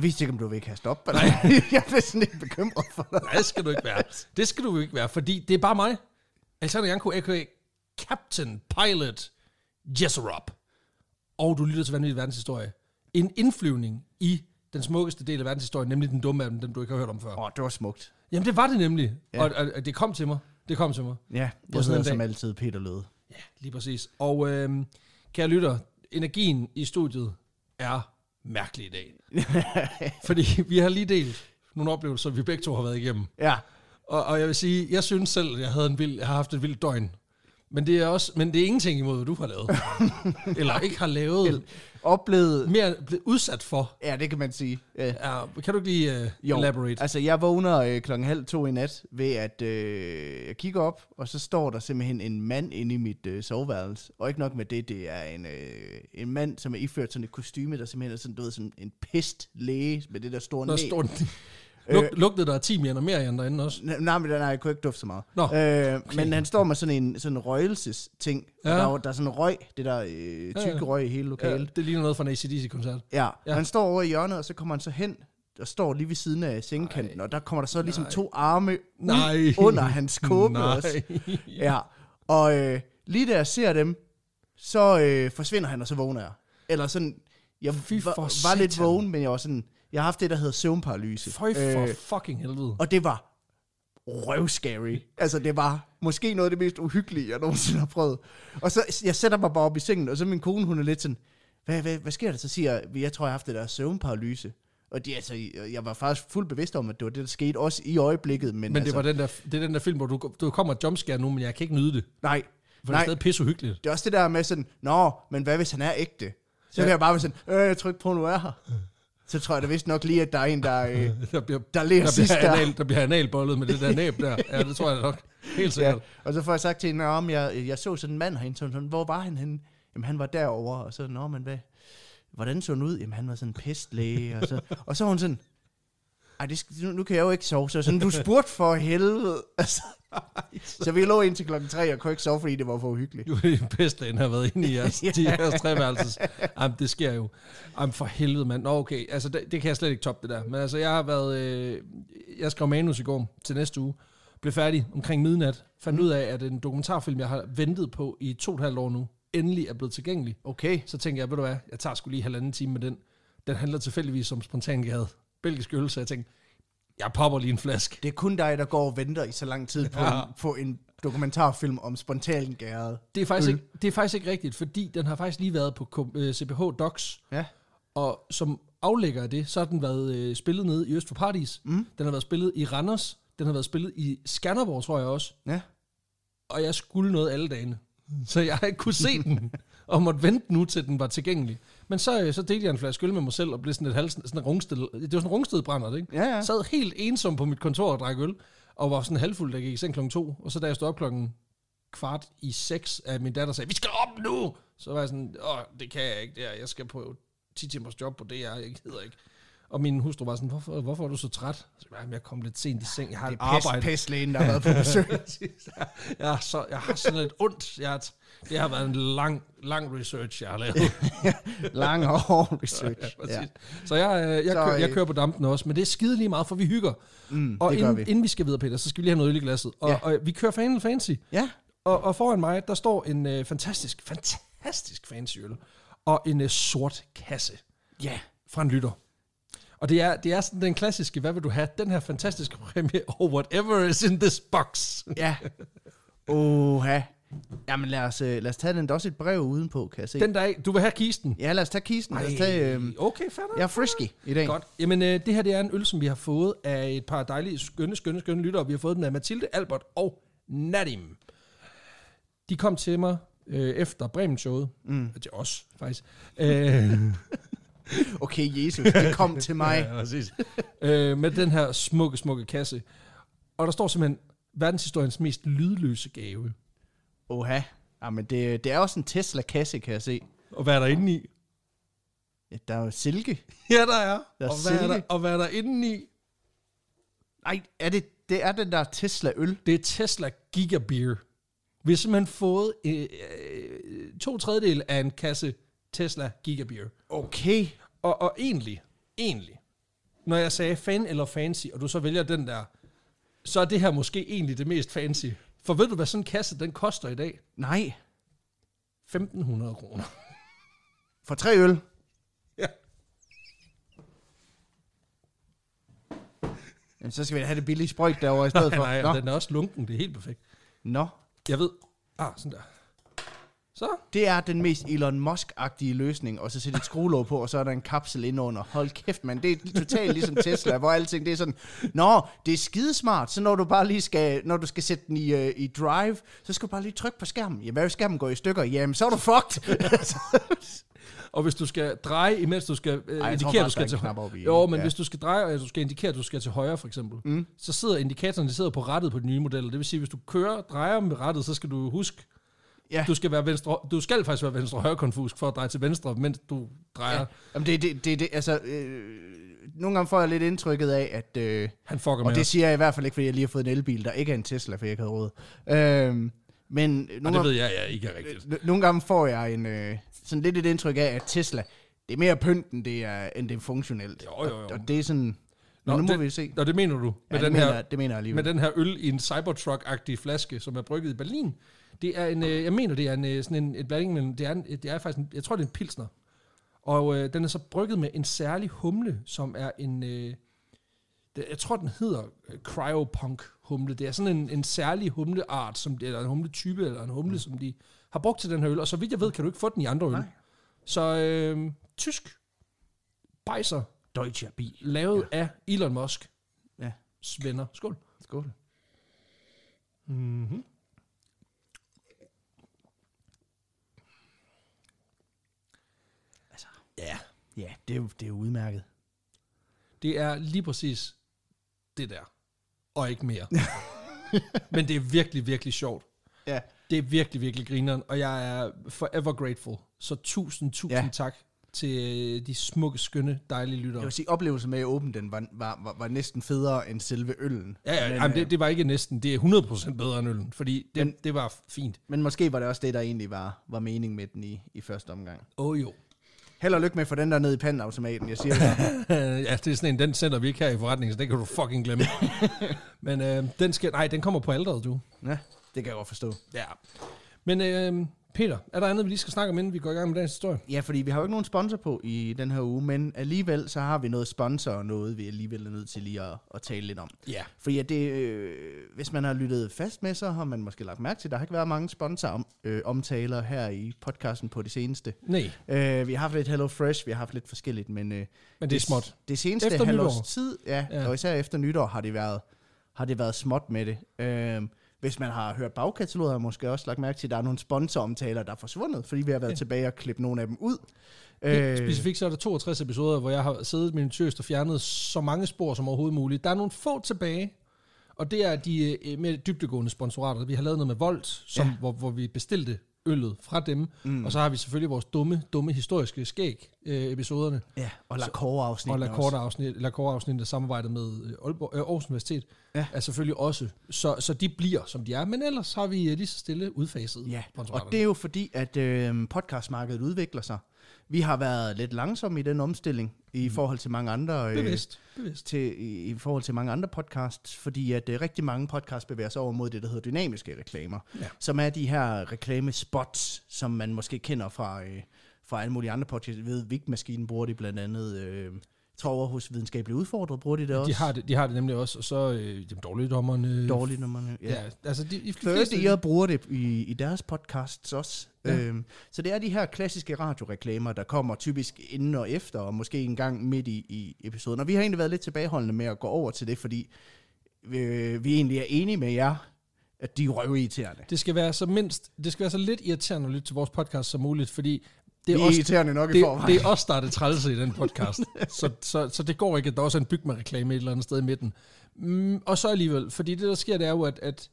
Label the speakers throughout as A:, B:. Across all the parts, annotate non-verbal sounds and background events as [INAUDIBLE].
A: Jeg vidste ikke, om du ville kaste op. Eller? Nej. [LAUGHS] jeg
B: blev sådan lidt bekymret for dig. Nej, det skal du ikke være. Det skal du ikke være, fordi det er bare mig. Alexander Janko, a.k.a. Captain Pilot Jesserup. Og du lytter til Vanvittig Verdenshistorie. En indflyvning i den smukkeste del af verdenshistorien, nemlig den dumme af dem, dem du ikke har hørt om før. Åh, oh, det var smukt. Jamen, det var det nemlig. Ja. Og, og, og det kom til mig. Det kom til mig. Ja, jeg hedder som
A: altid Peter Løde.
B: Ja, lige præcis. Og øh, kære lytter, energien i studiet er mærkelig i dag. [LAUGHS] Fordi vi har lige delt nogle oplevelser, vi begge to har været igennem. Ja. Og, og jeg vil sige, jeg synes selv, at jeg havde en vild, jeg har haft et vildt døgn men det er også, men det er ingenting imod, hvad du har lavet. [LAUGHS] Eller ikke har lavet. Eller oplevet. Mere blevet udsat for. Ja, det kan man sige. Ja. ja kan du ikke lige uh, jo. elaborate? Altså,
A: jeg vågner øh, klokken halv to i nat ved, at øh, jeg kigger op, og så står der simpelthen en mand inde i mit øh, soveværelse. Og ikke nok med det, det er en, øh, en mand, som er iført sådan et kostyme, der simpelthen er sådan, du ved, sådan en pest læge med det der store næb. Øh, Lug, øh, lugtede der timian og mere derinde også? Nej, men nej, jeg kunne ikke dufte så meget. Nå, øh, okay. øh, men han står med sådan en sådan røgelses-ting. Ja. Der, er, der er sådan en røg, det der øh, tykke ja, ja. røg i hele lokalet. Ja,
B: det ligner noget fra en ACDC-koncert.
A: Ja. ja, han står over i hjørnet, og så kommer han så hen der står lige ved siden af sengekanten, nej. og der kommer der så ligesom Nej. to arme ud Nej. under hans kåbe også. Ja, og øh, lige da jeg ser dem, så øh, forsvinder han, og så vågner jeg. Eller sådan, jeg Fy for var, var lidt vågen, men jeg var sådan, jeg har haft det, der hedder søvnparalyse. Føj for øh,
B: fucking helvede.
A: Og det var røvscary. Altså, det var måske noget af det mest uhyggelige, jeg nogensinde har prøvet. Og så, jeg sætter mig bare op i sengen, og så min kone, hun er lidt sådan, hvad, hvad, hvad sker der? Så siger jeg, jeg tror, jeg har haft det der søvnparalyse. Og det, altså, jeg var faktisk fuldt bevidst om, at det var det, der skete, også i øjeblikket. Men, men det, altså, var
B: den der, det er den der film, hvor du, du kommer og jumpscare nu, men jeg kan ikke nyde det. Nej. For nej, det er stadig pisseuhyggeligt.
A: Det er også det der med sådan, nå, men hvad hvis han er ægte? Så ja. kan jeg bare være sådan, øh, jeg tror ikke på, nu er her så tror jeg da vist nok lige, at der er en, der, øh, [LAUGHS] der, bliver, der lærer der sidst der. Anal, der bliver analbollet med det der næb der. Ja, det tror jeg nok. Helt sikkert. Ja. Og så får jeg sagt til hende, om jeg, jeg så sådan en mand herinde, så sådan, hvor var han henne? Jamen han var derovre, og så, nå, men hvad? Hvordan så han ud? Jamen han var sådan en pestlæge. Og så, og så var hun sådan, ej, det, nu, nu kan jeg jo ikke sove, så sådan, du spurgte for helvede. Altså, [LAUGHS] [LAUGHS] så vi lå indtil klokken 3
B: og kunne ikke sove, fordi det var for uhyggeligt. Du er den bedste, end har været inde i jeres, [LAUGHS] ja. de jeres treværelses. Jamen, det sker jo. Jamen, for helvede, mand. Nå, okay. Altså, det, det, kan jeg slet ikke toppe, det der. Men altså, jeg har været... Øh, jeg skrev manus i går til næste uge. Blev færdig omkring midnat. Fandt mm. ud af, at en dokumentarfilm, jeg har ventet på i to og et halvt år nu, endelig er blevet tilgængelig. Okay. Så tænkte jeg, ved du hvad, jeg tager sgu lige halvanden time med den. Den handler tilfældigvis om gade. Belgisk øl, så jeg tænkte, jeg popper lige en flaske. Det er kun dig, der går og venter i så lang tid på, ja. en, på en dokumentarfilm
A: om spontan gæret.
B: Det er, faktisk ikke, det er faktisk ikke rigtigt, fordi den har faktisk lige været på CPH øh, Docs. Ja. Og som aflægger af det, så har den været øh, spillet nede i Øst for Paradis. Mm. Den har været spillet i Randers. Den har været spillet i Skanderborg, tror jeg også. Ja. Og jeg skulle noget alle dagene. Så jeg har ikke kunne se den, [LAUGHS] og måtte vente nu, til den var tilgængelig. Men så, øh, så delte jeg en flaske øl med mig selv, og blev sådan et halv, sådan en rungsted, det var sådan en brænder, ikke? Ja, ja. Sad helt ensom på mit kontor og drak øl, og var sådan halvfuld, der gik i seng klokken to, og så da jeg stod op klokken kvart i seks, at min datter sagde, vi skal op nu! Så var jeg sådan, åh, det kan jeg ikke, der. jeg skal på 10 timers job på det, jeg gider ikke. Og min hustru var sådan, hvorfor, hvorfor er du så træt? Så jeg, jeg kom lidt sent i seng, jeg har et pest, arbejde. Det er der har været på [LAUGHS] besøg. jeg, så, jeg har sådan lidt ondt. Jeg har, det har været en lang, lang research, jeg har lavet. [LAUGHS] lang og hård [LAUGHS] research. Ja, ja, ja. Så jeg, øh, jeg, jeg, kører, øh, jeg kører på dampen også, men det er skide lige meget, for vi hygger. Mm, og inden, vi. inden vi skal videre, Peter, så skal vi lige have noget øl i glasset. Og, ja. og, og vi kører Final Fantasy. Ja. Og, og foran mig, der står en øh, fantastisk, fantastisk fancy øl. Og en øh, sort kasse. Ja. Fra en lytter. Og det er, det er sådan den klassiske, hvad vil du have? Den her fantastiske præmie, [LAUGHS] og oh, whatever is in this box. ja. Oha.
A: Jamen lad os, øh, lad os tage den. Der er også et brev udenpå, kan jeg se. Den
B: der er, du vil have kisten? Ja, lad os tage kisten. Ej, lad os tage, øh, okay, fair Jeg er frisky i dag. Godt. Jamen øh, det her det er en øl, som vi har fået af et par dejlige, skønne, skønne, skønne lyttere. Vi har fået den af Mathilde, Albert og Nadim. De kom til mig øh, efter Bremen-showet. Mm. Til os, faktisk. Øh, [LAUGHS] [LAUGHS] Okay, Jesus, det kom til mig. ja, ja, Øh, med den her smukke, smukke kasse. Og der står simpelthen verdenshistoriens mest lydløse gave. Oha. Jamen, det, det er også en Tesla-kasse, kan jeg se. Og hvad er der inde i?
A: Ja, der er jo silke.
B: [LAUGHS] Ja, der er. Der er og, hvad silke. er der, og hvad er der inde i? Nej, er det, det er den der Tesla-øl. Det er Tesla Gigabeer. Vi har simpelthen fået øh, øh, to tredjedel af en kasse Tesla Gigabeer. Okay, og, og egentlig, egentlig, når jeg sagde fan eller fancy, og du så vælger den der, så er det her måske egentlig det mest fancy. For ved du, hvad sådan en kasse, den koster i dag? Nej. 1.500 kroner. For tre øl? Ja.
A: Jamen, så skal vi have det billige sprøjt derovre i stedet nej, for. Nej, Nå. den
B: er også lunken, det er helt perfekt.
A: Nå. Jeg ved. Ah, sådan der. Så? Det er den mest Elon Musk-agtige løsning, og så sætte et skruelåg på, og så er der en kapsel ind under. Hold kæft, mand. Det er totalt ligesom Tesla, hvor alting det er sådan, Nå, det er skidesmart, så når du bare lige skal, når du skal sætte den i, uh, i drive, så skal du bare lige trykke på skærmen. Jamen, hvad hvis skærmen går i stykker? Jamen, så er du fucked.
B: [LAUGHS] og hvis du skal dreje, imens du skal øh, Ej, indikere, tror, du skal til højre. Jo, men ja. hvis du skal dreje, og du skal indikere, at du skal til højre, for eksempel, mm. så sidder indikatoren, de sidder på rettet på den nye model. Det vil sige, hvis du kører, drejer med rettet, så skal du huske, Ja. Du skal være venstre, du skal faktisk være venstre højre konfusk for at dreje til venstre, mens du
A: drejer. Ja. Jamen det, det, det, det altså, øh, nogle gange får jeg lidt indtrykket af, at... Øh, Han fucker og med Og det siger jeg i hvert fald ikke, fordi jeg lige har fået en elbil, der ikke er en Tesla, for jeg ikke havde råd. Øh, men nogle og det gange, ved jeg ja, ikke er rigtigt. Øh, nogle gange får jeg en, øh, sådan lidt et indtryk af, at Tesla, det er mere pynt, end det er, end det er funktionelt. Jo, jo, jo. Og, og det er sådan... Nå, nu må det, vi se. Nå, det mener du?
B: Med det, den mener, her, det mener jeg alligevel. Med den her øl i en Cybertruck-agtig flaske, som er brygget i Berlin. Det er en, øh, jeg mener, det er en, øh, sådan en, et blanding men det er, en, det er faktisk, en, jeg tror, det er en pilsner. Og øh, den er så brygget med en særlig humle, som er en, øh, det, jeg tror, den hedder øh, cryopunk humle. Det er sådan en, en særlig humleart, som, eller en humletype, eller en humle, mm. som de har brugt til den her øl. Og så vidt jeg ved, kan du ikke få den i andre øl. Nej. Så øh, tysk bejser Deutsche bil. Lavet ja. af Elon Musk. Ja. Svender. Skål. Skål. Mm-hmm. Altså. Ja. Ja, det er, det er udmærket. Det er lige præcis det der. Og ikke mere. [LAUGHS] Men det er virkelig, virkelig sjovt. Ja. Det er virkelig, virkelig grineren, og jeg er forever grateful. Så tusind, tusind ja. tak til øh, de smukke, skønne, dejlige lyttere. Jeg vil sige,
A: oplevelsen med at åbne den var, var, var, var næsten federe end selve øllen. Ja, ja men, ja det, øh,
B: det var ikke næsten, det er 100% bedre end øllen, fordi det, men, det var
A: fint. Men måske var det også det, der egentlig var, var mening med den i, i første omgang.
B: Åh oh, jo. Held
A: og lykke med for den der nede i pandautomaten, jeg siger det.
B: [LAUGHS] ja, det er sådan en, den sender vi ikke her i forretningen, så den kan du fucking glemme. [LAUGHS] men øh, den skal, nej, den kommer på alderet, du. Ja, det kan jeg godt forstå. Ja. Men øh, Peter, er der andet, vi lige skal snakke om, inden vi går i gang med dagens historie? Ja, fordi vi har jo ikke nogen sponsor
A: på i den her uge, men alligevel så har vi noget sponsor og noget, vi alligevel er nødt til lige at, at tale lidt om. Ja. Fordi at det, øh, hvis man har lyttet fast med, så har man måske lagt mærke til, at der har ikke været mange sponsor-omtaler øh, her i podcasten på det seneste. Nej. Øh, vi har haft lidt Hello Fresh, vi har haft lidt forskelligt, men... Øh, men det er småt. Det, seneste efter halvårs tid, ja, ja, og især efter nytår har det været, har det været småt med det. Øh, hvis man har hørt bagkataloget, har man måske også lagt mærke til, at der er nogle sponsoromtaler, der er forsvundet, fordi vi har været ja. tilbage og klippet nogle af dem ud. Øh, specifikt
B: så er der 62 episoder, hvor jeg har siddet minutiøst og fjernet så mange spor som overhovedet muligt. Der er nogle få tilbage, og det er de øh, mere dybtegående sponsorater. Vi har lavet noget med Volt, som, ja. hvor, hvor vi bestilte øllet fra dem. Mm. Og så har vi selvfølgelig vores dumme, dumme historiske skæg øh, episoderne. Ja, og Lacour-afsnittet Og Lacour-afsnittet, Lacour-afsnittet samarbejdet med øh, Aalborg, øh, Aarhus Universitet ja. er selvfølgelig også. Så, så de bliver, som de er. Men ellers har vi øh, lige så stille udfaset Ja, og det er jo fordi, at øh, podcastmarkedet udvikler sig. Vi har været
A: lidt langsomme i den omstilling i mm. forhold til mange andre øh, bevidst, øh, bevidst. Til, i, i forhold til mange andre podcasts, fordi at øh, rigtig mange podcasts bevæger sig over mod det, der hedder dynamiske reklamer, ja. som er de her reklamespots, som man måske kender fra, øh, fra alle mulige andre podcasts. Jeg ved, Vigmaskinen bruger de blandt andet... Øh, tror over hos videnskabeligt udfordret bruger de det også. De har det, de har det nemlig
B: også, og så øh, de Dårlige dommerne, ja. ja altså de, de fleste... Third Ear
A: bruger det i, i deres podcasts også. Ja. Øhm, så det er de her klassiske radioreklamer, der kommer typisk inden og efter, og måske en gang midt i, i episoden. Og vi har egentlig været lidt tilbageholdende med at gå over til det, fordi øh, vi egentlig er enige med jer, at de er irriterende.
B: Det skal være så mindst, det skal være så lidt irriterende at lytte til vores podcast som muligt, fordi det er, vi er også, nok det, i forvejen. Det er også startet trælse i den podcast. så, så, så det går ikke, at der også er en bygma-reklame et eller andet sted i midten. Mm, og så alligevel, fordi det der sker, det er jo, at, at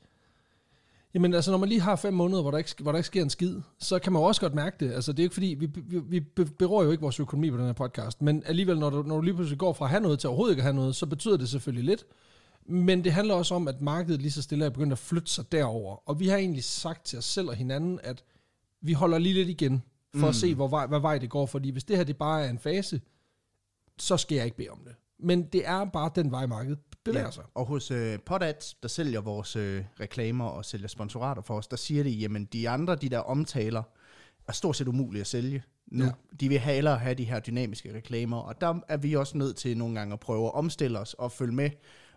B: Jamen altså, når man lige har fem måneder, hvor der, ikke, hvor der ikke sker en skid, så kan man jo også godt mærke det. Altså, det er ikke fordi, vi, vi, vi beror jo ikke vores økonomi på den her podcast, men alligevel, når du, når du lige pludselig går fra at have noget til overhovedet ikke at have noget, så betyder det selvfølgelig lidt. Men det handler også om, at markedet lige så stille er begyndt at flytte sig derover. Og vi har egentlig sagt til os selv og hinanden, at vi holder lige lidt igen for mm. at se, mm. hvor vej, hvad vej det går. Fordi hvis det her det bare er en fase, så skal jeg ikke bede om det. Men det er bare den vej, markedet bevæger ja. sig.
A: Og hos øh, Podads, der sælger vores øh, reklamer og sælger sponsorater for os, der siger de, jamen de andre, de der omtaler, er stort set umulige at sælge nu. Ja. De vil hellere have de her dynamiske reklamer, og der er vi også nødt til nogle gange at prøve at omstille os og følge med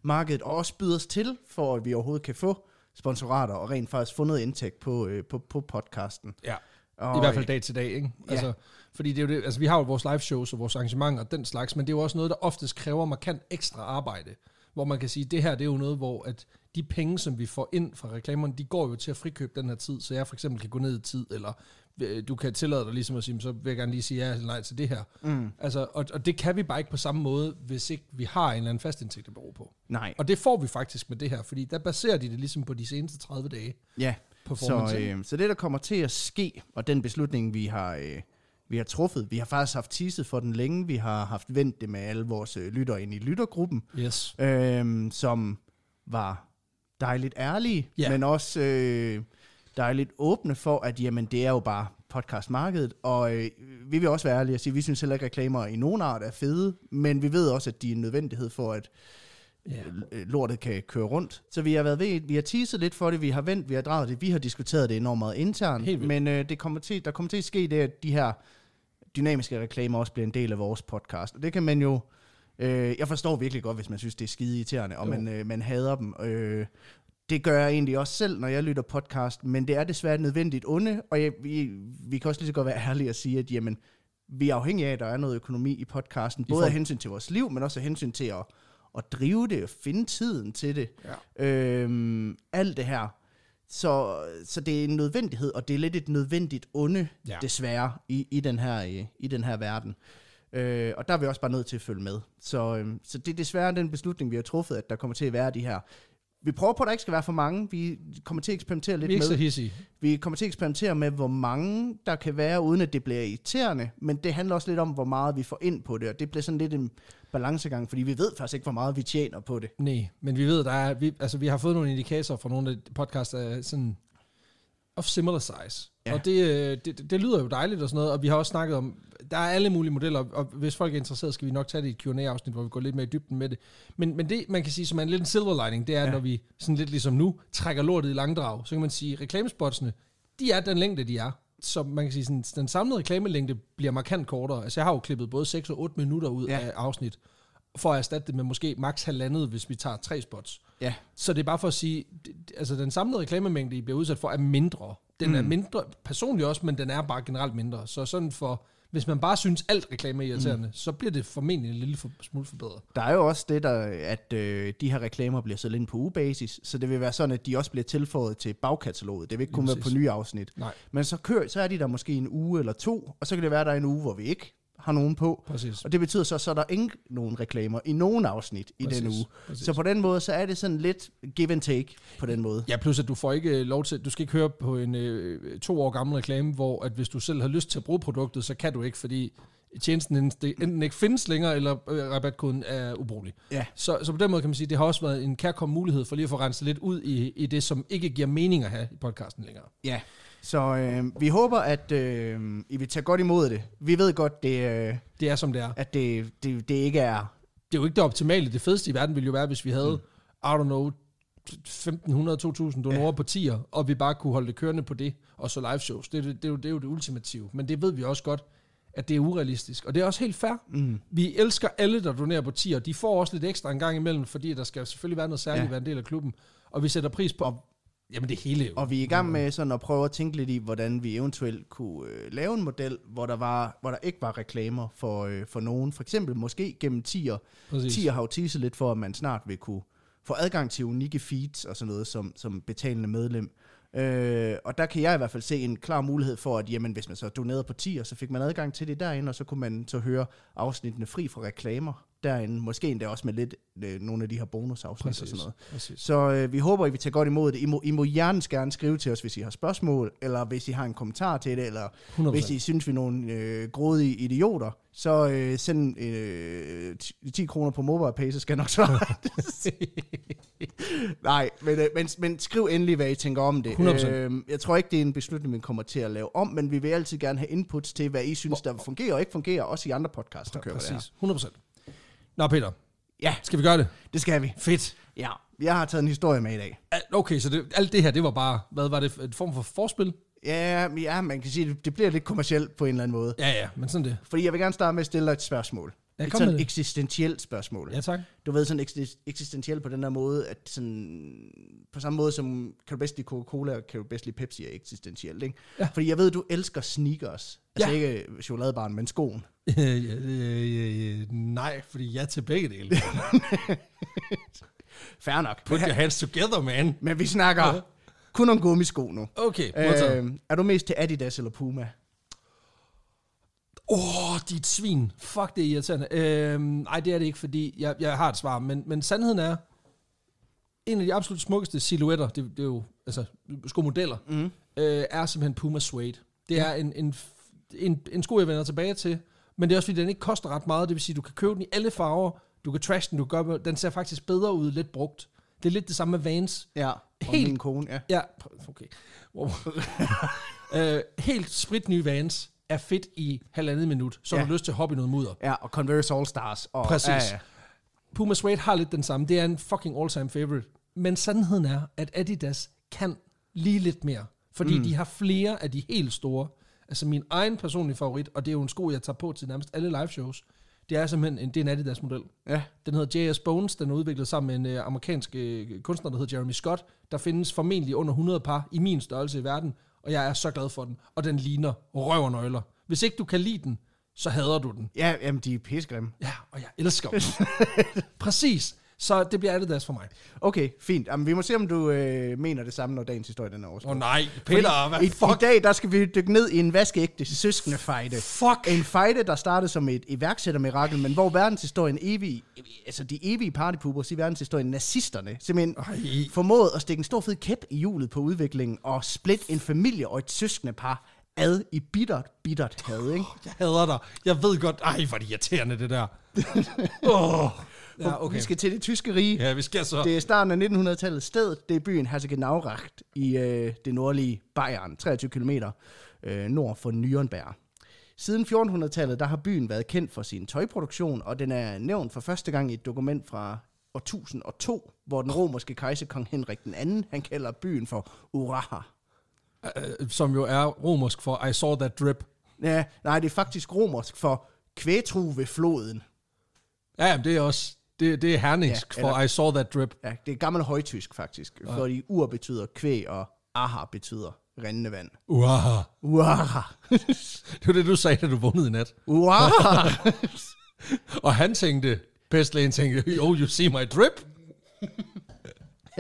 A: markedet, og også byde os til, for at vi overhovedet kan få sponsorater og rent faktisk få noget indtægt på,
B: øh, på, på podcasten. Ja. Oh, I hvert fald dag til dag, ikke? Ja. Altså, fordi det er jo det, altså, vi har jo vores live shows og vores arrangementer og den slags, men det er jo også noget, der oftest kræver markant ekstra arbejde. Hvor man kan sige, at det her det er jo noget, hvor at de penge, som vi får ind fra reklamerne, de går jo til at frikøbe den her tid, så jeg for eksempel kan gå ned i tid, eller øh, du kan tillade dig ligesom at sige, så vil jeg gerne lige sige ja eller nej til det her. Mm. Altså, og, og det kan vi bare ikke på samme måde, hvis ikke vi har en eller anden fast indtægt at bero på. Nej. Og det får vi faktisk med det her, fordi der baserer de det ligesom på de seneste 30 dage. Ja. Så, øh,
A: så det, der kommer til at ske, og den beslutning, vi har, øh, vi har truffet, vi har faktisk haft teaset for den længe, vi har haft vendt det med alle vores øh, lyttere ind i lyttergruppen, yes. øh, som var dejligt ærlige, yeah. men også øh, dejligt åbne for, at jamen, det er jo bare podcastmarkedet, og øh, vi vil også være ærlige og sige, at vi synes heller ikke, at reklamer i nogen art er fede, men vi ved også, at de er en nødvendighed for, at ja. Øh, øh, lortet kan køre rundt. Så vi har været ved, vi har teaset lidt for det, vi har vendt, vi har drejet det, vi har diskuteret det enormt meget internt, men øh, det kommer til, der kommer til at ske det, at de her dynamiske reklamer også bliver en del af vores podcast. Og det kan man jo... Øh, jeg forstår virkelig godt, hvis man synes, det er skide irriterende, og man, øh, man hader dem. Øh, det gør jeg egentlig også selv, når jeg lytter podcast, men det er desværre nødvendigt onde, og jeg, vi, vi kan også lige så godt være ærlige og sige, at jamen, vi er afhængige af, at der er noget økonomi i podcasten, både I for... af hensyn til vores liv, men også af hensyn til at og drive det, og finde tiden til det. Ja. Øhm, alt det her. Så, så det er en nødvendighed, og det er lidt et nødvendigt onde, ja. desværre, i, i, den her, i, øh, i den her verden. Øh, og der er vi også bare nødt til at følge med. Så, øhm, så det er desværre den beslutning, vi har truffet, at der kommer til at være de her vi prøver på, at der ikke skal være for mange. Vi kommer til at eksperimentere lidt vi er ikke med. Så Vi kommer til at eksperimentere med, hvor mange der kan være, uden at det bliver irriterende. Men det handler også lidt om, hvor meget vi får ind på det. Og det bliver sådan lidt en balancegang, fordi vi ved faktisk ikke, hvor meget vi tjener på det.
B: Nej, men vi ved, der er, vi, altså, vi har fået nogle indikatorer fra nogle af podcasts, der sådan of similar size. Ja. Og det, øh, det, det, lyder jo dejligt og sådan noget, og vi har også snakket om, der er alle mulige modeller, og hvis folk er interesseret, skal vi nok tage det i et Q&A-afsnit, hvor vi går lidt mere i dybden med det. Men, men det, man kan sige, som er en lidt en silver lining, det er, ja. når vi sådan lidt ligesom nu, trækker lortet i langdrag, så kan man sige, at reklamespotsene, de er den længde, de er. Så man kan sige, sådan, den samlede reklamelængde bliver markant kortere. Altså jeg har jo klippet både 6 og 8 minutter ud ja. af afsnit, for at erstatte det med måske maks halvandet, hvis vi tager tre spots. Ja. Så det er bare for at sige, altså den samlede reklamemængde, I bliver udsat for, er mindre. Den mm. er mindre personligt også, men den er bare generelt mindre. Så sådan for hvis man bare synes alt reklame er mm. irriterende, mm. så bliver det formentlig en lille for, smule forbedret.
A: Der er jo også det, der, at øh, de her reklamer bliver sat ind på ugebasis, så det vil være sådan, at de også bliver tilføjet til bagkataloget. Det vil ikke kunne være på nye afsnit. Nej. Men så, kører, så er de der måske en uge eller to, og så kan det være, at der er en uge, hvor vi ikke har nogen på. Præcis. Og det betyder så, så er der ingen nogen reklamer i nogen afsnit i den uge. Præcis. Så på den måde,
B: så er det sådan lidt give and take på den måde. Ja, plus at du får ikke øh, lov til, du skal ikke høre på en øh, to år gammel reklame, hvor at hvis du selv har lyst til at bruge produktet, så kan du ikke, fordi tjenesten enten ikke findes længere, eller øh, rabatkoden er ubrugelig. Ja. Så, så på den måde kan man sige, at det har også været en kærkom mulighed for lige at få renset lidt ud i, i det, som ikke giver mening at have i podcasten længere.
C: Ja,
A: så øh, vi håber, at øh, I vil tage godt imod det. Vi ved godt, det, øh,
B: det er som det er. At det, det, det ikke er... Det er jo ikke det optimale. Det fedeste i verden ville jo være, hvis vi havde, mm. I don't know, 1.500-2.000 donorer ja. på tier, og vi bare kunne holde det kørende på det, og så live shows. Det, det, det, er jo, det er jo det ultimative. Men det ved vi også godt, at det er urealistisk. Og det er også helt fair. Mm. Vi elsker alle, der donerer på tier. De får også lidt ekstra en gang imellem, fordi der skal selvfølgelig være noget særligt ja. være en del af klubben. Og vi sætter pris på og Jamen det hele jo. Og vi er i gang mm. med sådan at prøve
A: at tænke lidt i, hvordan vi eventuelt kunne øh, lave en model, hvor der, var, hvor der ikke var reklamer for, øh, for nogen. For eksempel måske gennem tier. Præcis. Tier har jo teaset lidt for, at man snart vil kunne få adgang til unikke feeds og sådan noget som, som betalende medlem. Øh, og der kan jeg i hvert fald se en klar mulighed for, at jamen, hvis man så donerede på tier, så fik man adgang til det derinde, og så kunne man så høre afsnittene fri fra reklamer derinde. Måske endda også med lidt øh, nogle af de her bonusafsnit præcis, og sådan noget. Præcis. Så øh, vi håber, I vil tage godt imod det. I må, I må hjertens gerne skrive til os, hvis I har spørgsmål, eller hvis I har en kommentar til det, eller 100%. hvis I synes, vi er nogle øh, grådige idioter, så øh, send øh, 10 kroner på MobilePay, så skal jeg nok svare. [LAUGHS] Nej, men, øh, men, men skriv endelig, hvad I tænker om det. 100%. Øh, jeg tror ikke, det er en beslutning, vi kommer til at lave om, men vi vil altid gerne have inputs til, hvad I synes, der fungerer og ikke fungerer, også i andre
B: podcasts, der kører Præcis, 100%. Nå, Peter. Ja. Skal vi gøre det? Det skal vi. Fedt. Ja, jeg har taget en historie med i dag. Okay, så det, alt det her, det var bare, hvad var det, en form for forspil?
A: Ja, ja man kan sige, det, bliver lidt kommercielt på en eller anden måde. Ja, ja, men sådan det. Fordi jeg vil gerne starte med at stille dig et spørgsmål. Ja, et sådan eksistentielt spørgsmål. Ja, tak. Du ved, sådan eksistentielt på den der måde, at sådan, på samme måde som kan du bedst lide Coca-Cola, og kan du bedst lide Pepsi er eksistentielt, ikke? Ja. Fordi jeg ved, du elsker sneakers. Altså ja. ikke chokoladebaren, men skoen.
B: ja, ja, ja, nej, fordi jeg er til begge dele. [LAUGHS] Fair nok. Put your hands together, man. Men vi snakker kun om gummisko nu. Okay, øh, Er du mest til Adidas eller Puma? Åh, oh, dit svin. Fuck, det er irriterende. Øhm, ej, det er det ikke, fordi jeg, jeg har et svar. Men, men sandheden er, en af de absolut smukkeste silhuetter, det, det er jo altså, sko modeller, mm. øh, er simpelthen Puma Suede. Det er er en, en, en, en sko, jeg vender tilbage til, men det er også, fordi den ikke koster ret meget. Det vil sige, du kan købe den i alle farver, du kan trash den, du gør, den ser faktisk bedre ud, lidt brugt. Det er lidt det samme med Vans. Ja, helt, min kone, ja. Ja, okay. Wow. [LAUGHS] øh, helt spritnye Vans er fedt i halvandet minut, så ja. har du lyst til at hoppe i noget mudder. Ja, og Converse All-Stars. Og, Præcis. Ja, ja. Puma Suede har lidt den samme. Det er en fucking all-time favorite. Men sandheden er, at Adidas kan lige lidt mere. Fordi mm. de har flere af de helt store. Altså min egen personlige favorit, og det er jo en sko, jeg tager på til nærmest alle live shows. Det er simpelthen en, det er en Adidas-model. Ja. Den hedder JS Bones. Den er udviklet sammen med en øh, amerikansk øh, kunstner, der hedder Jeremy Scott. Der findes formentlig under 100 par i min størrelse i verden og jeg er så glad for den. Og den ligner røvernøgler. Hvis ikke du kan lide den, så hader du den. Ja, jamen de er pissegrimme. Ja, og jeg elsker dem. [LAUGHS] Præcis. Så det bliver Adidas for mig.
A: Okay, fint. Jamen, vi må se, om du øh, mener det samme, når dagens historie den er overstået. Åh oh, nej, Peter, Fordi hvad fuck? I, dag, der skal vi dykke ned i en vaskeægte søskende fejde. Fuck! En fejde, der startede som et iværksættermirakel, men hvor verdenshistorien evig, altså de evige partypubers i verdenshistorien, nazisterne, simpelthen Ej. formåede at stikke en stor fed kæp i hjulet på udviklingen og splitte en familie og et søskende par ad i bittert, bittert had, ikke? Jeg hader dig. Jeg ved godt. Ej, hvor
B: er det irriterende, det der. oh. [LAUGHS] Ja, okay. Vi skal til det tyske rige. Ja, vi skal så. Det er
A: starten af 1900-tallet sted. Det er byen Herzogenaurach i øh, det nordlige Bayern, 23 km øh, nord for Nürnberg. Siden 1400-tallet der har byen været kendt for sin tøjproduktion, og den er nævnt for første gang i et dokument fra år 1002, hvor den romerske kejser kong Henrik den anden, han kalder byen for Uraha.
B: Øh, øh, som jo er romersk for I saw that drip. Ja, nej, det er faktisk romersk for kvætru ved floden. Ja, det er også det, det er hernings, ja, eller, for I saw that drip.
A: Ja, det er gammel højtysk faktisk, ja. fordi ur betyder kvæg, og aha betyder rendende vand. Uaha.
B: Uaha. [LAUGHS] det var det, du sagde, da du vågnede i nat. Uaha. [LAUGHS] og han tænkte, pestlægen tænkte, oh, you see my drip?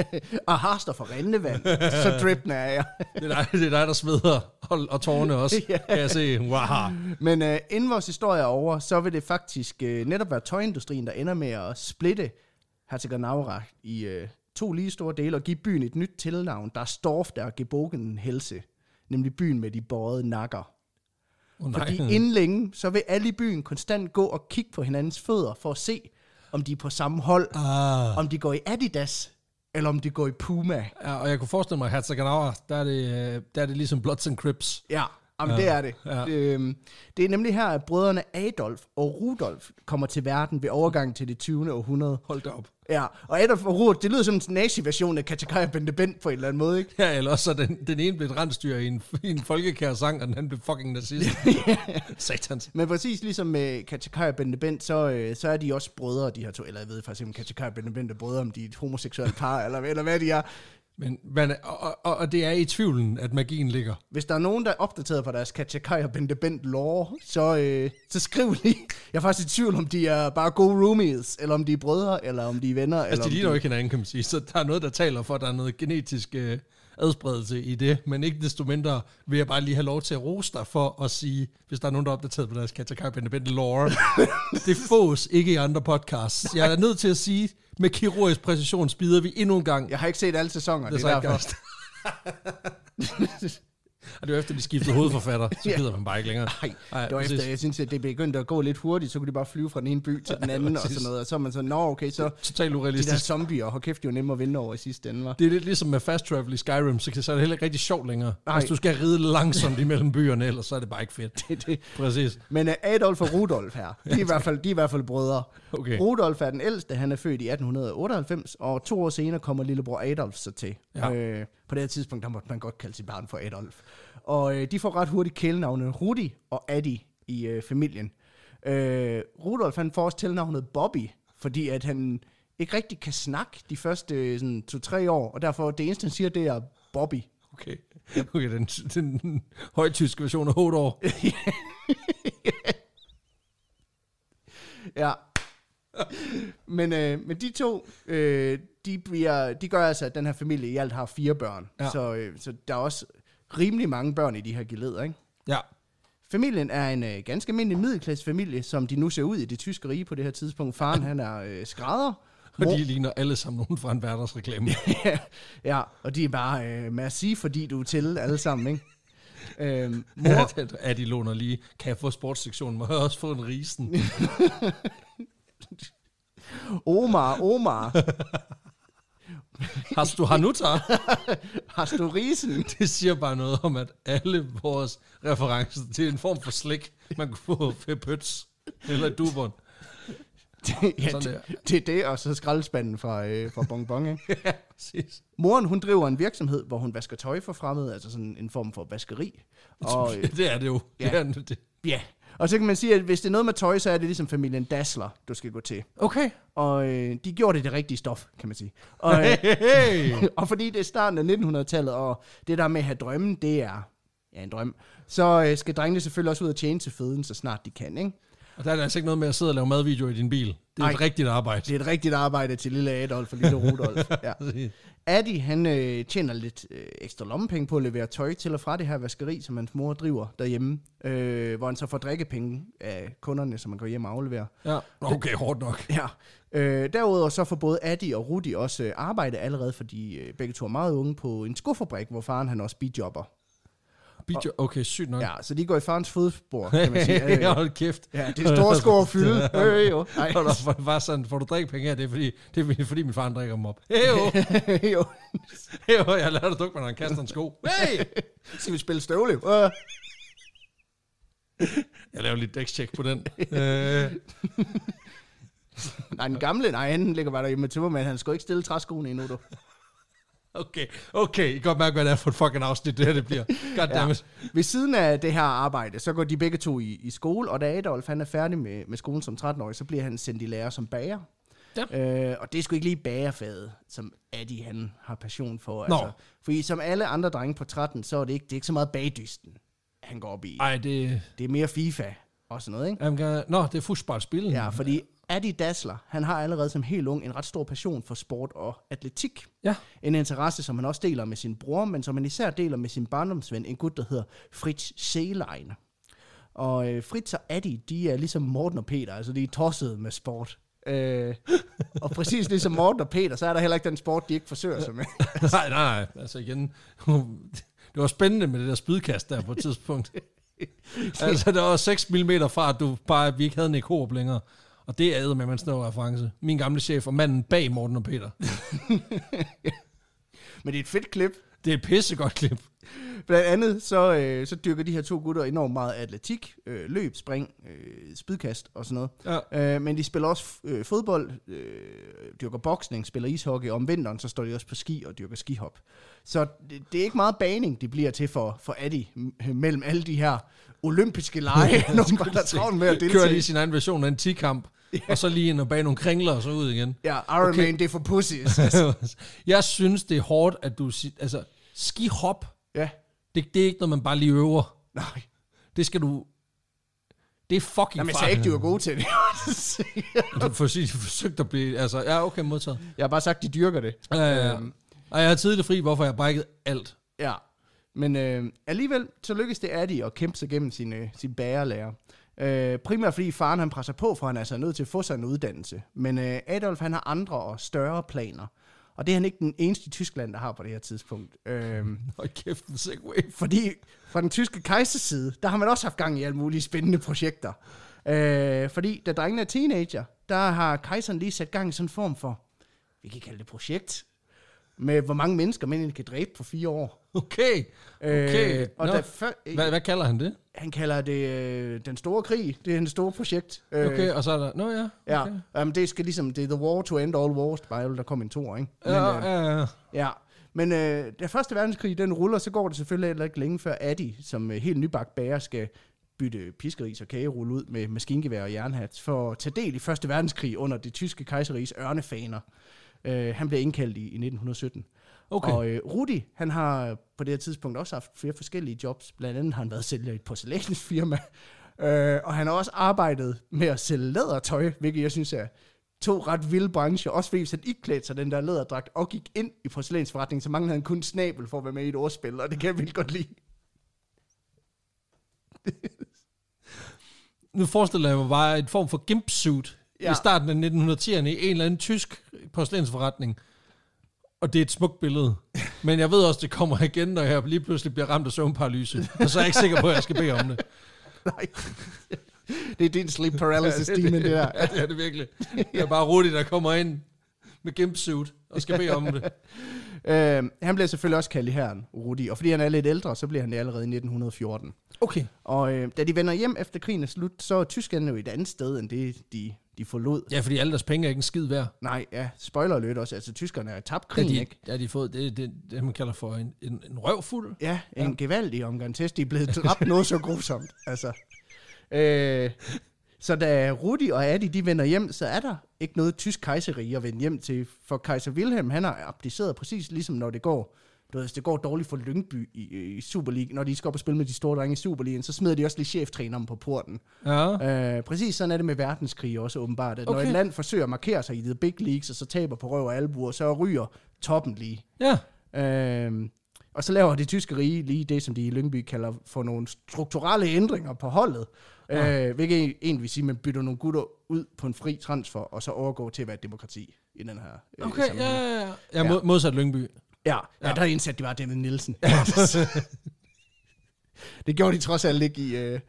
A: [LAUGHS] og står for vand. så drippen er jeg. [LAUGHS]
B: det, er dig, det er dig, der smider, og, og tårne også, [LAUGHS] ja. kan jeg se. Wow.
A: Men uh, inden vores historie er over, så vil det faktisk uh, netop være tøjindustrien, der ender med at splitte Herzegovina i uh, to lige store dele og give byen et nyt tilnavn, der er Storf, der er Gebogen Helse, nemlig byen med de bårede nakker.
B: Oh, Fordi inden
A: længe, så vil alle i byen konstant gå og kigge på hinandens fødder for at se, om de er på samme hold, ah. om de går i Adidas, eller om de går i Puma.
B: Ja, og jeg kunne forestille mig, at Herzegenawa, der er det, øh, der er det ligesom Bloods and Crips. Ja, Jamen, ja. det er det. Ja. det. Øhm, det er nemlig her, at brødrene Adolf
A: og Rudolf kommer til verden ved overgangen til det 20. århundrede. Hold da op. Ja, og Adolf og Rudolf, det lyder som en nazi-version af Katakaya Bente Bent på en eller anden måde, ikke?
B: Ja, eller også den, den ene blev et rensdyr i en, i en folkekær sang, og den anden blev fucking nazist. [LAUGHS] Satans. Men præcis ligesom med Katakaya
A: Bente Bent, så, øh, så er de også brødre, de her to. Eller jeg ved faktisk ikke, om Katakaya Bente Bent er brødre, om de er et homoseksuelt par, eller, eller hvad de er. Men, men og, og, og, det er i tvivlen, at magien ligger. Hvis der er nogen, der er opdateret på deres Kachakai og Bente Bent lore, så, øh, så skriv lige. Jeg er faktisk i tvivl, om de er bare gode roomies, eller om de er brødre, eller om de er venner. Altså, eller de ligner jo de... ikke
B: hinanden, kan man sige. Så der er noget, der taler for, at der er noget genetisk... Øh, adspredelse i det, men ikke desto mindre vil jeg bare lige have lov til at rose dig for at sige, hvis der er nogen, der er opdateret på deres Katakai Independent Lore, [LAUGHS] det fås ikke i andre podcasts. Nej. Jeg er nødt til at sige, med kirurgisk præcision spider vi endnu en gang. Jeg har ikke set alle sæsoner, det, det er derfor. [LAUGHS] Og det var efter, de skiftede [LAUGHS] hovedforfatter, så gider ja. man bare ikke længere. Nej, det var efter, jeg
A: synes, at det begyndte at gå lidt hurtigt, så kunne de bare flyve fra den ene by til den anden og sådan noget. Og så er man så, nå okay, så Totalt urealistisk. de der zombier, og kæft, de var nemmere at vinde over i sidste ende, var.
B: Det er lidt ligesom med fast travel i Skyrim, så, så er det heller ikke rigtig sjovt længere. Nej. Hvis altså, du skal ride langsomt imellem byerne, ellers så er det bare ikke fedt. [LAUGHS] det, det. Præcis. Men øh, Adolf og Rudolf her, de er, i [LAUGHS]
A: hvert fald, de er i hvert fald brødre. Okay. Rudolf er den ældste, han er født i 1898, og to år senere kommer lillebror Adolf så til. Ja. Øh, på det her tidspunkt, der måtte man godt kalde sit barn for Adolf. Og øh, de får ret hurtigt kælenavnet Rudi og Addy i øh, familien. Øh, Rudolf han får også tilnavnet Bobby, fordi at han ikke rigtig kan snakke de første øh, sådan, to-tre år, og derfor det eneste, han siger, det er Bobby. Okay, okay den, den,
B: den højtyske version af
A: 8 år. [LAUGHS] ja, [LAUGHS] men, øh, men de to, øh, de, bliver, de gør altså, at den her familie i alt har fire børn. Ja. Så, øh, så der er også rimelig mange børn i de her geleder, ikke? Ja. Familien er en øh, ganske almindelig middelklassefamilie, som de nu ser ud i det tyske rige på det her tidspunkt. Faren, han er øh, skrædder. [LAUGHS] Og de ligner alle sammen nogen fra en hverdagsreklame. [LAUGHS] ja, ja, og de er bare, øh, sige, fordi du er til alle sammen, ikke?
B: øhm, mor... ja, de låner lige, kan jeg få sportssektionen, må jeg også få en risen? Omar, Omar. Hast du Hanuta? [LAUGHS] Hast du risen? Det siger bare noget om, at alle vores referencer til en form for slik, man kunne få ved pøts eller dubon. Det, ja, det,
A: det er det, og så skraldespanden fra, øh, fra Bonbon, ikke? [LAUGHS] ja, præcis. Moren, hun driver en virksomhed, hvor hun vasker tøj for fremmede, altså sådan en form for vaskeri. Og, [LAUGHS] øh, det er det jo. Ja, det er det. ja og så kan man sige, at hvis det er noget med tøj, så er det ligesom familien Dassler, du skal gå til. Okay. Og øh, de gjorde det det rigtige stof, kan man sige. Og, øh, hey. [LAUGHS] og fordi det er starten af 1900-tallet, og det der med at have drømmen, det er ja, en drøm, så øh, skal drengene selvfølgelig også ud og tjene til føden, så snart de kan, ikke?
B: Og der er altså ikke noget med at sidde og lave madvideo i din bil. Det er Ej, et rigtigt arbejde. Det er et rigtigt
A: arbejde til lille Adolf og lille Rudolf. [LAUGHS] ja. Addy, han øh, tjener lidt øh, ekstra lommepenge på at levere tøj til og fra det her vaskeri, som hans mor driver derhjemme, øh, hvor han så får drikkepenge af kunderne, som man går hjem og afleverer.
B: Ja, okay, hårdt nok.
A: Ja. Øh, derudover så får både Addy og Rudi også øh, arbejde allerede, fordi øh, begge to er meget unge på en skofabrik, hvor faren han også bidjobber. Bijo, okay, sygt nok. Ja, så de går i farens fodspor, kan man [LAUGHS] sige. Øh, Hold kæft. Ja, det er store sko at fylde. [LAUGHS] Hey,
B: jo. Hold op, bare sådan, får du penge af det, er fordi, det er fordi min far drikker dem op. Hey, jo. [LAUGHS] jo. Hey, jo, jeg lader dig dukke mig, når han kaster en sko. Hey! Skal vi spille støvle? Uh. Øh. Jeg laver lige dækstjek på den. Øh.
A: nej, den gamle, nej, han ligger bare derhjemme med tømmermand. Han skal ikke stille træskoene endnu, du.
B: Okay, okay, I kan godt mærke, hvad det er for et fucking afsnit, det her det bliver. Goddammit.
A: ja. Ved siden af det her arbejde, så går de begge to i, i skole, og da Adolf han er færdig med, med skolen som 13-årig, så bliver han sendt i lærer som bager. Ja. Øh, og det er sgu ikke lige bagerfaget, som Adi han har passion for. Nå. Altså, fordi som alle andre drenge på 13, så er det ikke, det er ikke så meget bagdysten, han går op i. Nej, det... Det er mere FIFA og sådan noget, ikke? Jamen, nå, det er fodboldspillet. Ja, fordi Adi Dassler, han har allerede som helt ung en ret stor passion for sport og atletik. Ja. En interesse, som han også deler med sin bror, men som han især deler med sin barndomsven, en gut, der hedder Fritz Seelein. Og øh, Fritz og Adi, de er ligesom Morten og Peter, altså de er tossede med sport. Øh, og præcis ligesom Morten og Peter, så er der heller ikke den sport, de ikke forsøger sig med.
B: [LAUGHS] nej, nej, altså igen, [LAUGHS] det var spændende med det der spydkast der på et tidspunkt. [LAUGHS] altså, der var 6 mm fra, at du bare, at vi ikke havde en ekor længere. Og det er med en snæver reference. Min gamle chef og manden bag Morten og Peter. [LAUGHS] Men det er et fedt klip. Det er et pissegodt klip. Blandt andet så,
A: øh, så dyrker de her to gutter enormt meget atletik, øh, løb, spring, øh, spidkast og sådan noget. Ja. Øh, men de spiller også øh, fodbold, øh, dyrker boksning, spiller ishockey, og om vinteren så står de også på ski og dyrker skihop. Så det, det er ikke meget baning, det bliver til for, for Addy mellem alle de her olympiske lege, [LAUGHS] [LAUGHS] når der er travlt med at deltage. Kører de sin
B: egen version af en 10-kamp Yeah. [LAUGHS] Og så lige ind og bag nogle kringler og så ud igen. Ja, yeah, Iron okay. Man, det er for pussies. [LAUGHS] Altså. jeg synes, det er hårdt, at du... Altså, ski hop. ja. Yeah. det, det er ikke noget, man bare lige øver. Nej. Det skal du... Det er fucking Jamen, jeg sagde ikke, du var god til det. [LAUGHS] du forsøgte at blive... Altså, ja, okay, modtaget. Jeg har bare sagt, de dyrker det. Ja, ja, ja. Og øhm. jeg har tidligt fri, hvorfor jeg har brækket alt. Ja, men øh, alligevel,
A: så lykkes det Addy at kæmpe sig gennem sin, øh, sin bagerlærer. Øh, primært fordi faren han presser på, for han er altså nødt til at få sig en uddannelse. Men øh, Adolf han har andre og større planer. Og det er han ikke den eneste i Tyskland, der har på det her tidspunkt. Øhm, [LAUGHS] Hold kæft, segway. Fordi fra den tyske kejsers side, der har man også haft gang i alle mulige spændende projekter. Øh, fordi da drengene er teenager, der har kejseren lige sat gang i sådan en form for, vi kan kalde det projekt, med hvor mange mennesker man egentlig kan dræbe på fire år. Okay, okay. Øh, og Nå, der før,
B: øh, hvad, hvad kalder han det?
A: han kalder det øh, den store krig. Det er en stor projekt. Øh, okay, og så er der... Nå ja. Okay. Ja, um, det skal ligesom... Det er The War to End All Wars Bare jo, der kom en to, ikke? Men, ja, øh, ja, ja. ja. Men øh, da Første Verdenskrig, den ruller, så går det selvfølgelig heller ikke længe før Addy, som øh, helt nybagt bager, skal bytte piskeris og kagerulle ud med maskingevær og jernhats for at tage del i Første Verdenskrig under det tyske kejseris ørnefaner. Øh, han blev indkaldt i, i 1917. Okay. Og øh, Rudi, han har øh, på det her tidspunkt også haft flere forskellige jobs. Blandt andet har han været sælger i et porcelænsfirma. [LAUGHS] Øh, og han har også arbejdet med at sælge lædertøj, hvilket jeg synes er to ret vilde brancher. Også fordi, hvis han ikke klædte sig den der læderdragt og gik ind i porcelænsforretningen, så manglede han kun snabel for at være med i et ordspil, og det kan jeg vildt godt lide.
B: [LAUGHS] nu forestiller jeg mig bare en form for gimpsuit ja. i starten af 1910'erne i en eller anden tysk porcelænsforretning. Og det er et smukt billede. Men jeg ved også, det kommer igen, når jeg lige pludselig bliver ramt af søvnparalyse. Og så er jeg ikke sikker på, at jeg skal bede om det. [LAUGHS] Nej. Det er din sleep paralysis ja, det, demon, det, det der. Ja, det er det virkelig. Jeg er bare Rudi, der kommer ind med gimpsuit suit og skal bede om det.
A: [LAUGHS] Øh, uh, han bliver selvfølgelig også kaldt i herren, Rudi, og fordi han er lidt ældre, så bliver han det allerede i 1914. Okay. Og øh, da de vender hjem efter krigen er slut, så er tyskerne jo et andet sted, end det de de forlod. Ja, fordi alle deres penge er ikke en skid værd. Nej, ja, spoiler alert også. Altså, tyskerne er tabt krigen, ja, de, ikke? Ja, de har fået det, det, det, man kalder for en, en, en røvfuld. Ja, en ja. gevaldig omgang test. De er blevet dræbt noget så grusomt, altså. Øh, så da Rudi og Adi, de vender hjem, så er der ikke noget tysk kejseri at vende hjem til, for kejser Wilhelm, han har abdiceret præcis ligesom når det går du ved, hvis det går dårligt for Lyngby i, i Superligaen, når de skal op og spille med de store drenge i Superligaen, så smider de også lige cheftræneren på porten.
B: Ja.
A: Øh, præcis sådan er det med verdenskrig også åbenbart, at okay. når et land forsøger at markere sig i de big leagues, og så taber på røv og albuer, så ryger toppen lige. Ja. Øh, og så laver det tyske rige lige det, som de i Lyngby kalder for nogle strukturelle ændringer på holdet. Ja. Øh, hvilket e- egentlig vil sige, at man bytter nogle gutter ud på en fri transfer, og så overgår til at være et demokrati i den her. Øh, okay, ja, ja, ja. ja, modsat Lyngby. Ja, ja. ja der at de var David Nielsen. Ja. [LAUGHS]
B: det gjorde de trods alt ikke i, øh,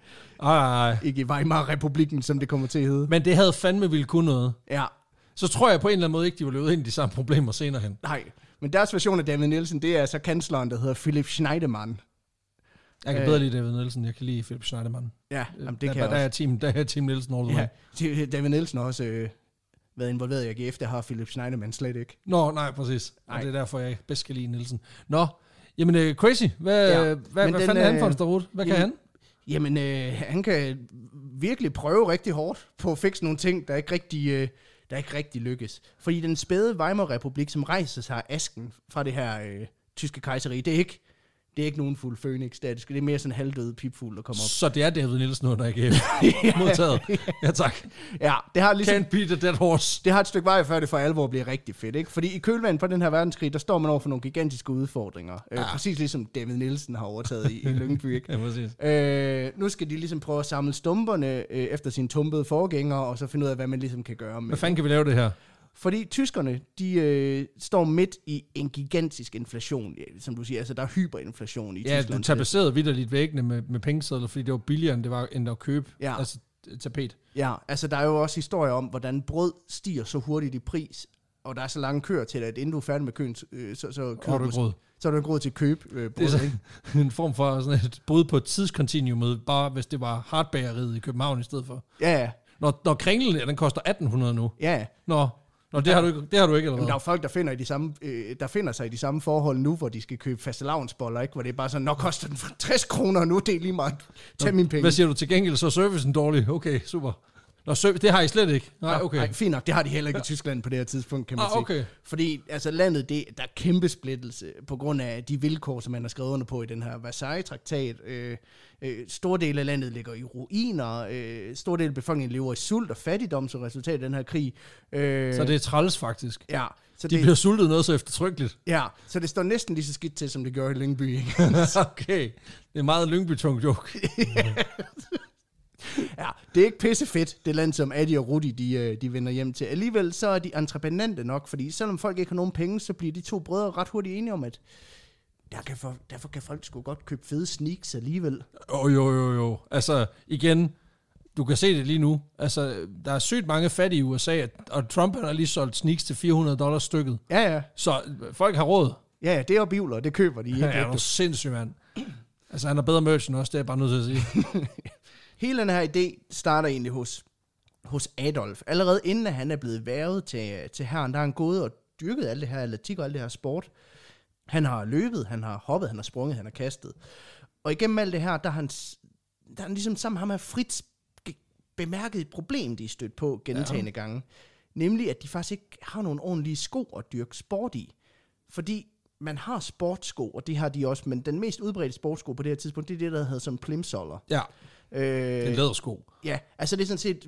B: ej, ej. ikke i Weimar-republiken, som det kommer til at hedde. Men det havde fandme ville kunne noget. Ja. Så tror jeg på en eller anden måde ikke, de var løbet ind i de samme problemer senere hen. Nej,
A: men deres version af David Nielsen, det er så kansleren, der hedder Philip Schneidemann.
B: Jeg kan øh, bedre lide David Nielsen, jeg kan lide Philip Schneidemann. Ja, jamen, det der, kan der, jeg der Er team, der er Team Nielsen all the way.
A: Ja, David Nielsen er også øh, været involveret i AGF, det har Philip Schneiderman slet ikke.
B: Nå, nej, præcis. Nej. Og det er derfor, jeg bedst kan lide Nielsen. Nå, jamen uh, Crazy, hvad, ja. hvad, hvad den, fanden er han for øh, en starut? Hvad jamen, kan han? Jamen, uh, han kan virkelig prøve rigtig hårdt på at fikse
A: nogle ting, der ikke rigtig... uh, der ikke rigtig lykkes. Fordi den spæde Weimar-republik, som rejser sig af asken fra det her uh, tyske kejseri, det er ikke det er ikke nogen fuld Phoenix, det er, det, det er mere sådan en halvdød pipfugl, der kommer op. Så
B: det er David Nielsen under AGF. [LAUGHS] Modtaget. Ja, tak.
A: Ja, det har ligesom, Can't beat a dead horse. Det har et stykke vej, før det for alvor bliver rigtig fedt. Ikke? Fordi i kølvandet på den her verdenskrig, der står man over for nogle gigantiske udfordringer. Øh, ja. Øh, præcis ligesom David Nielsen har overtaget i, i Lyngby. Ikke? [LAUGHS] ja, præcis. Øh, nu skal de ligesom prøve at samle stumperne øh, efter sine tumpede forgængere, og så finde ud af, hvad man ligesom kan gøre med. Hvad fanden kan vi lave det her? Fordi tyskerne, de øh, står midt i en gigantisk inflation, ja, som du siger. Altså, der er hyperinflation i ja, Tyskland. Ja,
B: du og lidt væggene med, med pengesedler, fordi det var billigere, end det var end at købe. Ja. Altså, tapet. Ja, altså der er jo
A: også historier om, hvordan brød stiger så hurtigt i pris, og der er så lange køer til, at inden du er færdig med køen, øh, så, så, køber du, brød. så er du ikke råd til at købe øh, brød. Det er
B: så, [LAUGHS] en form for sådan et brød på et tidskontinuum, bare hvis det var hardbageriet i København i stedet for. Ja, ja. Når, når kringlen, den koster 1800 nu. Ja. Når Nå, det, ja. har du ikke, det har du ikke, eller hvad? Jamen, der er
A: folk, der finder, i de samme, øh, der finder sig i de samme forhold nu, hvor de skal købe fastelavnsboller, ikke? Hvor det er bare sådan, nok koster den for 60 kroner
B: nu, det er lige meget. Tag min penge. Hvad siger du til gengæld? Så er servicen dårlig. Okay, super. Nå, så, det har I slet ikke? Nej, okay. Nej, fint nok, det har de heller ikke i Tyskland på det her tidspunkt, kan man ah, okay. sige.
A: Fordi altså, landet, det, der er kæmpe splittelse på grund af de vilkår, som man har skrevet under på i den her Versailles-traktat. Øh, øh, stor del af landet ligger i ruiner, øh, stor del af befolkningen lever i sult og fattigdom som resultat af den her krig. Øh, så det er træls faktisk. Ja. Så de det, bliver
B: sultet noget så eftertrykkeligt.
A: Ja, så det står næsten lige så skidt til, som det gør i Lyngby. Ikke? [LAUGHS] okay, det er meget Lyngby-tung joke. [LAUGHS] ja, det er ikke pisse fedt, det land, som Adi og Rudi, de, øh, de vender hjem til. Alligevel så er de entreprenante nok, fordi selvom folk ikke har nogen penge, så bliver de to brødre ret hurtigt enige om, at der kan for, derfor kan folk sgu godt købe fede sneaks alligevel.
B: Jo, oh, jo, jo, jo. Altså, igen, du kan se det lige nu. Altså, der er sygt mange fattige i USA, og Trump har lige solgt sneaks til 400 dollars stykket. Ja, ja. Så øh, folk har råd. Ja, ja, det er bibler, det køber de. [LAUGHS] Ja, ja, det er sindssygt, mand. Altså, han har bedre merch end os, det er jeg bare nødt til at sige. [LAUGHS]
A: Hele den her idé starter egentlig hos, hos Adolf. Allerede inden han er blevet været til, til herren, der er han gået og dyrket alt det her atletik og alt det her sport. Han har løbet, han har hoppet, han har sprunget, han har kastet. Og igennem alt det her, der har han, der han ligesom sammen ham har frit bemærket et problem, de er stødt på gentagende ja. gange. Nemlig, at de faktisk ikke har nogen ordentlige sko at dyrke sport i. Fordi man har sportsko, og det har de også, men den mest udbredte sportsko på det her tidspunkt, det er det, der hedder som plimsoller. Ja. Øh, en lædersko. Ja, altså det er sådan set,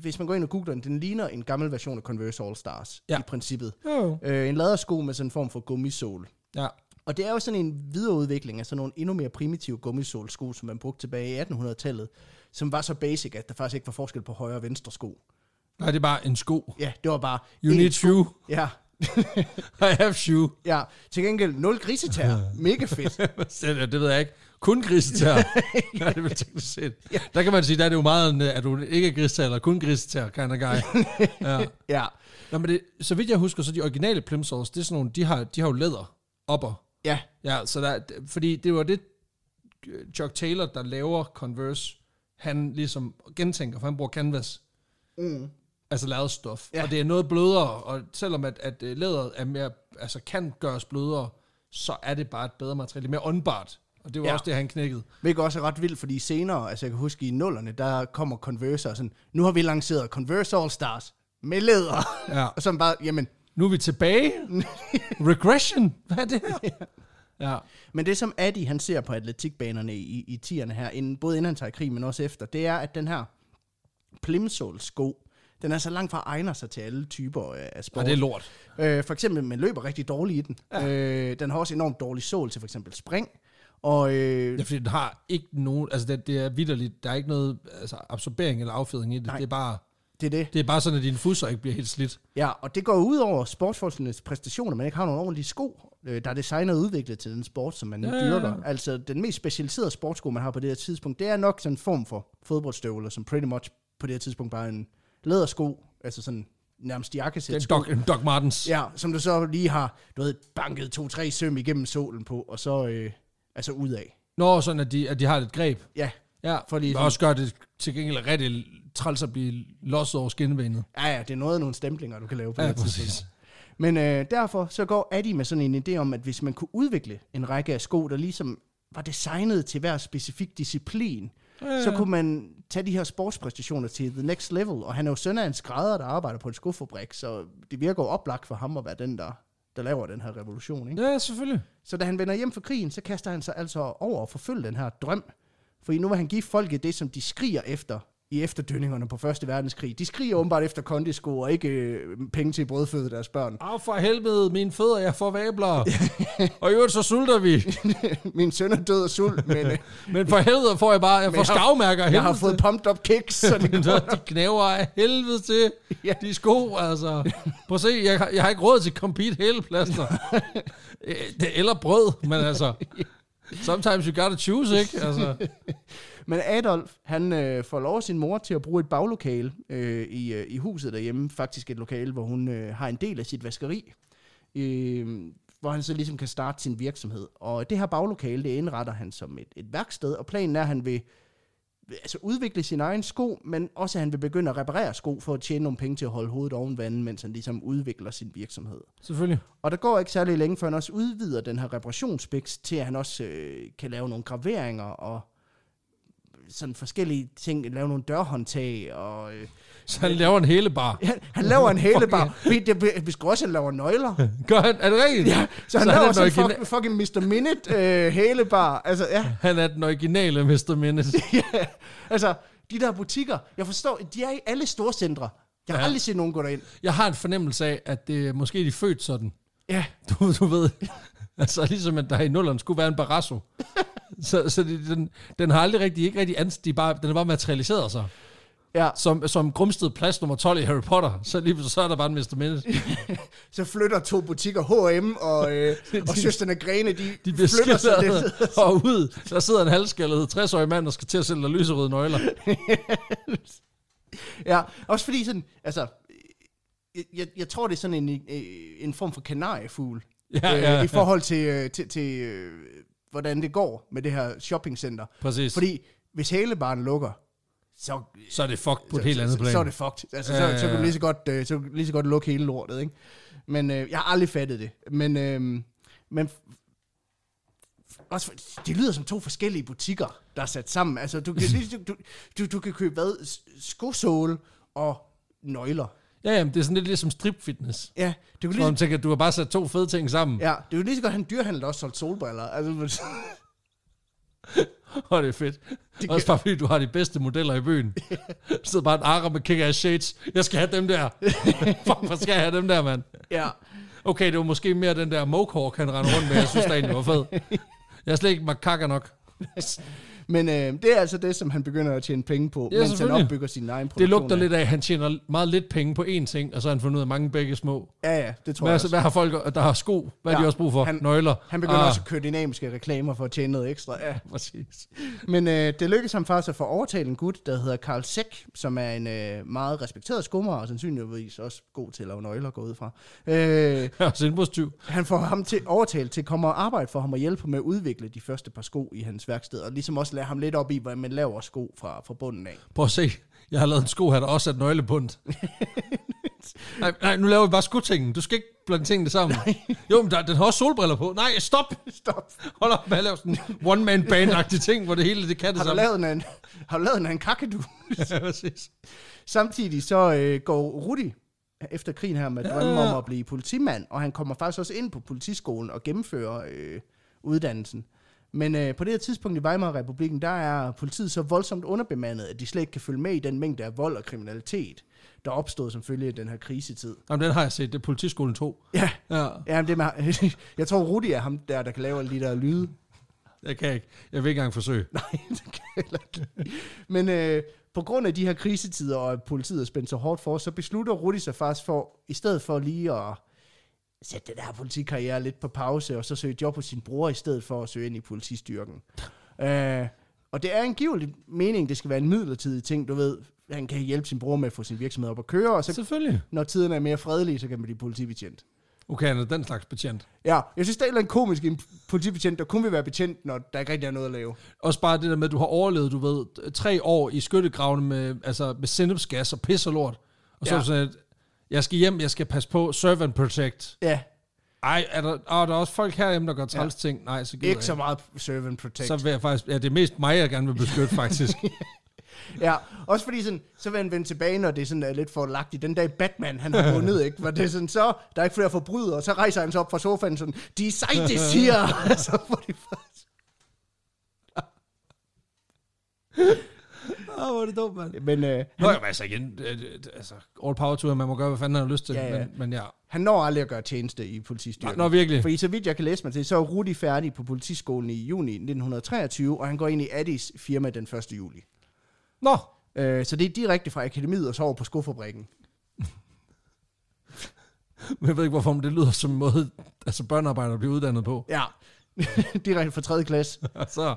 A: hvis man går ind og googler den, den ligner en gammel version af Converse All Stars, ja. i princippet. Jo. Øh, en lædersko med sådan en form for gummisål. Ja. Og det er jo sådan en videreudvikling af sådan nogle endnu mere primitive gummisålsko, som man brugte tilbage i 1800-tallet, som var så basic, at der faktisk ikke var forskel på højre og venstre sko.
B: Nej, det er bare en sko. Ja, det var bare... You need sko. shoe. Ja. [LAUGHS] I have shoe. Ja, til gengæld nul grisetær. [LAUGHS] Mega fedt. det ved jeg ikke kun grisetær. [LAUGHS] [LAUGHS] ja, det vil tænke set. Ja. Der kan man sige, der er det jo meget, øh, at du ikke er grisetær, eller kun grisetær, kind of guy. [LAUGHS] Ja. ja. Nå, men det, så vidt jeg husker, så de originale plimsolls, det er sådan nogle, de har, de har jo læder oppe. Ja. Ja, så der, fordi det var det, Chuck Taylor, der laver Converse, han ligesom gentænker, for han bruger canvas. Mm. Altså lavet stof. Ja. Og det er noget blødere, og selvom at, at øh, læderet er mere, altså kan gøres blødere, så er det bare et bedre materiale, mere åndbart og det var ja. også det, han knækkede. Hvilket
A: også er ret vildt, fordi senere, altså jeg kan huske i nullerne, der kommer Converse og sådan, nu har vi lanceret Converse All Stars med læder. Ja. [LAUGHS] og sådan bare, jamen... Nu er vi tilbage. [LAUGHS]
B: Regression. Hvad er det her? Ja.
A: Ja. Men det, som Adi han ser på atletikbanerne i, i tierne her, inden, både inden han tager krig, men også efter, det er, at den her plimsoll-sko, den er så langt fra egner sig til alle typer af sport. Ja, det er lort. Øh, for eksempel, man løber rigtig dårligt i den.
B: Ja. Øh, den har også enormt dårlig sål til for eksempel spring. Og, øh, ja, fordi den har ikke nogen... Altså, det, det er vidderligt. Der er ikke noget altså, absorbering eller affedring i det. Nej. Det er bare... Det er det. Det er bare sådan, at dine fusser ikke bliver helt slidt.
A: Ja, og det går ud over sportsfolkenes præstationer, man ikke har nogen ordentlige sko, øh, der er designet og udviklet til den sport, som man ja, dyrker. Ja, ja. Altså, den mest specialiserede sportsko, man har på det her tidspunkt, det er nok sådan en form for fodboldstøvler, som pretty much på det her tidspunkt bare en lædersko, altså sådan nærmest jakkesæt. Det er en Doc, Doc Martens. Ja, som du så lige har, du ved, banket to-tre søm igennem solen på, og så... Øh, Altså ud af.
B: Nå, sådan at de, at de har et greb. Ja. Ja, fordi det også gør det
A: til gengæld rigtig træls at blive losset over skinnebenet. Ja, ja, det er noget af nogle stemplinger, du kan lave på ja, det præcis. Men øh, derfor så går Adi med sådan en idé om, at hvis man kunne udvikle en række af sko, der ligesom var designet til hver specifik disciplin, ja, ja. så kunne man tage de her sportspræstationer til the next level. Og han er jo søn af en skrædder, der arbejder på en skofabrik, så det virker jo oplagt for ham at være den, der der laver den her revolution. Ikke? Ja, selvfølgelig. Så da han vender hjem fra krigen, så kaster han sig altså over at forfølge den her drøm. For nu vil han give folket det, som de skriger efter i efterdønningerne på Første Verdenskrig. De skriger åbenbart efter kondisko og ikke øh, penge til brødføde deres børn.
B: Af for helvede, mine fødder, jeg vabler. [LAUGHS] og i øvrigt, så sulter vi. [LAUGHS] Min søn er død af sult, men... Øh, [LAUGHS] men for helvede får jeg bare, jeg får skavmærker. jeg har fået
A: pumped up kicks, så de, De
B: knæver af helvede til. Ja. De sko, altså. Prøv at se, jeg, jeg har ikke råd til compete hele plaster. Øh, eller brød, men altså... Sometimes you gotta choose, ikke? Altså.
A: [LAUGHS] Men Adolf, han øh, får lov af sin mor til at bruge et baglokale øh, i, øh, i huset derhjemme. Faktisk et lokale, hvor hun øh, har en del af sit vaskeri. Øh, hvor han så ligesom kan starte sin virksomhed. Og det her baglokale, det indretter han som et, et værksted, og planen er, at han vil altså udvikle sin egen sko, men også at han vil begynde at reparere sko for at tjene nogle penge til at holde hovedet oven vandet, mens han ligesom udvikler sin virksomhed. Selvfølgelig. Og der går ikke særlig længe, før han også udvider den her reparationsbiks til, at han også øh, kan lave nogle graveringer og sådan forskellige ting, lave nogle dørhåndtag og... Øh, så han laver en
B: hele bar. Ja,
A: han laver en [LAUGHS] bar. vi, det, vi skal også lave nøgler.
B: [LAUGHS] Gør han? Er det rigtigt? Ja, så han så laver han sådan en fucking,
A: fucking Mr. Minute øh, bar. Altså, ja.
B: Han er den originale Mr. Minute. [LAUGHS] ja, altså, de der butikker, jeg forstår, de er i alle storcentre. Jeg har ja. aldrig set nogen gå derind. Jeg har en fornemmelse af, at det, måske de er født sådan. Ja. Du, du ved, altså ligesom at der i nullerne skulle være en barasso. så så det, den, den har aldrig rigtig, ikke rigtig ans, de bare, den er bare materialiseret sig ja. som, som Grumsted plads nummer 12 i Harry Potter, så lige så er der bare en Mr. Minutes.
A: [LAUGHS] så flytter to butikker, H&M og,
B: øh, [LAUGHS] og søsterne
A: Grene, de, de bliver flytter sig lidt.
B: [LAUGHS] og ud, der sidder en halvskaldet 60-årig mand, der skal til at sælge lyserøde nøgler. ja,
A: også fordi sådan, altså, jeg, jeg tror, det er sådan en, en form for kanariefugl, ja, øh, ja, i forhold til, øh, til, til øh, hvordan det går med det her shoppingcenter. Præcis. Fordi hvis hele barnet lukker,
B: så, så er det fucked på et så, helt så, andet plan. Så er det fucked. Altså, så, øh, så, så kan du lige så
A: godt, øh, så lige så godt lukke hele lortet, ikke? Men øh, jeg har aldrig fattet det. Men, øh, men også, det lyder som to forskellige butikker, der er sat sammen. Altså, du kan, [LAUGHS] du, du, du kan købe hvad? Skosål og
B: nøgler. Ja, jamen, det er sådan lidt ligesom fitness. Ja. Du kan lige... Så man tænker, at du har bare sat to fede ting sammen.
A: Ja, det er jo lige så godt, at han dyrhandlet også solgte solbriller. Altså, [LAUGHS]
B: Og [LAUGHS] det er fedt. Det Også bare fordi du har de bedste modeller i byen. Så [LAUGHS] bare en arre med kick ass shades. Jeg skal have dem der. [LAUGHS] Fuck, hvor skal jeg have dem der, mand? Ja. Okay, det var måske mere den der mohawk, han rende rundt med. Jeg synes, den var fed. Jeg er slet ikke makakker nok. Men
A: øh, det er altså det, som han begynder at tjene penge på, ja, mens han opbygger sin egen produktion. Det lugter af. lidt af, at han
B: tjener meget lidt penge på én ting, og så har han fundet ud af mange begge små. Ja, ja, det tror hvad, jeg også. Hvad har folk, der har sko, hvad ja, har de også brug for? Han, Nøgler. Han begynder ah. også at
A: køre dynamiske reklamer for at tjene noget ekstra. Ja, præcis. Men øh, det lykkedes ham faktisk at få overtalt en gut, der hedder Karl Sæk, som er en øh, meget respekteret skummer, og sandsynligvis også god til at lave nøgler gå ud fra. Øh, ja, [LAUGHS] Han får ham til overtalt til at komme og arbejde for ham og hjælpe med at udvikle de første par sko i hans værksted, og ligesom også også lade ham lidt op i, hvad man laver sko fra, fra bunden af.
B: Prøv at se. Jeg har lavet en sko her, der også er et nøglebund. [LAUGHS] nej, nej, nu laver vi bare skotingen. Du skal ikke blande tingene sammen. Nej. [LAUGHS] Jo, men der, den har også solbriller på. Nej, stop! [LAUGHS] Stop. Hold op med at lave sådan en one-man-band-agtig ting, hvor det hele det
A: kan det har samme. Lavet en, har du lavet en, en kakadu? ja, præcis. Samtidig så øh, går Rudi efter krigen her med ja. drømme om at blive politimand, og han kommer faktisk også ind på politiskolen og gennemfører øh, uddannelsen. Men øh, på det her tidspunkt i Weimar-republiken, der er politiet så voldsomt underbemandet, at de slet ikke kan følge med i den mængde af vold og kriminalitet, der opstod som følge af den her krisetid.
B: Jamen, den har jeg set. Det er politiskolen 2. Ja. ja. Jamen, det med,
A: [LAUGHS] jeg tror, Rudi er ham der, der kan lave alle de der lyde.
B: Jeg kan ikke. Jeg vil ikke engang forsøge. [LAUGHS] Nej, det kan
A: jeg ikke. Men øh, på grund af de her krisetider, og at politiet er spændt så hårdt for, så beslutter Rudi sig faktisk for, i stedet for lige at sætte det der politikarriere lidt på pause, og så søge job hos sin bror, i stedet for at søge ind i politistyrken. [LAUGHS] øh, og det er angiveligt meningen, det skal være en midlertidig ting, du ved. Han kan hjælpe sin bror med at få sin virksomhed op at køre, og så, Selvfølgelig. når tiden er mere fredelig, så kan man blive politibetjent.
B: Okay, han er den slags betjent. Ja, jeg synes, det er en komisk en politibetjent, der kun vil være betjent, når der ikke rigtig er noget at lave. Også bare det der med, at du har overlevet, du ved, tre år i skyttegravene med, altså med sindhedsgas og pis og lort. Og så ja. er du sådan, jeg skal hjem, jeg skal passe på, serve and protect. Ja. Ej, er der, og der er også folk herhjemme, der gør træls ja. ting. Nej, så gider Ikke så meget serve and protect. Så vil jeg faktisk, ja, det er mest mig, jeg gerne vil beskytte, [LAUGHS] faktisk.
A: ja, også fordi sådan, så vil han vende tilbage, når det er sådan er lidt for lagt i den dag Batman, han har vundet, ikke? Var det sådan, så der er ikke flere forbrydere, og så rejser han sig op fra sofaen sådan, de er sejt, de siger! [LAUGHS] så får de faktisk... Åh, hvor er det dumt, mand. Men, øh, Nå, han,
B: altså igen, øh, øh, altså,
A: all power to him, man må gøre, hvad fanden han har lyst til, ja, ja. Men, men ja. Han når aldrig at gøre tjeneste i politistyrken. Nå, virkelig. For i så vidt jeg kan læse mig til, så er Rudi færdig på politiskolen i juni 1923, og han går ind i Addis firma den 1. juli. Nå! Øh, så det er direkte fra akademiet og så over på skofabrikken.
B: men jeg ved ikke, hvorfor, men det lyder som en måde, altså børnearbejder bliver uddannet på. Ja, [LAUGHS] direkte fra 3. klasse. [LAUGHS] så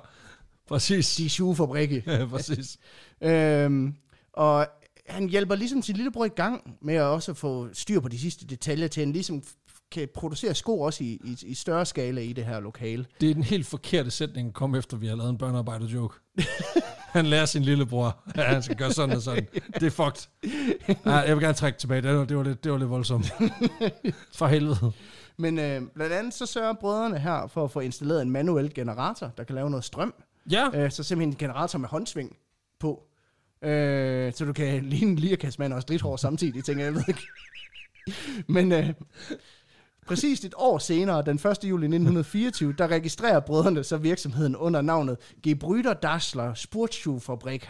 B: Præcis. De
A: sugefabrikke. [LAUGHS] Ja, præcis. øhm, og han hjælper ligesom sin lillebror i gang med at også få styr på de sidste detaljer til, at han ligesom kan producere sko også i, i, i
B: større skala i det her lokale. Det er den helt forkerte sætning kom efter, vi har lavet en børnearbejder-joke. [LAUGHS] han lærer sin lillebror, at han skal gøre sådan og sådan. Det er fucked. Ja, jeg vil gerne trække tilbage. Det var, det var, lidt, det var lidt voldsomt. For helvede.
A: Men øh, blandt andet så sørger brødrene her for at få installeret en manuel generator, der kan lave noget strøm. Ja. Øh, så simpelthen en generator med håndsving på. Øh, så du kan ligne en lirkassemand og stridthår samtidig, tænker jeg, jeg ved ikke. Men øh, præcis et år senere, den 1. juli 1924, der registrerer brødrene så virksomheden under navnet Gebryder Dassler Sportsschuhfabrik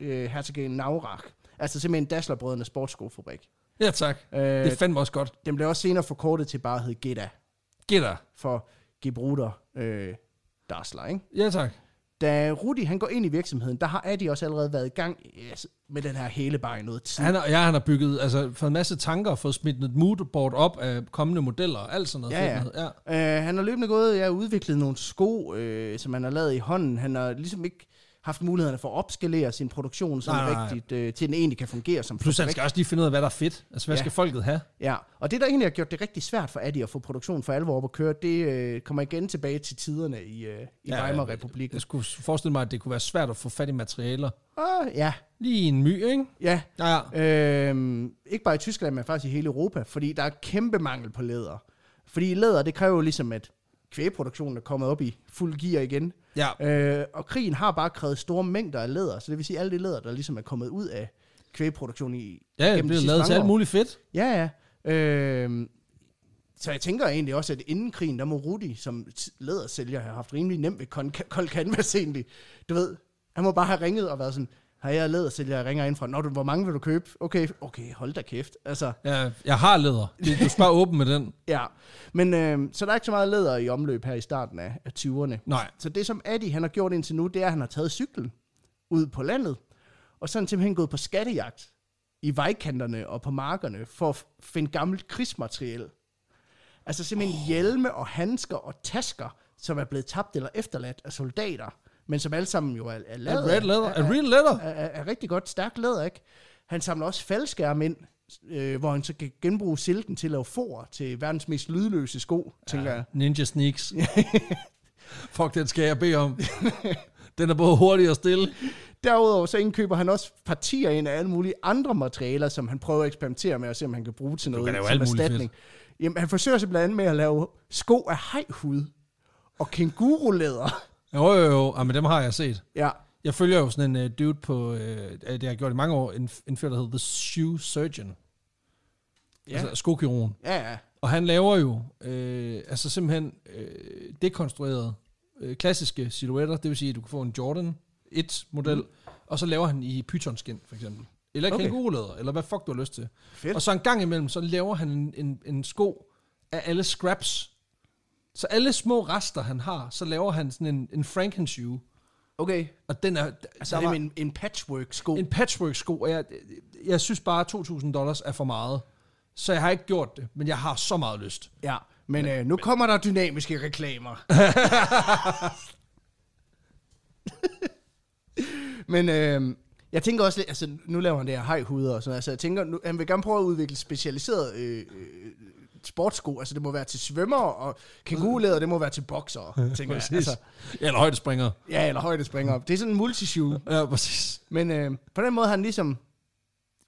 A: øh, Naurach. Altså simpelthen Dassler-brødrenes sportsskofabrik.
B: Ja tak, øh, det fandt
A: mig også godt. Den blev også senere forkortet til bare hedde GEDA. GEDA. For Gebrüder øh, Dassler, ikke? Ja tak. Da Rudi han går ind i virksomheden, der har Adi også allerede været i gang yes, øh, altså, med den her hele bare i noget tid. Han har, ja,
B: han har bygget, altså fået en masse tanker fået smidt et moodboard op af kommende modeller og alt sådan noget. Ja, fedt,
A: ja. ja. Uh, han har løbende gået og ja, udviklet nogle sko, øh, som han har lavet i hånden. Han har ligesom ikke haft mulighederne for at opskalere sin produktion sådan nej, nej. rigtigt, øh, til den egentlig kan
B: fungere som Plus han skal også lige finde ud af, hvad der er fedt. Altså, hvad ja. skal folket have?
A: Ja, og det, der egentlig har gjort det rigtig svært for Adi at få produktion for alvor op at køre, det øh, kommer igen tilbage til tiderne i, øh, i ja, Weimar-republiken. Jeg skulle forestille mig, at det kunne være svært at få fat i materialer.
B: Uh, ja. Lige en my, ikke? Ja. ja, ja. Øhm,
A: ikke bare i Tyskland, men faktisk i hele Europa, fordi der er kæmpe mangel på læder. Fordi læder, det kræver jo ligesom, at kvægeproduktionen er kommet op i fuld gear igen. Ja. Øh, og krigen har bare krævet store mængder af læder, så det vil sige, alle de læder, der ligesom er kommet ud af kvægproduktionen i Ja, det er lavet til alt muligt fedt. Ja, ja. Øh, så jeg tænker egentlig også, at inden krigen, der må Rudi, som lædersælger, have haft rimelig nemt ved [LAUGHS] kold canvas egentlig. Du ved, han må bare have ringet og været sådan, har jeg læder, så jeg ringer ind fra, Nå, du, hvor mange vil du købe? Okay, okay, hold
B: da kæft. Altså, ja, jeg har læder. Du skal bare åben med den.
A: [LAUGHS] ja, men øh, så der er ikke så meget læder i omløb her i starten af, af 20'erne. Nej. Så det, som Adi han har gjort indtil nu, det er, at han har taget cyklen ud på landet, og sådan simpelthen gået på skattejagt i vejkanterne og på markerne for at finde gammelt krigsmateriel. Altså simpelthen oh. hjelme og handsker og tasker, som er blevet tabt eller efterladt af soldater men som alle sammen jo er, er
B: lavet red leather. Er, er,
A: real leather. Er, er, er rigtig godt stærkt læder, ikke? Han samler også faldskærme ind, øh, hvor han så kan genbruge silken til at lave for til verdens mest lydløse sko, ja, tænker jeg.
B: Ninja sneaks. [LAUGHS] Fuck,
A: den skal jeg bede om.
B: Den er både hurtig og stille.
A: Derudover så indkøber han også partier ind af alle mulige andre materialer, som han prøver at eksperimentere med og se, om han kan bruge til noget som erstatning. Jamen, han forsøger sig blandt andet med at lave sko af hajhud og kængurulæder.
B: Jo, jo, jo. Jamen, dem har jeg set. Ja. Jeg følger jo sådan en uh, dude på, uh, det har jeg gjort i mange år, en, en fyr, der hedder The Shoe Surgeon. Ja. Altså skokirurgen. Ja, ja. Og han laver jo øh, altså simpelthen øh, dekonstruerede øh, klassiske silhuetter, det vil sige, at du kan få en Jordan 1-model, mm. og så laver han i Python-skin, for eksempel. Eller okay. kængurulæder, eller hvad fuck du har lyst til. Fedt. Og så en gang imellem, så laver han en, en, en sko af alle scraps, så alle små rester, han har, så laver han sådan en, en Frankenshue. Okay. Og den er... Altså der er det en, en patchwork-sko? En patchwork-sko, og jeg, jeg synes bare, at 2.000 dollars er for meget. Så jeg har ikke gjort det, men jeg har så meget lyst. Ja, men ja. øh, nu men. kommer der
A: dynamiske reklamer. [LAUGHS] men øh, jeg tænker også lidt, altså nu laver han det her hejhuder og sådan noget, altså jeg tænker, nu, han vil gerne prøve at udvikle specialiseret øh, øh, sportssko, altså det må være til svømmer, og kængurulæder, det må være til boksere, tænker jeg. Altså,
B: ja, eller højdespringer. Ja, eller
A: højdespringer. Det er sådan en multishoe. Ja, præcis. Men øh, på den måde har han ligesom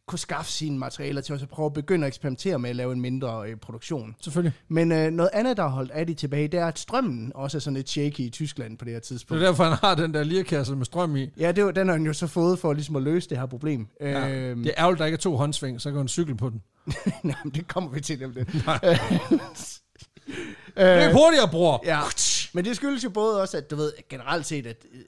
A: kunne skaffe sine materialer til os at prøve at begynde at eksperimentere med at lave en mindre øh, produktion.
B: Selvfølgelig. Men
A: øh, noget andet, der har holdt Adi tilbage, det er, at strømmen også er sådan lidt shaky i Tyskland på det her tidspunkt. Det er derfor, han
B: har den der lirkasse med strøm i. Ja, det var, den har han jo så fået for ligesom at løse det her problem. Ja. Øh, det er ærgerligt, der ikke er to håndsving, så kan en cykle på den. [LAUGHS] Nej, men det
A: kommer vi til nemlig. Øh, det Løb hurtigere, bror! Ja, men det skyldes jo både også, at du ved, generelt set, at øh,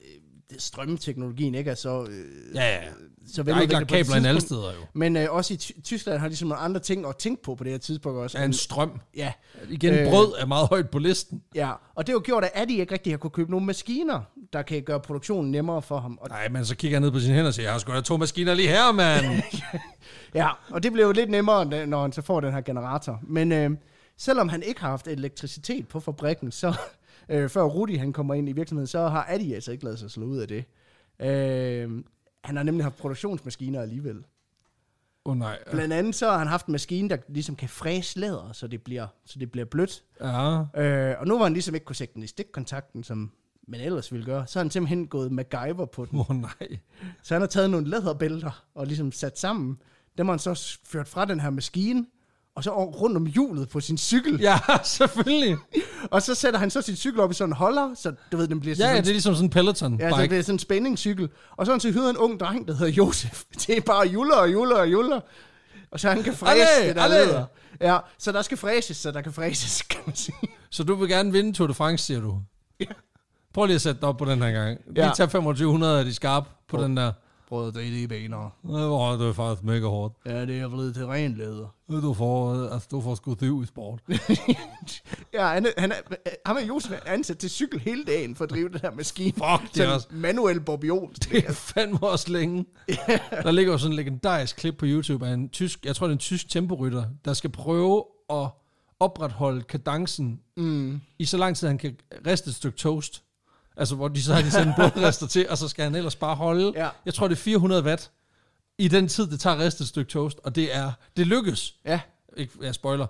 A: strømteknologien ikke er så...
B: Øh, ja, ja. Øh, så der er ikke lagt kablerne alle steder jo.
A: Men øh, også i Tyskland har de ligesom nogle andre ting at tænke på på det her tidspunkt også. Ja, en strøm. Ja. Igen, øh, brød
B: er meget højt på listen.
A: Ja, og det har gjort, at Adi ikke rigtig har kunne købe nogle maskiner, der kan gøre produktionen nemmere for ham.
B: Nej, men så kigger han ned på sine hænder og siger, jeg har sgu da to maskiner lige her, mand.
A: [LAUGHS] ja, og det bliver jo lidt nemmere, når han så får den her generator. Men øh, selvom han ikke har haft elektricitet på fabrikken, så øh, før Rudi han kommer ind i virksomheden, så har Adi altså ikke lavet sig slå ud af det. Øh, han har nemlig haft produktionsmaskiner alligevel. Oh, nej. Blandt andet så har han haft en maskine, der ligesom kan fræse læder, så det bliver, så det bliver blødt. Ja. Øh, og nu var han ligesom ikke kunne sætte den i stikkontakten, som man ellers ville gøre. Så har han simpelthen gået MacGyver på den. oh, nej. Så han har taget nogle læderbælter og ligesom sat sammen. Dem har han så ført fra den her maskine, og så rundt om hjulet på sin cykel. Ja, [LAUGHS] selvfølgelig. og så sætter han så sin cykel op i sådan en holder, så du ved, den bliver sådan... Ja, ja det er ligesom sådan en
B: peloton -bike. Ja, så det
A: er sådan en spændingscykel. Og så har han så en ung dreng, der hedder Josef. [LAUGHS] Det er bare juller og juller og juller. Og så han kan fræse allé, det der allé. leder. Ja, så der skal fræses, så der kan fræses, [LAUGHS] kan
B: man sige. Så du vil gerne vinde Tour de France, siger du? Ja. Prøv lige at sætte dig op på den her gang. Ja. tager 2500 af de skarpe på oh. den der brød dig i benene. Det var det var faktisk mega hårdt. Ja, det er blevet til ren leder. Du får, øh, altså, du får skudt ud i sport. [LAUGHS] ja, han han, han er,
A: ham er Josef er ansat til cykel hele dagen for at drive den her maskine. Fuck, det er også... Manuel Bobby Olsen.
B: Det er fandme også længe. yeah. Der ligger jo sådan en legendarisk klip på YouTube af en tysk, jeg tror det er en tysk temporytter, der skal prøve at opretholde kadencen mm. i så lang tid, han kan riste et stykke toast. Altså, hvor de så har de sendt [LAUGHS] bådrester til, og så skal han ellers bare holde. Ja. Jeg tror, det er 400 watt i den tid, det tager restet et stykke toast, og det er, det lykkes. Ja. Ikke, jeg spoiler.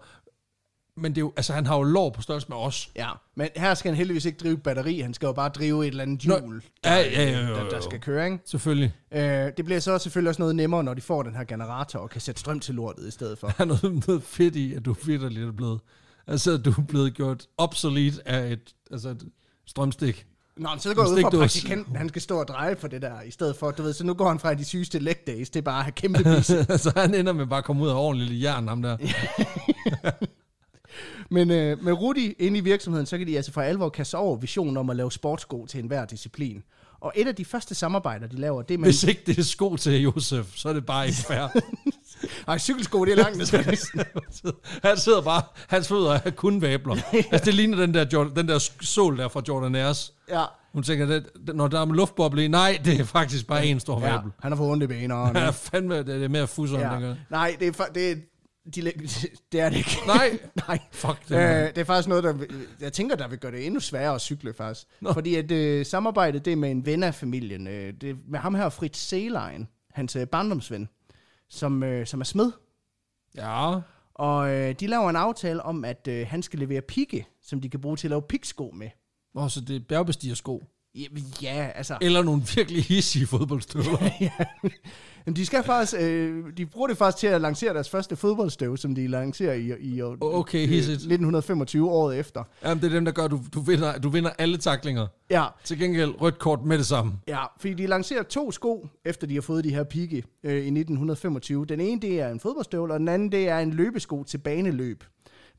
B: Men det er jo, altså, han har jo lov på størrelse med os. Ja,
A: men her skal han heldigvis ikke drive batteri, han skal jo bare drive et eller andet hjul, ja, ja, ja, ja, der, der skal køre, ikke? Selvfølgelig. Øh, det bliver så selvfølgelig også noget nemmere, når de får den her generator og kan sætte strøm til lortet i
B: stedet for. [LAUGHS] Der er noget, noget fedt i, at du fedt er blevet, altså, du er blevet gjort obsolete af et, altså et strømstik. Nå, men så går jeg ud fra, praktikanten
A: han skal stå og dreje for det der, i stedet for, du ved, så nu går han fra de sygeste leg days til bare at have kæmpe [LAUGHS]
B: så han ender med bare at komme ud af ordentligt jern, ham der. [LAUGHS] men øh, med Rudi inde i virksomheden,
A: så kan de altså for alvor kaste over visionen om at lave sportsko til enhver disciplin. Og et af de første samarbejder,
B: de laver, det er... Med Hvis ikke det er sko til Josef, så er det bare ikke fair. [LAUGHS] Nej, cykelsko, det er langt ned. [LAUGHS] han sidder bare, hans fødder er kun vabler. [LAUGHS] Altså, det ligner den der, den der sol der fra Jordan Ayers. Ja. Hun tænker, det, når der er luftboble i, nej, det er faktisk bare en stor ja, vabel.
A: han har fået ondt i benene. [LAUGHS] Han er fandme,
B: det er mere fusser, ja. end
A: Nej, det er, det, er, de, det er det ikke. Nej. Nej. Fuck det. Øh, det er faktisk noget, der, jeg tænker, der vil gøre det endnu sværere at cykle, faktisk. Nå. Fordi at øh, samarbejdet, det er med en ven af familien. Øh, det med ham her, Fritz Seelein, hans øh, barndomsven som, øh, som er smed. Ja. Og øh, de laver en aftale om, at øh, han skal levere pigge, som de kan bruge til at
B: lave pigsko med. Nå, så det er bjergbestigersko.
A: Ja, altså... Eller
B: nogle virkelig hissige fodboldstøvler. [LAUGHS] ja, ja.
A: Men de skal faktisk... Øh, de bruger det faktisk til at lancere deres første fodboldstøv, som de lancerer i, i okay, 1925 øh, året efter.
B: Jamen, det er dem, der gør, du, du, vinder, du vinder alle taklinger. Ja. Til gengæld rødt kort med det samme. Ja, fordi de
A: lancerer to sko, efter de har fået de her pigge øh, i 1925. Den ene, det er en fodboldstøvle, og den anden, det er en løbesko til baneløb.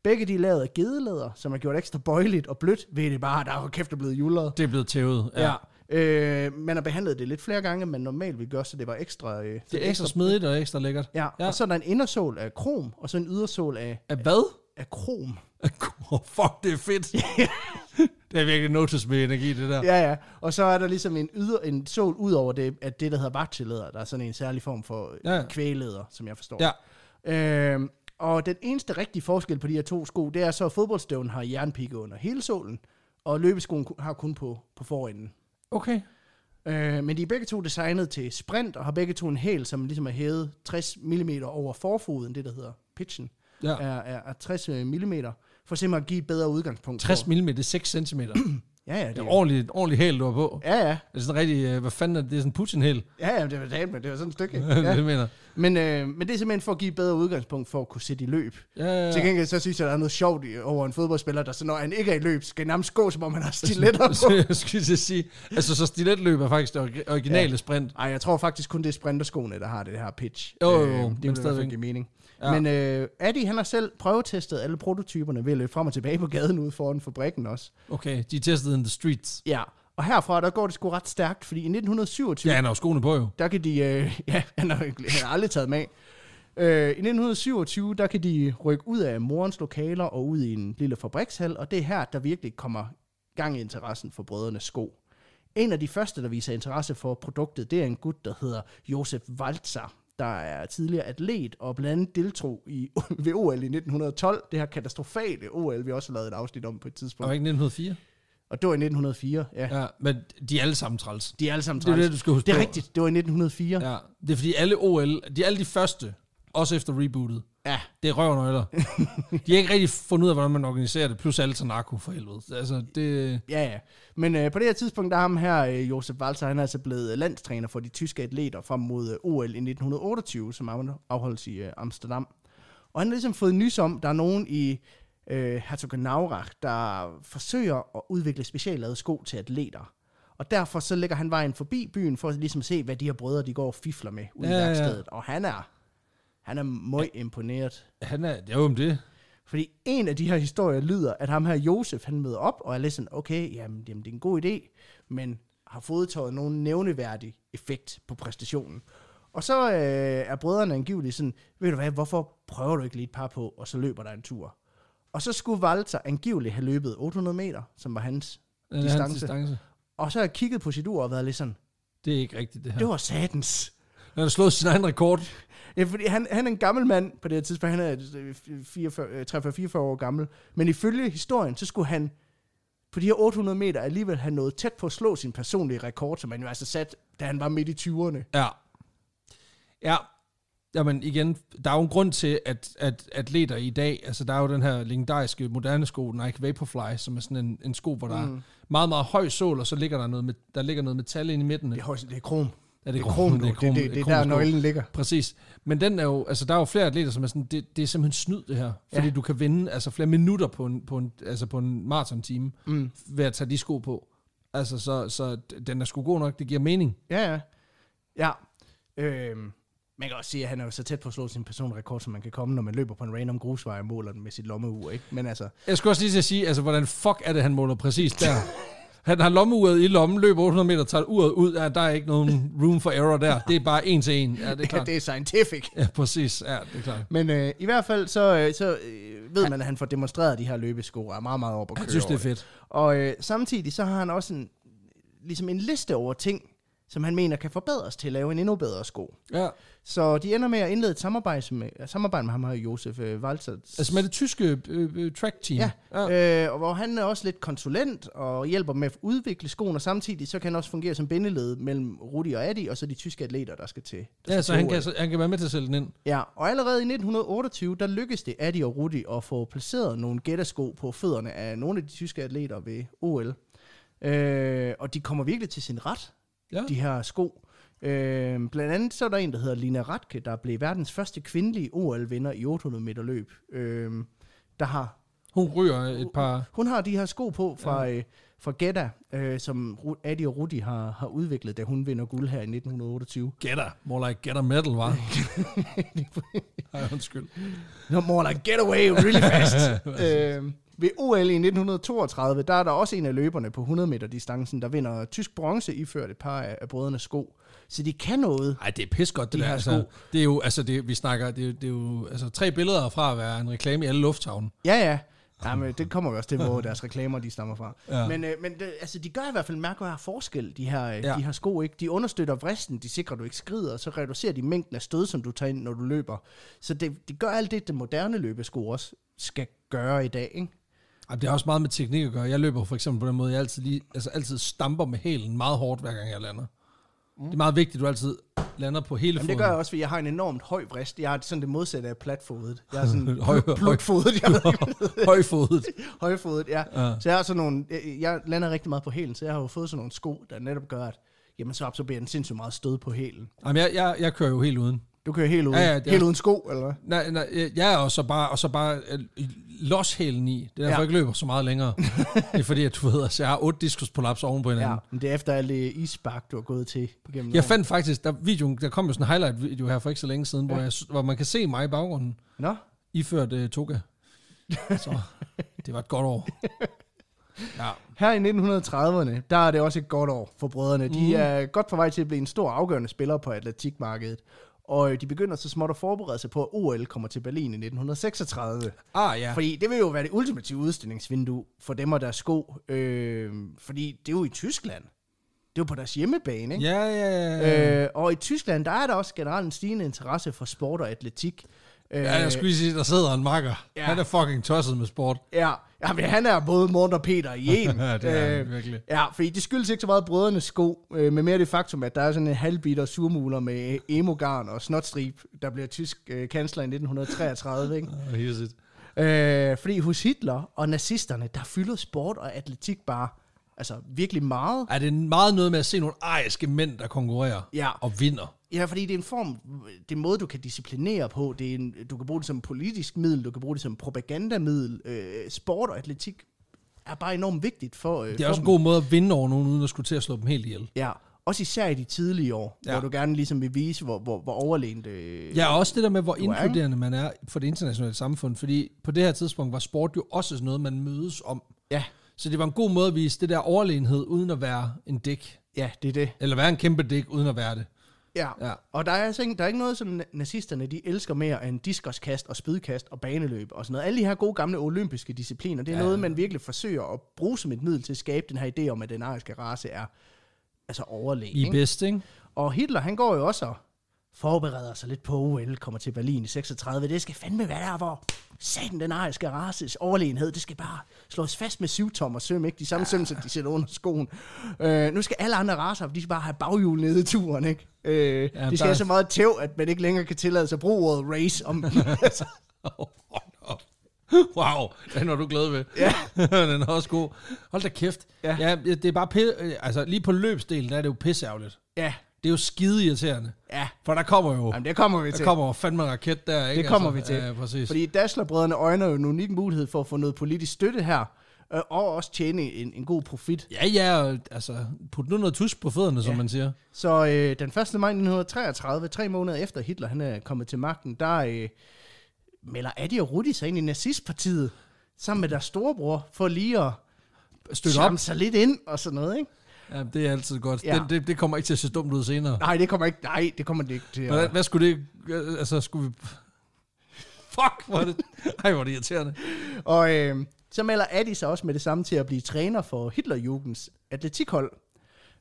A: Begge de er lavet af gedelæder, som er gjort ekstra bøjeligt og blødt, ved det bare, der er jo kæft, er blevet julet. Det er blevet tævet, ja. ja. Øh, man har behandlet det lidt flere gange, men normalt vi gør, så det var ekstra... Øh, det er ekstra
B: smidigt og ekstra lækkert. Ja.
A: ja, og så er der en indersål af krom, og så en ydersål af... Af hvad? Af krom. Af krom. [LAUGHS] Fuck, det er fedt.
B: [LAUGHS] det er virkelig notice med energi, det der. Ja,
A: ja. Og så er der ligesom en, yder, en sål ud over det, at det, der hedder vakteleder, der er sådan en særlig form for øh, ja. kvæleder, som jeg forstår. Ja. Øh, og den eneste rigtige forskel på de her to sko, det er så, at fodboldstøvlen har jernpigge under hele sålen, og løbeskoen har kun på, på forenden. Okay. Øh, men de er begge to designet til sprint, og har begge to en hæl, som ligesom er hævet 60 mm over forfoden, det der hedder pitchen, ja. er, er, er 60 øh, mm, for simpelthen at give et bedre udgangspunkt. 60 mm,
B: 6 cm. Ja, ja. Det, er ordentligt, ordentligt hæl, du har på. Ja, ja. Det er sådan rigtig, øh, hvad fanden er det, det er sådan putin hæl Ja, ja,
A: det var det, men det var sådan et stykke. [LAUGHS] Ja. det mener. Men, øh, men det er simpelthen for at give bedre udgangspunkt for at kunne sætte i løb. Ja, ja, ja. Til gengæld så synes jeg, der er noget sjovt over en fodboldspiller, der så når han ikke er i løb, skal nærmest gå, som om han har [LAUGHS] stiletter på. [LAUGHS] jeg
B: skulle sige, altså så stiletløb er faktisk det originale ja.
A: sprint. Nej, jeg tror faktisk kun det er sprinterskoene, der har det her pitch. Jo, jo, jo. Øh, det vil stadigvæk give mening. Ja. Men øh, Adi, han har selv prøvetestet alle prototyperne ved at løbe frem og tilbage på gaden ude foran fabrikken også. Okay, de testet in the streets. Ja, og herfra, der går det sgu ret stærkt, fordi i 1927... Ja, han har jo skoene på jo. Der kan de... Øh, [LAUGHS] ja, han har, han har aldrig taget med af. Øh, I 1927, der kan de rykke ud af morens lokaler og ud i en lille fabrikshal, og det er her, der virkelig kommer gang i interessen for brødrenes sko. En af de første, der viser interesse for produktet, det er en gut, der hedder Josef Walzer, der er tidligere atlet, og blandt andet deltog i, [LAUGHS] ved OL i 1912, det her katastrofale OL, vi også har lavet et afsnit om på et tidspunkt. Og ikke
B: 1904? Og det var i 1904, ja. ja men de er alle sammen træls. De er alle sammen træls. Det er det, du skal huske Det er på. rigtigt, det var i 1904. Ja, det er fordi alle OL, de alle de første også efter rebootet. Ja. Det er røvnøgler. [LAUGHS] de har ikke rigtig fundet ud af, hvordan man organiserer det, plus alt narko for helvede. Altså, det...
A: Ja, ja. Men øh, på det her tidspunkt, der er ham her, øh, Josef Walser, han er altså blevet landstræner for de tyske atleter frem mod øh, OL i 1928, som afholdes i øh, Amsterdam. Og han har ligesom fået nys om, der er nogen i øh, Hertog Naurach, der forsøger at udvikle speciallavede sko til atleter. Og derfor så lægger han vejen forbi byen for ligesom at ligesom se, hvad de her brødre de går og fifler med ude ja, i værkstedet. Ja. Og han er han er meget ja. imponeret. Han er, jo om det. Fordi en af de her historier lyder, at ham her Josef, han møder op, og er lidt sådan, okay, jamen, jamen det er en god idé, men har fodtaget nogen nævneværdig effekt på præstationen. Og så øh, er brødrene angiveligt sådan, ved du hvad, hvorfor prøver du ikke lige et par på, og så løber der en tur. Og så skulle Walter angiveligt have løbet 800 meter, som var hans, Den distance. hans distance. Og så har jeg kigget på sit ur og været lidt sådan, det er ikke rigtigt det her. Det var satans. Han har slået sin egen rekord. Ja, fordi han, han er en gammel mand på det her tidspunkt. Han er 43-44 øh, øh, år gammel. Men ifølge historien, så skulle han på de her 800 meter alligevel have nået tæt på at slå sin personlige rekord, som han jo altså sat, da han var
B: midt i 20'erne. Ja. Ja, Jamen igen, der er jo en grund til, at, at atleter i dag, altså der er jo den her legendariske moderne sko, Nike Vaporfly, som er sådan en, en sko, hvor der mm. er meget, meget høj sål, og så ligger der noget, med, der ligger noget metal ind i midten. Det er, høj, det er krom. Er det, det er krom, det er, det, det, det, det er der nøglen ligger. Præcis. Men den er jo, altså, der er jo flere atleter, som er sådan, det, det er simpelthen snyd det her. Fordi ja. du kan vinde altså, flere minutter på en, på en, altså, på en maraton-time mm. ved at tage de sko på. Altså, så, så den er sgu god nok, det giver mening.
A: Ja, ja. Ja. Øhm. Man kan også sige, at han er jo
B: så tæt på at slå sin personrekord, som man kan komme,
A: når man løber på en random grusvej og måler den med sit lommeur, ikke? Men altså...
B: Jeg skulle også lige til at sige, altså, hvordan fuck er det, han måler præcis der? [LAUGHS] Han har lommeuret i lommen, løber 800 meter, tager uret ud. Ja, der er ikke nogen [LAUGHS] room for error der. Det er bare en til en. Ja, det er klart. Ja, det er
A: scientific. Ja,
B: præcis. Ja, det er klart. Men øh,
A: i hvert fald, så, øh, så øh, ved man, at han får demonstreret de her løbesko, og er meget, meget op at køre Jeg synes, det er fedt. Det. Og øh, samtidig, så har han også en, ligesom en liste over ting, som han mener kan forbedres til at lave en endnu bedre sko. Ja. Så de ender med at indlede et samarbejde med, øh, samarbejde med ham her, Josef øh, Walter. Altså med det tyske øh, øh track-team? Ja, ja. Øh, hvor han er også lidt konsulent og hjælper med at udvikle skoen, og samtidig så kan han også fungere som bindeled mellem Rudi og Adi, og så de tyske atleter, der skal til. Der ja, så han, kan, så
B: han kan være med til at sælge den ind. Ja,
A: og allerede i 1928, der lykkedes det Adi og Rudi at få placeret nogle gættersko på fødderne af nogle af de tyske atleter ved OL. Øh, og de kommer virkelig til sin ret ja. de her sko. Øh, blandt andet så er der en, der hedder Lina Ratke, der blev verdens første kvindelige OL-vinder i 800 meter løb. Øh, der har... Hun ryger et par... Hun, hun har de her sko på fra, ja. øh, fra Getta, øh, som Adi og Rudi har, har udviklet, da hun vinder guld her i
B: 1928. Getta. More like Getta medal, var. Nej, [LAUGHS] undskyld. No, more like get away really fast. [LAUGHS] øh,
A: ved OL i 1932, der er der også en af løberne på 100 meter distancen, der vinder tysk bronze iført et par af, brødrene brødrenes sko.
B: Så de kan noget. Nej, det er pis godt, det de der. Altså, det er jo, altså, det, vi snakker, det, er, det er jo altså, tre billeder fra at være en reklame i alle lufthavne. Ja, ja. Jamen, det kommer jo også til, hvor [LAUGHS] deres reklamer de stammer
A: fra. Ja. Men, øh, men det, altså, de gør i hvert fald mærke, at forskel, de her, øh, ja. de her sko. Ikke? De understøtter vristen, de sikrer, du ikke skrider, og så reducerer de mængden af stød, som du tager ind, når du løber. Så det, de gør alt
B: det, det moderne løbesko også skal gøre i dag. Ikke? Jamen, det har også meget med teknik at gøre. Jeg løber for eksempel på den måde, jeg altid, lige, altså altid stamper med hælen meget hårdt, hver gang jeg lander. Mm. Det er meget vigtigt, at du altid lander på hele Jamen, foden. det gør jeg også,
A: fordi jeg har en enormt høj vrist. Jeg har sådan det modsatte af platfodet. Jeg er [LAUGHS] sådan høj, plukfodet. Jeg [LAUGHS] højfodet. [LAUGHS] højfodet, ja. ja. Så jeg har sådan nogle, jeg, jeg lander rigtig meget på hælen, så jeg har jo fået sådan nogle sko, der netop gør, at jamen, så absorberer den sindssygt meget
B: stød på hælen. Jamen, jeg, jeg, jeg kører jo helt uden. Du kører helt uden, ja, ja, helt uden sko, eller hvad? Nej, nej, ja, og så bare, og så bare øh, loshælen i. Det er derfor, ja. jeg ikke løber så meget længere. [LAUGHS] det er fordi, at du ved, at altså, jeg har otte laps oven på hinanden. Ja,
A: men det er efter alt det isbak, du har gået til. Gennem jeg år. fandt
B: faktisk, der, videoen, der kom jo sådan en highlight-video her for ikke så længe siden, ja. hvor, jeg, hvor man kan se mig i baggrunden. Nå? Iført uh, toga. [LAUGHS] Så det var et godt år.
A: Ja. Her i 1930'erne, der er det også et godt år for brødrene. Mm. De mhm. er godt på vej til at blive en stor afgørende spiller på atletikmarkedet og øh, de begynder så småt at forberede sig på, at OL kommer til Berlin i 1936.
B: Ah, ja. Fordi
A: det vil jo være det ultimative udstillingsvindue for dem og deres sko, øh, fordi det er jo i Tyskland. Det er jo på deres hjemmebane, ikke? Ja, ja, ja. ja. Øh, og i Tyskland, der er der også generelt en stigende interesse for sport og atletik. Ja, jeg skulle lige
B: sige, der sidder en makker. Ja. Han er fucking tosset med sport. Ja, Jamen, han
A: er både Morten og Peter i en. [LAUGHS] ja, det er han, øh, virkelig. Ja, fordi det skyldes ikke så meget brødrenes sko, med øh, men mere det faktum, at der er sådan en halvbitter surmuler med emogarn og snotstrip, der bliver tysk øh, kansler i 1933, ikke? Oh, Øh, fordi hos Hitler og nazisterne, der fylder sport og atletik bare altså virkelig meget. Er det meget noget med at se nogle ariske mænd, der konkurrerer
B: ja. og vinder?
A: Ja, fordi det er en form, det er en måde, du kan disciplinere på. Det er en, du kan bruge det som politisk middel, du kan bruge det som propagandamiddel. Øh, sport og atletik er bare enormt vigtigt for øh, Det er for også dem. en god
B: måde at vinde over nogen, uden at skulle til at slå dem helt ihjel. Ja, også især i de tidlige
A: år, ja. hvor du gerne ligesom vil vise, hvor, hvor, hvor overlænt øh, Ja, også det der med, hvor inkluderende
B: man er for det internationale samfund. Fordi på det her tidspunkt var sport jo også sådan noget, man mødes om. Ja. Så det var en god måde at vise det der overlegenhed, uden at være en dæk. Ja, det er det. Eller være en kæmpe dæk, uden at være det. Ja. ja. Og der er altså ikke, der er ikke noget, som nazisterne de elsker mere end diskoskast og
A: spydkast og baneløb og sådan noget. Alle de her gode gamle olympiske discipliner, det er ja. noget, man virkelig forsøger at bruge som et middel til at skabe den her idé om, at den ariske race er altså overlegen. I bedst, ikke? Og Hitler, han går jo også og forbereder sig lidt på OL, kommer til Berlin i 36. Det skal fandme være der, hvor satan den ariske races overlegenhed, det skal bare slås fast med syv tommer søm, ikke? De samme ja. søm, som de sætter under skoen. Øh, nu skal alle andre raser, de skal bare have baghjul nede i turen,
B: ikke? Øh, ja, de skal have så
A: meget tæv, at man ikke længere kan tillade sig at bruge ordet race om... [LAUGHS] oh,
B: Wow, den var du glad ved. Ja. [LAUGHS] den er også god. Hold da kæft. Ja. ja det er bare pisse, altså lige på løbsdelen, der er det jo pisseavligt. Ja, det er jo skide irriterende. Ja. For der kommer jo... Jamen, det kommer vi til. Der kommer jo fandme raket der, ikke? Det kommer altså, vi til. Ja, præcis. Fordi
A: Dasslerbrødrene øjner jo en unik mulighed for at få noget politisk støtte her, øh, og også tjene en, en god profit.
B: Ja, ja, altså, put nu noget tusk på fødderne, ja. som man siger. Så øh, den
A: 1. maj 1933, tre måneder efter Hitler han er kommet til magten, der øh, melder Adi og Rudi sig ind i nazistpartiet, sammen med deres storebror, for lige at støtte op. sig lidt
B: ind og sådan noget, ikke? Ja, det er altid godt. Ja. Det, det, det, kommer ikke til at se dumt ud senere. Nej, det kommer ikke. Nej, det kommer det ikke til. At... Hvad, hvad skulle det... Altså, skulle vi...
A: Fuck, hvor er det... [LAUGHS] Ej, hvor er det irriterende. Og øh, så melder Adi sig også med det samme til at blive træner for Hitlerjugens atletikhold.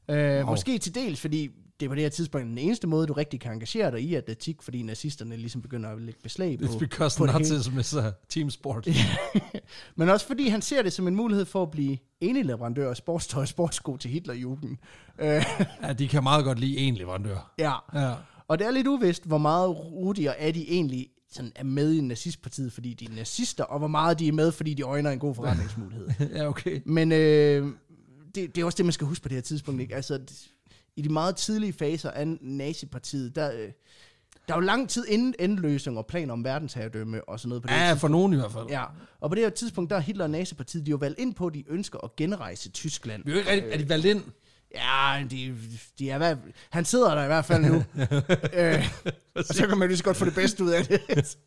A: Øh, wow. Måske til dels, fordi det er på det her tidspunkt den eneste måde, du rigtig kan engagere dig i atletik, fordi nazisterne ligesom begynder at lægge beslag på... It's because på nazism is a team sport. [LAUGHS] Men også fordi han ser det som en mulighed for at blive enig leverandør af sportstøj og sportsko til Hitlerjugend. Øh. [LAUGHS] ja, de
B: kan meget godt lide en leverandør.
A: Ja. ja. Og det er lidt uvist, hvor meget Rudi og Adi egentlig sådan er med i nazistpartiet, fordi de er nazister, og hvor meget de er med, fordi de øjner en god forretningsmulighed. [LAUGHS] ja, okay. Men øh, det, det er også det, man skal huske på det her tidspunkt. Ikke? Altså, i de meget tidlige faser af nazipartiet, der, øh, der er jo lang tid inden endløsning og planer om verdensherredømme og sådan noget. På det ja, tidspunkt. for nogen i hvert fald. Ja, og på det her tidspunkt, der er Hitler og nazipartiet, de jo valgt ind på, at de ønsker at genrejse Tyskland. Vi er, jo ikke er de valgt ind? Ja, de, de er, han sidder der i hvert fald nu. [LAUGHS] øh, og så kan man jo lige så godt få det bedste ud af det. [LAUGHS]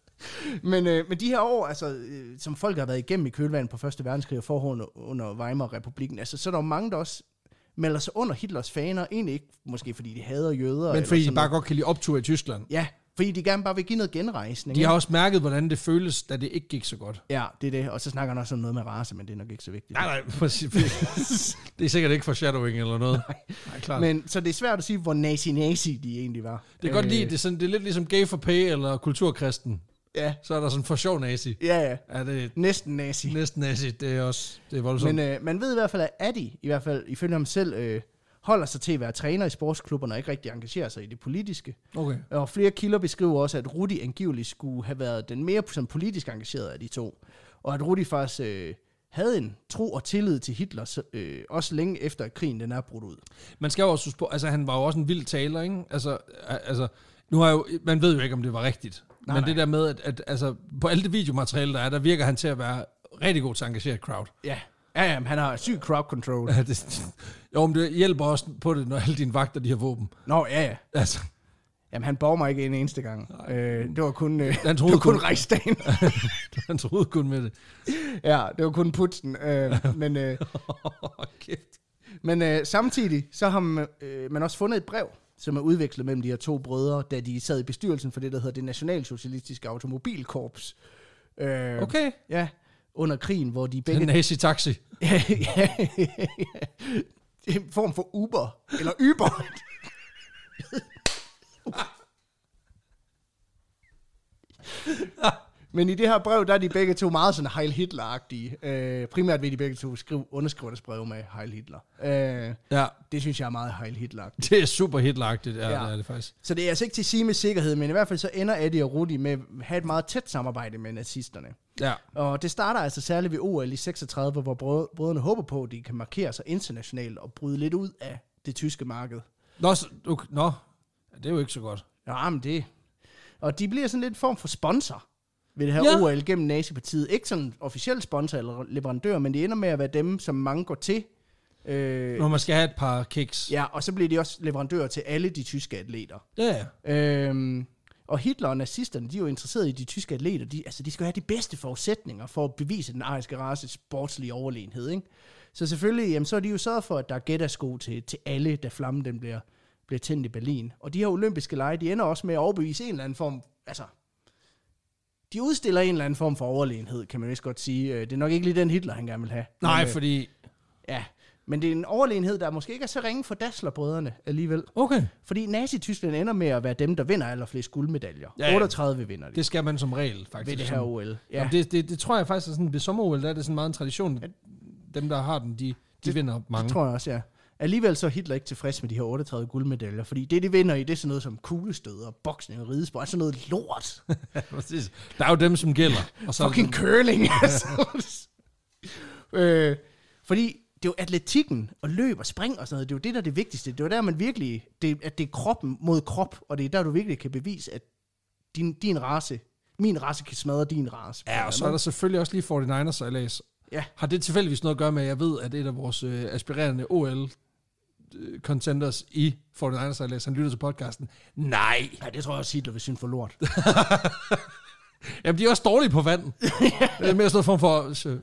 A: men, øh, men de her år, altså, øh, som folk har været igennem i kølvandet på Første Verdenskrig og forholdene under Weimar-republiken, altså, så er der jo mange, der også melder sig under Hitlers faner, egentlig ikke måske fordi de hader jøder. Men fordi de bare noget. godt kan lide optur i Tyskland. Ja, fordi de gerne bare vil give noget genrejsning. De har også
B: mærket, hvordan det
A: føles, da det ikke gik så godt. Ja, det er det. Og så snakker han også om noget med race, men det er nok ikke så vigtigt. Nej, nej. [LAUGHS]
B: det er sikkert ikke for shadowing eller noget. Nej, nej klart. Men,
A: så det er svært at sige, hvor nazi-nazi de egentlig var. Det er godt øh. lide, det er,
B: sådan, det er lidt ligesom gay for pay eller kulturkristen. Ja. Så er der sådan for sjov nazi. Ja, ja. Er det Næsten nazi. næsten nazi, det er også det er voldsomt. Men Men, øh, man ved i
A: hvert fald, at Addy, i hvert fald ifølge ham selv, øh, holder sig til at være træner i sportsklubberne og ikke rigtig engagerer sig i det politiske. okay. Og flere kilder beskriver også, at Rudi angiveligt skulle have været den mere sådan, politisk engagerede af de to. Og at Rudi faktisk øh, havde en tro og tillid til Hitler,
B: så- øh, også længe efter at krigen den er brudt ud. Man skal jo også huske på, altså han var jo også en vild taler, ikke? Altså, altså nu har jeg jo, man ved jo ikke, om det var rigtigt nej, men nej. det der med, at, at altså, på alt det videomateriale, der er, der virker han til at være rigtig god til at engagere et crowd. Ja. Ja, ja, men han har syg crowd control. Ja, det, [LAUGHS] jo, men det hjælper også på det, når alle dine vagter, de har våben. Nå, ja, ja.
A: Altså. Jamen, han borger mig ikke en eneste gang. Øh, det var kun, øh, han troede det var kun, kun rejsdagen. [LAUGHS] han troede kun med det. Ja, det var kun putsen. Øh, [LAUGHS] men øh, oh, men øh, samtidig, så har man, øh, man også fundet et brev som er udvekslet mellem de her to brødre, da de sad i bestyrelsen for det, der hedder det Nationalsocialistiske Automobilkorps. Øh, okay. Ja, under krigen, hvor de begge... Nazi-taxi.
B: ja, [LAUGHS] ja,
A: ja, ja. En form for Uber, eller Uber. ah. [LAUGHS] Men i det her brev, der er de begge to meget sådan Heil Hitler-agtige. Øh, primært ved de begge to skrive, underskrive deres
B: brev med Heil Hitler.
A: Øh, ja. Det synes jeg er meget Heil hitler -agtigt.
B: Det er super hitler ja, ja. Det er det faktisk.
A: Så det er altså ikke til at sige med sikkerhed, men i hvert fald så ender Eddie og Rudi med at have et meget tæt samarbejde med nazisterne. Ja. Og det starter altså særligt ved OL i 36, hvor brødrene håber på, at de kan markere sig internationalt og bryde lidt ud af det tyske marked. Nå, så, okay, nå. det er jo ikke så godt. Ja, men det... Og de bliver sådan lidt en form for sponsor vil have ja. OL gennem nazipartiet. Ikke som officiel sponsor eller leverandør, men det ender med at være dem, som mange går til. Øh, Når man skal have et par kiks. Ja, og så bliver de også leverandører til alle de tyske atleter. Ja. Øh, og Hitler og nazisterne, de er jo interesserede i de tyske atleter. De, altså, de skal have de bedste forudsætninger for at bevise den ariske races sportslige overlegenhed. Ikke? Så selvfølgelig, jamen, så er de jo sørget for, at der er gættersko til, til alle, da flammen den bliver, bliver tændt i Berlin. Og de her olympiske lege, de ender også med at overbevise en eller anden form, altså de udstiller en eller anden form for overlegenhed, kan man vist godt sige. Øh, det er nok ikke lige den Hitler, han gerne vil have. Nej, men, øh, fordi... Ja, men det er en overlegenhed, der måske ikke er så ringe for Dassler-brødrene alligevel. Okay. Fordi Nazi-Tyskland
B: ender med at være dem, der vinder allerflest guldmedaljer. Ja, ja. 38 vinder de. Det skal man som regel, faktisk. Ved det her OL. Ja. Jamen, det, det, det, tror jeg faktisk er sådan, ved sommer-OL, der er det sådan meget en tradition. Ja. Dem, der har den, de, de
A: det, vinder mange. Det tror jeg også, ja. Alligevel så er Hitler ikke tilfreds med de her 38 guldmedaljer, fordi det, de vinder i, det er sådan noget som kuglestød og boksning og ridesport, sådan noget lort. [LAUGHS] Præcis.
B: Der er jo dem, som gælder. Og så Fucking curling, [LAUGHS] altså.
A: øh, fordi det er jo atletikken og løb og spring og sådan noget, det er jo det, der er det vigtigste. Det er jo der, man virkelig, det, at det er kroppen mod krop, og det er der, du virkelig kan bevise, at din, din race, min race kan smadre din race. Ja, og så er der
B: selvfølgelig også lige 49ers sejlads. Ja. Har det tilfældigvis noget at gøre med, at jeg ved, at et af vores øh, aspirerende OL contenders i 49ers, eller han lytter til podcasten. Nej. Ja, det tror jeg også, Hitler vil synes for lort. [LAUGHS] Jamen, de er også dårlige på ja. [LAUGHS] det er mere sådan form for øh,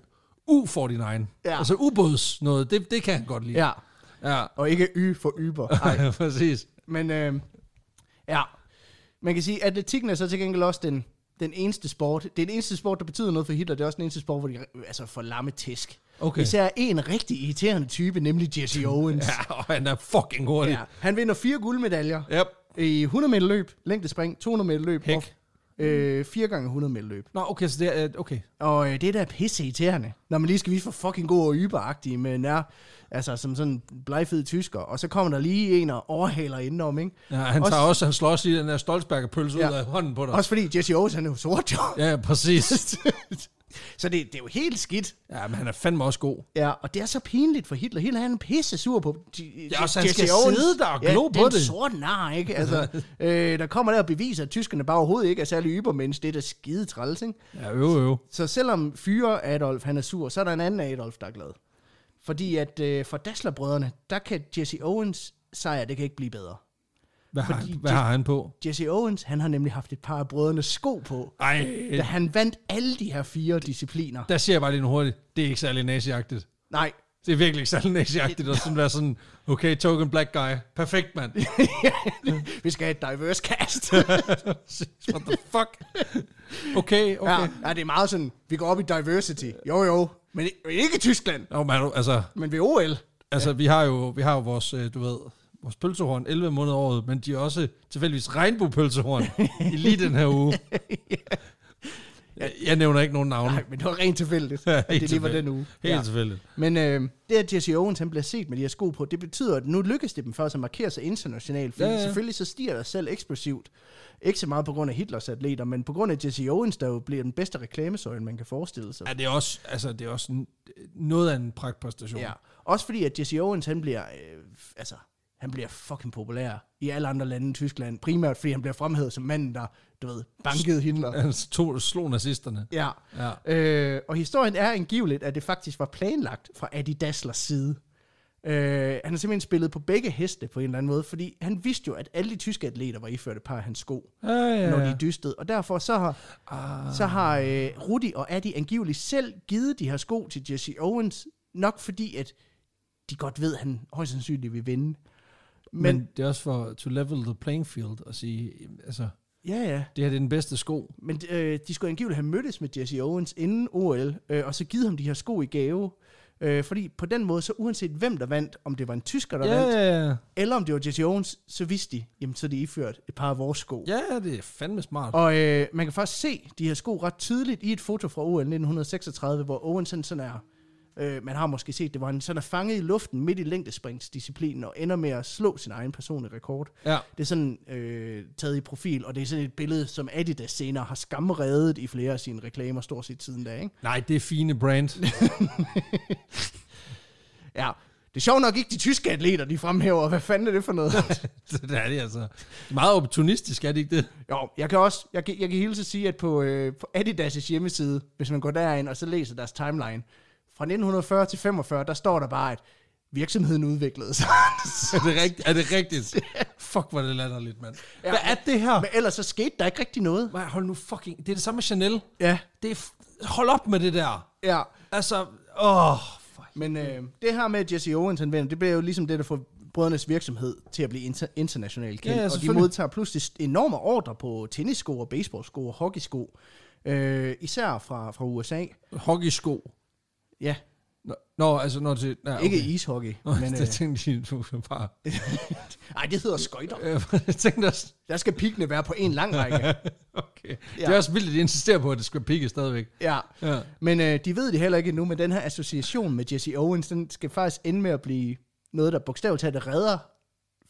B: U-49. Ja. Altså ubåds noget, det, det kan han godt lide. Ja. ja. Og ikke Y for Uber. [LAUGHS] Nej, præcis. Men øh,
A: ja, man kan sige, at atletikken er så til gengæld også den, den eneste sport. Det er den eneste sport, der betyder noget for Hitler. Det er også den eneste sport, hvor de altså, får lamme tæsk. Okay. Især en rigtig irriterende type, nemlig Jesse [LAUGHS] Owens. ja,
B: og han er fucking hurtig. Ja,
A: han vinder fire guldmedaljer. Yep. I 100 meter løb, længdespring, 200 meter løb, Hæk. og øh, 4 gange 100 meter løb. Nå, okay, så det er, øh, okay. Og øh, det der da pisse irriterende, når man lige skal vise for fucking god og yberagtig, men er, altså som sådan blegfed tysker, og så kommer der lige en og overhaler indenom, ikke?
B: Ja, han også, tager også, han slår også i den der Stolzberger pølse ja, ud af hånden på dig. Også fordi Jesse Owens, han er jo sort, jo. Ja, præcis. [LAUGHS] Så det, det er jo helt skidt. Ja, men han er fandme også god. Ja, og det er så pinligt
A: for Hitler. Hitler han er pisse sur på Ja, så han skal sidde der og glo ja, på det. den sorte nar, ikke? Altså, [LAUGHS] øh, der kommer der og beviser, at tyskerne bare overhovedet ikke er særlig ybermænds. Det er da skide træls, ikke?
B: Ja, jo, jo.
A: Så, så selvom fyre Adolf, han er sur, så er der en anden Adolf, der er glad. Fordi at øh, for Dassler-brødrene, der kan Jesse Owens sejr, det kan ikke blive bedre.
B: Hvad, har, Fordi hvad har han på?
A: Jesse Owens, han har nemlig haft et par af brødrenes
B: sko på. Ej. Da
A: han vandt alle de her fire discipliner.
B: Der siger jeg bare lige nu hurtigt, det er ikke særlig naziagtigt. Nej, det er virkelig ikke særlig naziagtigt at sådan være sådan, okay, token black guy, perfekt mand. [LAUGHS] Vi skal have et diverse cast. [LAUGHS] What the fuck? Okay, okay. Ja,
A: ja, det er meget sådan, vi går op i diversity. Jo, jo, men ikke i Tyskland. Nå, men, altså, men ved
B: OL. Altså, vi har jo, vi har jo vores, øh, du ved, vores pølsehorn 11 måneder året, men de er også tilfældigvis regnbuepølsehorn i lige den her uge. [LAUGHS] ja. jeg, jeg nævner ikke nogen navne. Nej, men det var rent tilfældigt, ja, [LAUGHS] at det lige var den uge. Helt ja. tilfældigt.
A: Men øh, det, at Jesse Owens han bliver set med de her sko på, det betyder, at nu lykkes det dem for at markere sig internationalt. Fordi ja, ja. selvfølgelig så stiger der selv eksplosivt. Ikke så meget på grund af Hitlers atleter, men på grund af Jesse Owens, der jo bliver den bedste reklamesøjle, man kan forestille sig.
B: Ja, det er også, altså, det er også noget af en pragtpræstation. Ja.
A: Også fordi, at Jesse Owens, han bliver, øh, altså, han bliver fucking populær i alle andre lande end Tyskland. Primært fordi han bliver fremhævet som manden, der,
B: du ved, bankede Hitler. Han tog, slog nazisterne.
A: Ja. ja. Øh, og historien er angiveligt, at det faktisk var planlagt fra Adi Dasslers side. Øh, han har simpelthen spillet på begge heste på en eller anden måde, fordi han vidste jo, at alle de tyske atleter var iført et par af hans sko, ja, ja, ja. når de dystede. Og derfor så har, ah. så har øh, Rudi og Adi angiveligt selv givet de her sko til Jesse Owens, nok fordi at
B: de godt ved, at han højst sandsynligt vil vinde. Men, men det er også for to level the playing field og sige, altså, ja, ja. det her det er den bedste sko. Men øh, de skulle angiveligt have mødtes
A: med Jesse Owens inden OL, øh, og så givet ham de her sko i gave. Øh, fordi på den måde, så uanset hvem der vandt, om det var en tysker, der ja, vandt, ja, ja. eller om det var Jesse Owens, så vidste de, jamen så de iført et par af vores sko.
B: Ja, det er fandme smart. Og
A: øh, man kan faktisk se de her sko ret tydeligt i et foto fra OL 1936, hvor Owens sådan er Øh, man har måske set det, hvor han sådan er fanget i luften midt i længdespringsdisciplinen og ender med at slå sin egen personlige rekord. Ja. Det er sådan øh, taget i profil, og det er sådan et billede, som Adidas senere har skamredet i flere af sine reklamer stort set siden da. Ikke?
B: Nej, det er fine brand. [LAUGHS]
A: ja, det er sjovt nok ikke de tyske atleter, de fremhæver. Hvad fanden er det for noget?
B: [LAUGHS] det er det altså. Meget
A: opportunistisk, er det ikke det? Jo, jeg kan også,
B: jeg kan, jeg kan hilse sige, at
A: på, øh, på Adidas' hjemmeside, hvis man går derind og så læser deres timeline, fra 1940 til 45, der står der bare, at
B: virksomheden udviklede sig. [LAUGHS] er, det rigtigt? [LAUGHS] er det rigtigt? Fuck, hvor det lander lidt, mand. Ja, Hvad er det her? Men ellers så skete der ikke rigtig noget. Nej, hold nu fucking... Det er det samme med Chanel. Ja. Det er hold op med det der. Ja. Altså, åh. Oh, men øh, det her
A: med Jesse Owens anvender, det bliver jo ligesom det, der får brødrenes virksomhed til at blive inter- internationalt kendt. Ja, ja, og de modtager pludselig enorme ordre på tennissko og baseballsko og hockeysko. Øh, især
B: fra, fra USA. Hockeysko. Ja. Nå, nå altså når det... Nej, okay. Ikke ishockey. Nå, men, det øh, tænkte jeg, du bare... Nej, [LAUGHS] det hedder skøjter. Øh, jeg tænkte også... Der skal pikkene være på en lang række. [LAUGHS] okay. Ja. Det er også vildt, at de insisterer på, at det skal pikke stadigvæk. Ja.
A: ja. Men øh, de ved det heller ikke nu, men den her association med Jesse Owens, den skal faktisk ende med at blive noget, der bogstaveligt talt redder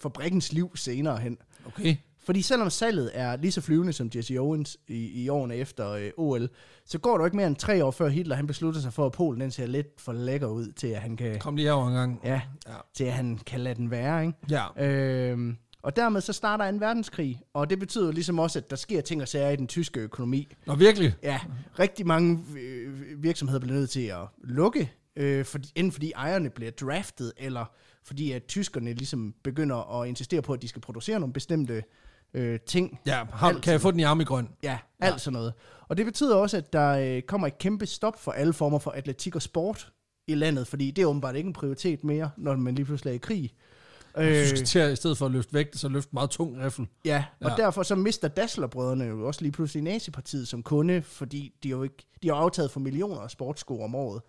A: fabrikkens liv senere hen. Okay. Fordi selvom salget er lige så flyvende som Jesse Owens i, i årene efter øh, OL, så går det jo ikke mere end tre år før Hitler han beslutter sig for, at Polen den ser lidt for lækker ud til, at han kan... Kom lige over en gang. Ja, ja, til at han kan lade den være, ikke? Ja. Øhm, og dermed så starter 2. verdenskrig, og det betyder ligesom også, at der sker ting og sager i den tyske økonomi. Nå virkelig? Ja, rigtig mange øh, virksomheder bliver nødt til at lukke, øh, for, enten fordi ejerne bliver draftet, eller fordi at tyskerne ligesom begynder at insistere på, at de skal producere nogle bestemte
B: øh, ting. Ja, har, kan jeg få den i grøn?
A: Ja, alt ja. sådan noget. Og det betyder også, at der øh, kommer et kæmpe stop for alle former for atletik og sport i landet, fordi det er åbenbart ikke en prioritet mere, når man lige pludselig er i krig. Jeg synes, øh, til
B: at i stedet for at løfte vægt, så løfte meget tung riffel. Ja, og ja. derfor
A: så mister Dassler-brødrene jo også lige pludselig Nazi-partiet som kunde, fordi de jo ikke, de har aftaget for millioner af sportsko om året.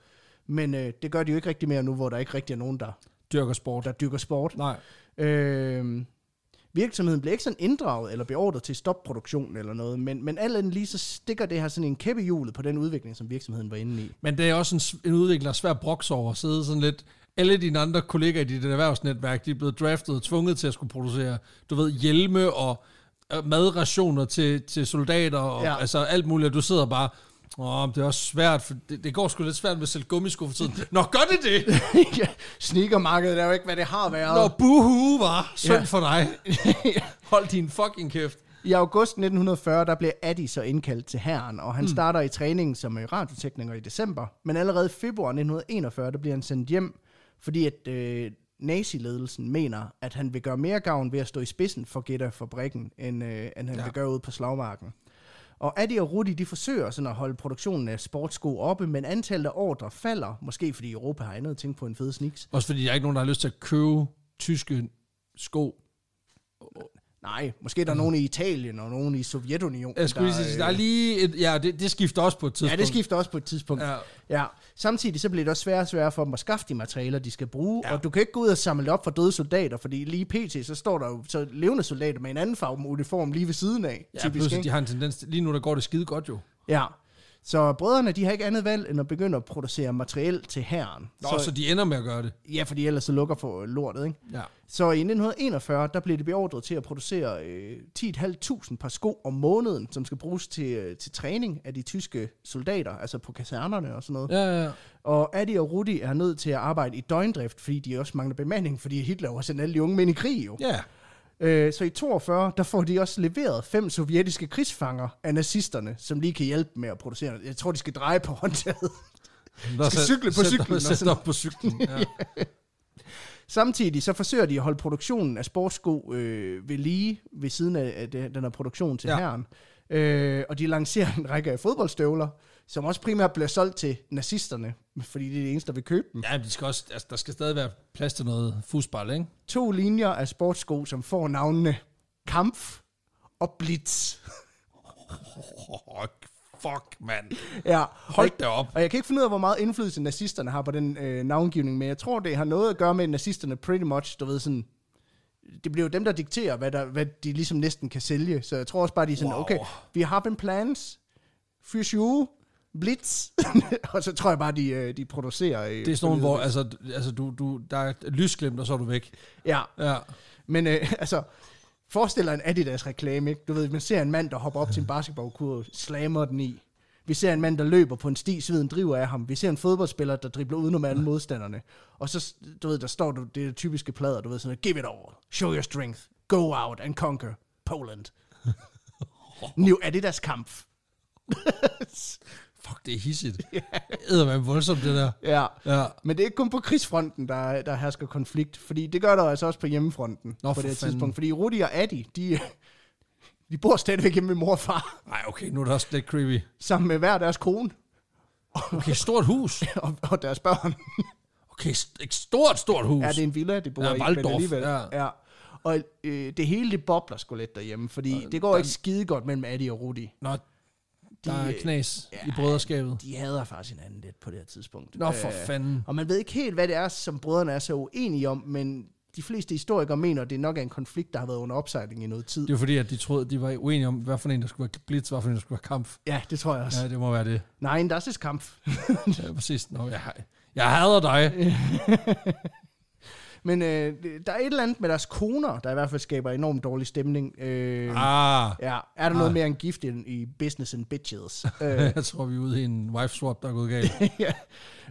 A: Men øh, det gør de jo ikke rigtig mere nu, hvor der ikke rigtig er nogen, der dyrker sport. Der dyrker sport. Nej. Øh, virksomheden bliver ikke sådan inddraget eller beordret til stopproduktion eller noget, men, men alt andet lige, så stikker det her sådan en kæppe hjulet på den udvikling, som virksomheden var inde i.
B: Men det er også en, en udvikler svær broks over at sidde sådan lidt, alle dine andre kollegaer i dit erhvervsnetværk, de er blevet draftet og tvunget til at skulle producere, du ved, hjelme og øh, madrationer til, til soldater og ja. altså alt muligt, du sidder bare, Åh, oh, det er også svært, for det, det går sgu lidt svært med at sælge gummisko for tiden. Nå, gør det det? [LAUGHS]
A: ja, sneakermarkedet er jo ikke, hvad det har været. Nå, buhu, var
B: Synd ja. for dig. [LAUGHS] Hold din fucking kæft.
A: I august 1940, der bliver Addy så indkaldt til herren, og han mm. starter i træningen som øh, radiotekniker i december. Men allerede i februar 1941, der bliver han sendt hjem, fordi at øh, naziledelsen mener, at han vil gøre mere gavn ved at stå i spidsen for Gitterfabrikken, fabrikken end, øh, end han ja. vil gøre ude på slagmarken. Og Adi og Rudi, de forsøger sådan at holde produktionen af sportssko oppe, men antallet af ordre falder, måske fordi Europa har andet ting på en fed sniks.
B: Også fordi der er ikke nogen, der har lyst til at købe tyske sko
A: Nej, måske der er mm. nogen i Italien og nogen i Sovjetunionen. Jeg skulle der, sige, der er øh,
B: lige et, ja, det, det skifter også på et tidspunkt. Ja, det
A: skifter også på et tidspunkt. Ja. ja. Samtidig så bliver det også sværere og sværere for dem at skaffe de materialer, de skal bruge, ja. og du kan ikke gå ud og samle op for døde soldater, fordi lige pt. så står der jo så levende soldater med en anden farve uniform lige ved siden af. Ja, typisk, pludselig ikke? de har en
B: tendens, lige nu der går det skide godt jo.
A: Ja, så brødrene, de har ikke andet valg, end at begynde at producere materiel til herren. Nå, så, så
B: de ender med at gøre det?
A: Ja, fordi ellers så lukker for lortet, ikke? Ja. Så i 1941, der blev det beordret til at producere øh, 10.500 par sko om måneden, som skal bruges til, øh, til træning af de tyske soldater, altså på kasernerne og sådan noget. Ja, ja, Og Adi og Rudi er nødt til at arbejde i døgndrift, fordi de også mangler bemanding, fordi Hitler har sendt alle de unge mænd i krig jo. Ja. Øh, så i 42, der får de også leveret fem sovjetiske krigsfanger af nazisterne, som lige kan hjælpe med at producere. Jeg tror, de skal dreje på håndtaget. Der skal cykle på cyklen. Sæt op på cyklen, ja. [LAUGHS] ja. Samtidig så forsøger de at holde produktionen af sportsko øh, ved lige ved siden af, af det, den her produktion til ja. herren. Øh, og de lancerer en række af fodboldstøvler, som også primært bliver solgt til nazisterne, fordi det er det eneste, der vil købe
B: dem. Ja, de skal også, altså, der skal stadig være plads til noget fodbold, ikke?
A: To linjer af sportssko, som får navnene Kampf og Blitz.
B: fuck, mand. Ja. Hold da op.
A: Og jeg kan ikke finde ud af, hvor meget indflydelse nazisterne har på den øh, navngivning, men jeg tror, det har noget at gøre med, at nazisterne pretty much, du ved sådan, det bliver jo dem, der dikterer, hvad, der, hvad de ligesom næsten kan sælge. Så jeg tror også bare, de er sådan, wow. okay, vi har en plans, for you, Blitz. [LAUGHS] og så tror jeg bare, de, øh, de producerer... Øh, det er sådan nogle, hvor altså,
B: altså, du, du, der er et lysglimt, og så er du væk.
A: Ja. ja. Men øh, [LAUGHS] altså, forestil dig en Adidas-reklame, ikke? Du ved, man ser en mand, der hopper op til en basketballkur og slammer den i. Vi ser en mand, der løber på en sti, sviden driver af ham. Vi ser en fodboldspiller, der dribler udenom alle modstanderne. Og så, du ved, der står du, det typiske plader, du ved, sådan, give it all, show your strength, go out and conquer Poland. [LAUGHS] New Adidas kamp
B: fuck, det er hissigt. Æder [LAUGHS] man voldsomt, det der.
A: Ja. ja. Men det er ikke kun på krigsfronten, der, der hersker konflikt, fordi det gør der altså også på hjemmefronten Nå, på det her fanden. tidspunkt. Fordi Rudi og Adi, de, de bor stadigvæk hjemme med mor og far.
B: Nej, okay, nu er det også lidt creepy.
A: Sammen med hver deres kone. Okay, stort hus. [LAUGHS] og, og deres børn. okay, et stort, stort hus. Ja, det er en villa, de bor ja, i, Waldorf. men alligevel. Ja. ja. Og øh, det hele, det bobler sgu lidt derhjemme, fordi Nå, det går den, ikke
B: skide godt mellem
A: Adi og Rudi.
B: Nå, de, der er øh, knas ja, i
A: brøderskabet. De hader faktisk hinanden lidt på det her tidspunkt. Nå for øh, fanden. Og man ved ikke helt, hvad det er, som brødrene er så uenige om, men de fleste historikere mener, at det nok er en konflikt, der har været under opsejling i noget tid. Det er
B: fordi, at de troede, at de var uenige om, hvad for en, der skulle være blitz, hvad for en, der skulle være kamp. Ja, det tror jeg også. Ja, det må være det. Nej, en das kamp. ja, præcis. Nå, jeg, jeg hader dig. [LAUGHS]
A: Men øh, der er et eller andet med deres koner, der i hvert fald skaber enormt dårlig stemning. Øh, ah. Ja, er der ah. noget mere end gift end i Business and Bitches? øh. [LAUGHS] Jeg tror, vi er ude i en wife swap, der er gået galt. [LAUGHS] ja.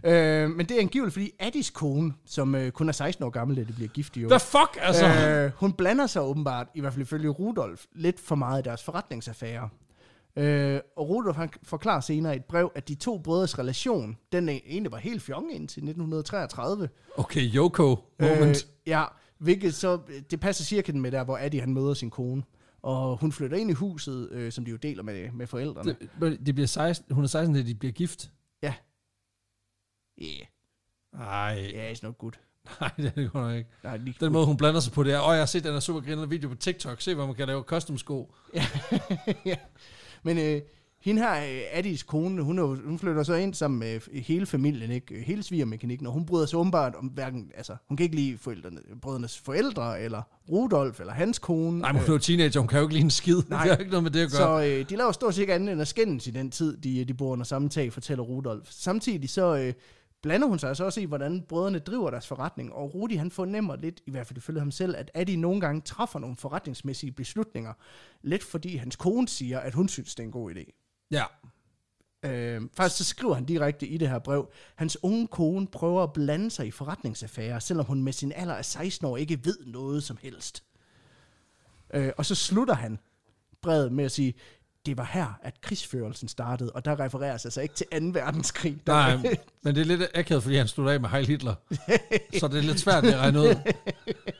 A: Øh, men det er angiveligt, fordi Addis kone, som øh, kun er 16 år gammel, da bliver gift i år. The fuck, altså? Øh, hun blander sig åbenbart, i hvert fald ifølge Rudolf, lidt for meget i deres forretningsaffære. Øh, og Rudolf han forklarer senere i et brev, at de to brødres relation, den egentlig var helt fjong indtil 1933.
B: Okay, Yoko moment. Øh,
A: ja, hvilket så, det passer cirka med der, hvor Eddie han møder sin kone. Og hun flytter ind i huset, øh, som de jo deler med, med forældrene.
B: Det, det bliver 16, hun er 16, da de bliver gift? Ja. Yeah. Ej. Ja, yeah, it's not good. Nej, det er det godt ikke. Nej, lige den måde, hun blander sig på, det er, åh, jeg har set den her super video på TikTok, se, hvor man kan lave custom sko. ja. [LAUGHS]
A: Men øh, hende her, øh, Addis kone, hun, hun flytter så ind sammen med øh, hele familien, ikke? Øh, hele svigermekanikken, og hun bryder sig åbenbart om hverken, altså hun kan ikke lide forældrene, brødrenes forældre, eller Rudolf, eller hans kone. Nej, men hun er
B: teenager, hun kan jo ikke lide en skid, Nej. [LAUGHS] det er ikke noget med det at gøre.
A: Så øh, de laver stort set ikke andet end at skændes i den tid, de, de bor under samme tag, fortæller Rudolf. Samtidig så... Øh, blander hun sig altså også i, hvordan brødrene driver deres forretning, og Rudi han fornemmer lidt, i hvert fald ifølge ham selv, at Adi nogle gange træffer nogle forretningsmæssige beslutninger, lidt fordi hans kone siger, at hun synes, det er en god idé. Ja. Øh, faktisk så skriver han direkte i det her brev, hans unge kone prøver at blande sig i forretningsaffærer, selvom hun med sin alder af 16 år ikke ved noget som helst. Øh, og så slutter han brevet med at sige, det var her, at krigsførelsen startede, og der refereres altså ikke til 2. verdenskrig. Der... Nej,
B: men det er lidt akavet, fordi han stod af med Heil Hitler. [LAUGHS] så det er
A: lidt svært at regne ud.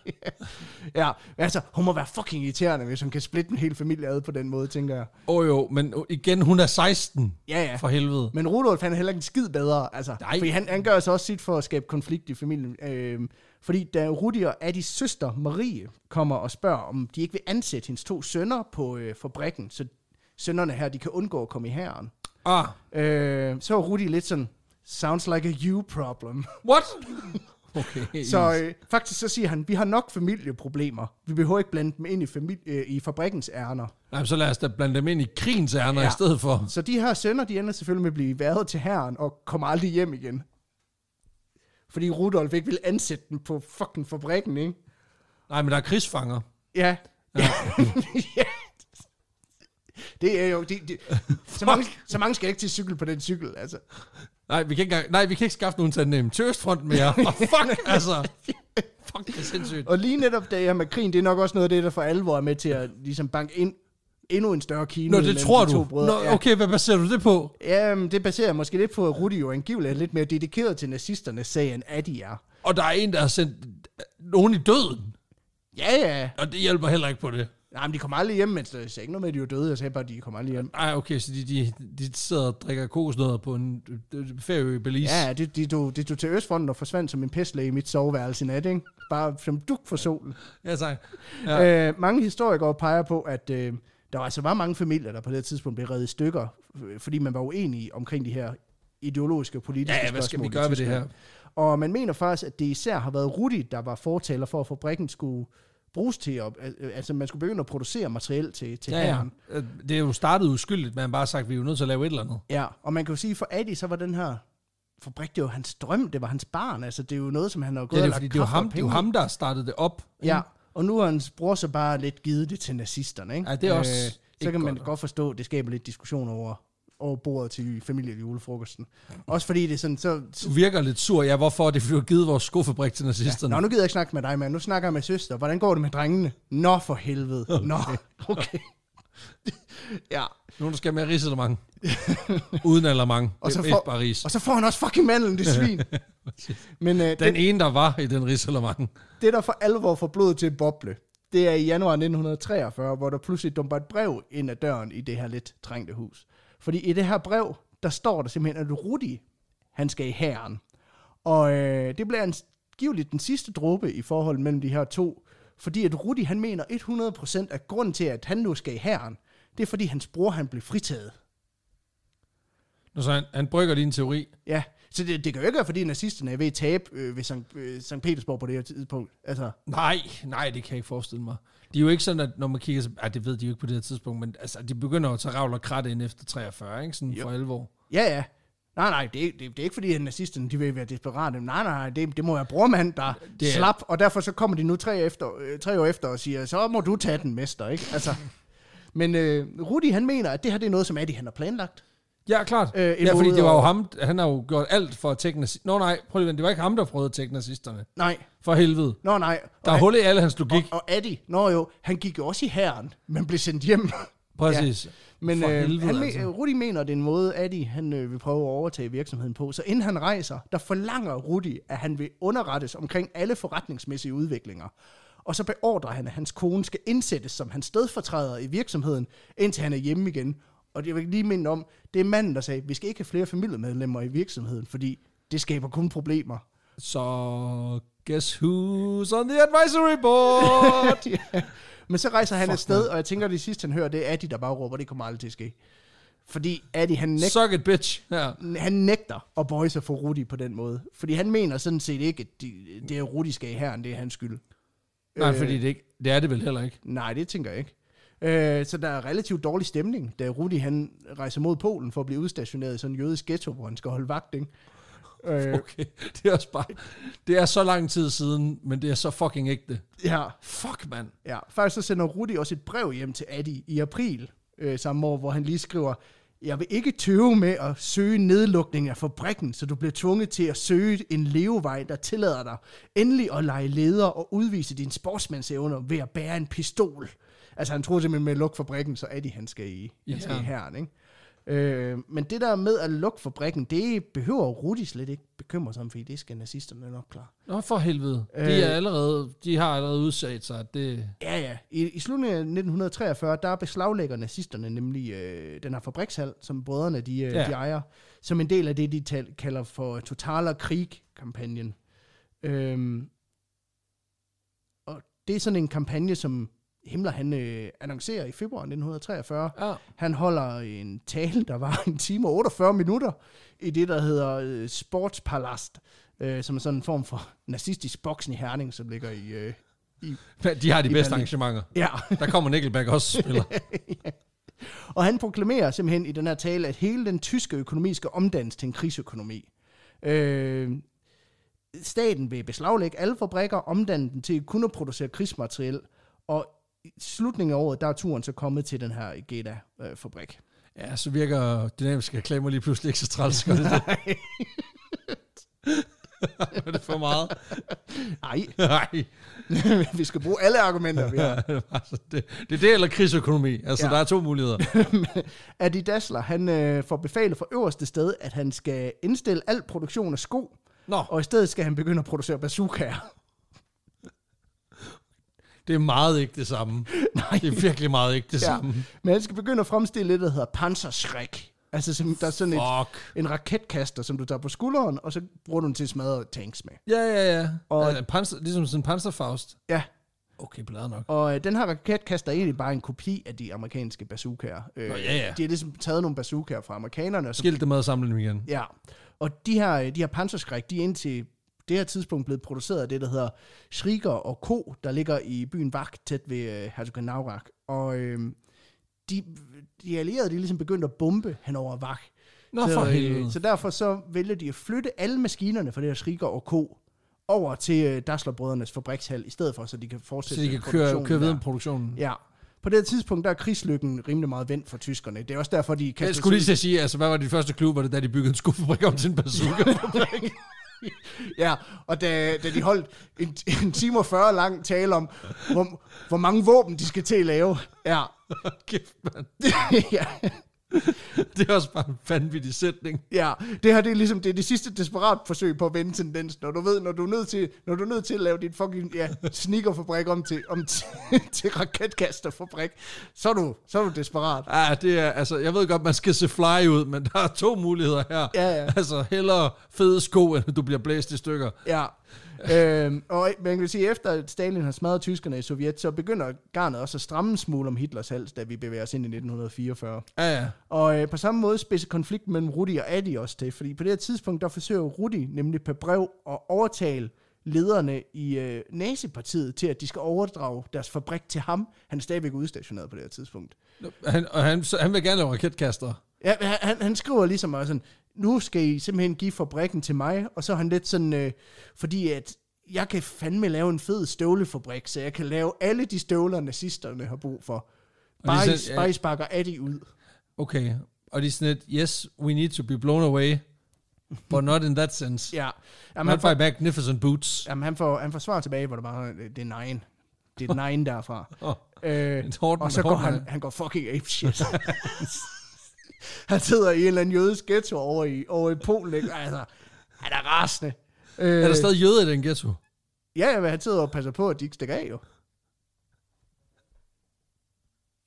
A: [LAUGHS] ja, altså, hun må være fucking irriterende, hvis hun kan splitte en hel familie ad på den måde, tænker jeg.
B: Åh oh, jo, men igen, hun er 16. Ja, ja. For helvede.
A: Men Rudolf, han er heller ikke skid bedre. Altså, Nej. Fordi han, han gør sig også sit for at skabe konflikt i familien. Øh, fordi da Rudi og Addis søster Marie kommer og spørger, om de ikke vil ansætte hendes to sønner på øh, fabrikken, så sønderne her, de kan undgå at komme i herren. Ah. Øh, så var Rudi lidt sådan, sounds like a you problem. [LAUGHS] What? Okay, [LAUGHS] så øh, faktisk så siger han, vi har nok familieproblemer. Vi behøver ikke blande dem ind i, familie, øh, i fabrikkens ærner.
B: Nej, så lad os da blande dem ind i krigens ærner ja. i stedet for. Så de her sønner, de ender selvfølgelig med at
A: blive været til herren og kommer aldrig hjem igen. Fordi Rudolf ikke vil ansætte dem på fucking fabrikken, ikke?
B: Nej, men der er krigsfanger.
A: Ja. Ja. [LAUGHS] ja. Det er jo... Det, de, [LAUGHS] så, mange, så mange skal ikke til cykel på den
B: cykel, altså. Nej, vi kan ikke, nej, vi kan ikke skaffe nogen tandem. Tørsfront mere. Oh, [LAUGHS] fuck, altså. Fuck, det er sindssygt.
A: Og lige netop det her med krigen, det er nok også noget af det, der for alvor er med til at ligesom banke ind endnu en større kino. Nå, det tror de du. Brødre. Nå, okay,
B: hvad baserer du det
A: på? Jamen, det baserer måske lidt på, at Rudi jo angiveligt er lidt mere dedikeret til nazisternes sag, end de er. Og der er en, der har sendt nogen i døden. Ja, ja.
B: Og det hjælper heller ikke på det. Nej, men de kommer aldrig
A: hjem, mens jeg sagde ikke noget med, at de var døde. Jeg sagde bare, at de kommer aldrig hjem.
B: Nej, okay, så de, de, de sidder og drikker kokosnødder på en øh, øh, ferie i Belize. Ja,
A: det, de, tog, de tog til Østfronten og forsvandt som en pestlæge i mit soveværelse i nat, ikke? Bare som duk for solen.
B: Ja, tak. Ja.
A: Øh, mange historikere peger på, at øh, der altså var mange familier, der på det tidspunkt blev reddet i stykker, øh, fordi man var uenig omkring de her ideologiske og politiske spørgsmål. Ja, hvad skal vi gøre ved det her? Og man mener faktisk, at det især har været Rudi, der var fortaler for, at fabrikken skulle bruges til. At, øh, altså, man skulle begynde at producere materiel
B: til, til ja, herren. ja. Øh, det er jo startet uskyldigt, man bare sagt, at vi er nødt til at lave et eller andet.
A: Ja, og man kan jo sige, for Adi, så var den her fabrik, det var hans drøm, det var hans barn. Altså, det er jo noget, som han har gået ja, det er, fordi det er, ham, det er jo ham, der startede det op. Ja, og nu har hans bror så bare lidt givet det til nazisterne. Ikke? Ja, det er øh, også... Øh, så kan man godt forstå, at det skaber lidt diskussion over, over bordet til familie julefrokosten. Også fordi det er sådan, så...
B: Du virker lidt sur, ja, hvorfor er det, fordi du har givet vores skofabrik til nazisterne? Ja. Nå, nu
A: gider jeg ikke snakke med dig, mand. Nu snakker jeg med søster. Hvordan går det med drengene? Nå, for helvede. Nå, okay.
B: [LAUGHS] ja. Nu der skal med risalemang. Uden mange. Og så, får, bare og så får han også fucking mandlen, det svin. [LAUGHS] Men, uh, den, den, ene, der var i den mange.
A: Det, der for alvor får blod til at boble, det er i januar 1943, hvor der pludselig dumper et brev ind ad døren i det her lidt trængte hus. Fordi i det her brev, der står der simpelthen, at Rudi, han skal i hæren. Og øh, det bliver angiveligt den sidste dråbe i forholdet mellem de her to, fordi at Rudi, han mener 100% af grunden til, at han nu skal i hæren, det er fordi hans bror, han blev fritaget.
B: Nå, så han, han brygger din teori?
A: Ja, så det, det kan jo ikke være, fordi nazisterne er ved at tabe øh, ved Sankt, øh, Petersborg
B: på det her tidspunkt. Altså. Nej, nej, det kan jeg ikke forestille mig. Det er jo ikke sådan, at når man kigger... at det ved de jo ikke på det her tidspunkt, men altså, de begynder jo at tage ravl og krat ind efter 43, ikke? Sådan jo. for 11 år. Ja, ja.
A: Nej, nej, det, det, det er ikke fordi, at nazisterne de vil være desperate. Nej, nej, det, det må være brormand, der det er... slap, og derfor så kommer de nu tre, efter, øh, tre år efter og siger, så må du tage den, mester, ikke? Altså, men øh, Rudi, han mener, at det her det er noget, som Adi han har planlagt. Ja, klart. Øh, ja, fordi det var jo ham,
B: han har jo gjort alt for at tække nazisterne. Nå nej, prøv lige det var ikke ham, der prøvede at tække nazisterne. Nej. For helvede. Nå nej. Der er hul i alle hans logik. Og, og Adi, nå jo, han gik jo også i herren, men
A: blev sendt hjem.
B: Præcis. Ja. Men øh, helvede, han, altså.
A: Rudi mener, det er en måde, Adi han, øh, vil prøve at overtage virksomheden på. Så inden han rejser, der forlanger Rudi, at han vil underrettes omkring alle forretningsmæssige udviklinger. Og så beordrer han, at hans kone skal indsættes som hans stedfortræder i virksomheden, indtil han er hjemme igen og jeg vil lige minde om, det er manden, der sagde, vi skal ikke have flere familiemedlemmer i virksomheden, fordi det skaber kun problemer. Så guess who's on the advisory board? [LAUGHS] ja. Men så rejser han Fuck afsted, og jeg tænker, at det sidste, han hører, det er Adi, der bare råber, det kommer aldrig til at ske. Fordi Adi, han nægter, Suck it, bitch. Ja. han nægter at bøje sig for Rudi på den måde. Fordi han mener sådan set ikke, at det, det er Rudi skal i herren, det er hans skyld. Nej, øh, fordi det, ikke, det er det vel heller ikke. Nej, det tænker jeg ikke. Øh, så der er relativt dårlig stemning, da Rudi han rejser mod Polen for at blive udstationeret i sådan en jødisk ghetto, hvor han skal holde vagt, ikke? Øh, okay, [LAUGHS] det er også bare, det er så lang tid
B: siden, men det er så fucking ikke det. Ja. Fuck, mand. Ja,
A: faktisk så sender Rudi også et brev hjem til Adi i april øh, samme år, hvor han lige skriver, jeg vil ikke tøve med at søge nedlukning af fabrikken, så du bliver tvunget til at søge en levevej, der tillader dig endelig at lege leder og udvise dine sportsmandsevner ved at bære en pistol. Altså han troede simpelthen med at lukke fabrikken, så de, han skal i, han yeah. skal i herren, ikke? Øh, men det der med at lukke fabrikken, det behøver Rudi slet ikke bekymre sig om, fordi det skal nazisterne nok klare.
B: Nå for helvede. Øh, de, er øh. allerede, de har allerede udsat sig, at det... Ja, ja. I, i slutningen af 1943,
A: der beslaglægger nazisterne nemlig øh, den her fabrikshal, som brødrene de, øh, ja. de ejer, som en del af det, de tal, kalder for Totaler Krig-kampagnen. Øh, og det er sådan en kampagne, som Himmler, han øh, annoncerer i februar 1943, ja. han holder en tale, der var en time og 48 minutter, i det, der hedder øh, Sportspalast, øh, som er sådan en form for nazistisk boksen i Herning, som ligger i... Øh, i de har de i bedste Berlin. arrangementer. Ja. der kommer Nickelback også spiller. [LAUGHS] ja. Og han proklamerer simpelthen i den her tale, at hele den tyske økonomi skal omdannes til en krigsøkonomi. Øh, staten vil beslaglægge alle fabrikker, omdanne dem til kun at producere krigsmateriel, og i slutningen af året, der er turen så
B: kommet til den her Geta-fabrik. Ja, så virker dynamiske reklamer lige pludselig ikke så træls, [LAUGHS] Nej. det [LAUGHS] det? det for meget? Nej. [LAUGHS] Nej. vi skal bruge alle argumenter, vi har. det, det er det eller krigsøkonomi. Altså, ja. der er to muligheder.
A: Adi Dassler, han øh, får befalet fra øverste sted, at han skal indstille al produktion af sko. Nå. Og i stedet skal han begynde at producere bazookaer.
B: Det er meget ikke det samme. [LAUGHS] Nej. Det er virkelig meget ikke det ja. samme.
A: Men han skal begynde at fremstille det, der hedder panserskræk. Altså, som der er sådan et, en raketkaster, som du tager på skulderen, og så bruger du den til at smadre tanks med.
B: Ja, ja, ja. Og, ja, panser, ligesom sådan en panserfaust.
A: Ja, Okay, bladet nok. Og øh, den her raketkaster er egentlig bare en kopi af de amerikanske bazookaer. Øh, Nå, ja, ja. De har ligesom taget nogle bazookaer fra amerikanerne. Og Skilt dem med at samle dem igen. Ja. Og de her, øh, de her panserskræk, de er indtil det her tidspunkt blevet produceret af det, der hedder Schrieger og Co., der ligger i byen Vak, tæt ved øh, Herzogenaurach. Og øh, de, de allierede, de ligesom begyndte at bombe hen over Vak. Nå, så, for øh, helvede. Så derfor så vælger de at flytte alle maskinerne fra det her Schrieger og Co., over til øh, Dassler-brødrenes fabrikshal, i stedet for, så de kan fortsætte Så de kan køre, køre videre med produktionen. Ja, på det tidspunkt, der er krigslykken rimelig meget vendt for tyskerne. Det er også derfor, de kan... Jeg skulle lige
B: sige, altså, hvad var det første klub, var det da de byggede en skofabrik om til en bazooka [LAUGHS]
A: [LAUGHS] ja, og da, da de holdt en, en time og 40 lang tale om, hvor, hvor mange våben de skal til at lave. Ja. [LAUGHS] Kæft, mand. [LAUGHS] ja.
B: [LAUGHS] det er også bare en vanvittig sætning. Ja,
A: det her det er ligesom det, er det sidste desperat forsøg på at vende tendensen, når du ved, når du er nødt til, når du er nødt til at lave dit fucking ja, sneakerfabrik om til, om til, [LAUGHS] til raketkasterfabrik, så er
B: du, så er du desperat. Ja, det er, altså, jeg ved godt, man skal se fly ud, men der er to muligheder her. Ja, ja. Altså, hellere fede sko, end du bliver blæst i stykker.
A: Ja. [LAUGHS] øhm, og man kan sige, efter at Stalin har smadret tyskerne i Sovjet, så begynder garnet også at stramme en smule om Hitlers hals, da vi bevæger os ind i 1944. Ja, ja. Og øh, på samme måde spidser konflikten mellem Rudi og Adi også til, fordi på det her tidspunkt, der forsøger Rudi nemlig på brev at overtale lederne i øh, nazipartiet til, at de skal overdrage deres fabrik til ham. Han er stadigvæk udstationeret på det her tidspunkt.
B: Han, og han, så, han vil gerne lave raketkaster.
A: Ja, han, han skriver ligesom også sådan, nu skal I simpelthen give fabrikken til mig, og så er han lidt sådan, øh, fordi at jeg kan fandme lave en fed støvlefabrik, så jeg kan lave alle de støvler, nazisterne har brug for. Bare, sådan, I, ja. I sparker Adi ud.
B: Okay, og det er sådan lidt, yes, we need to be blown away, but not in that sense. [LAUGHS] ja. Jamen, not han får, by magnificent boots. Jamen, han får, han får
A: svar tilbage, hvor det bare, øh, det er nine. Det er nine derfra. [LAUGHS] oh, øh, hården, og så går han, han går fucking apeshit. [LAUGHS] han sidder i en eller anden jødisk ghetto over i, over i Polen, ikke? Altså, han er rasende.
B: Øh, er der øh, stadig jøde i den ghetto?
A: Ja, men han sidder og passer på, at de ikke stikker af, jo.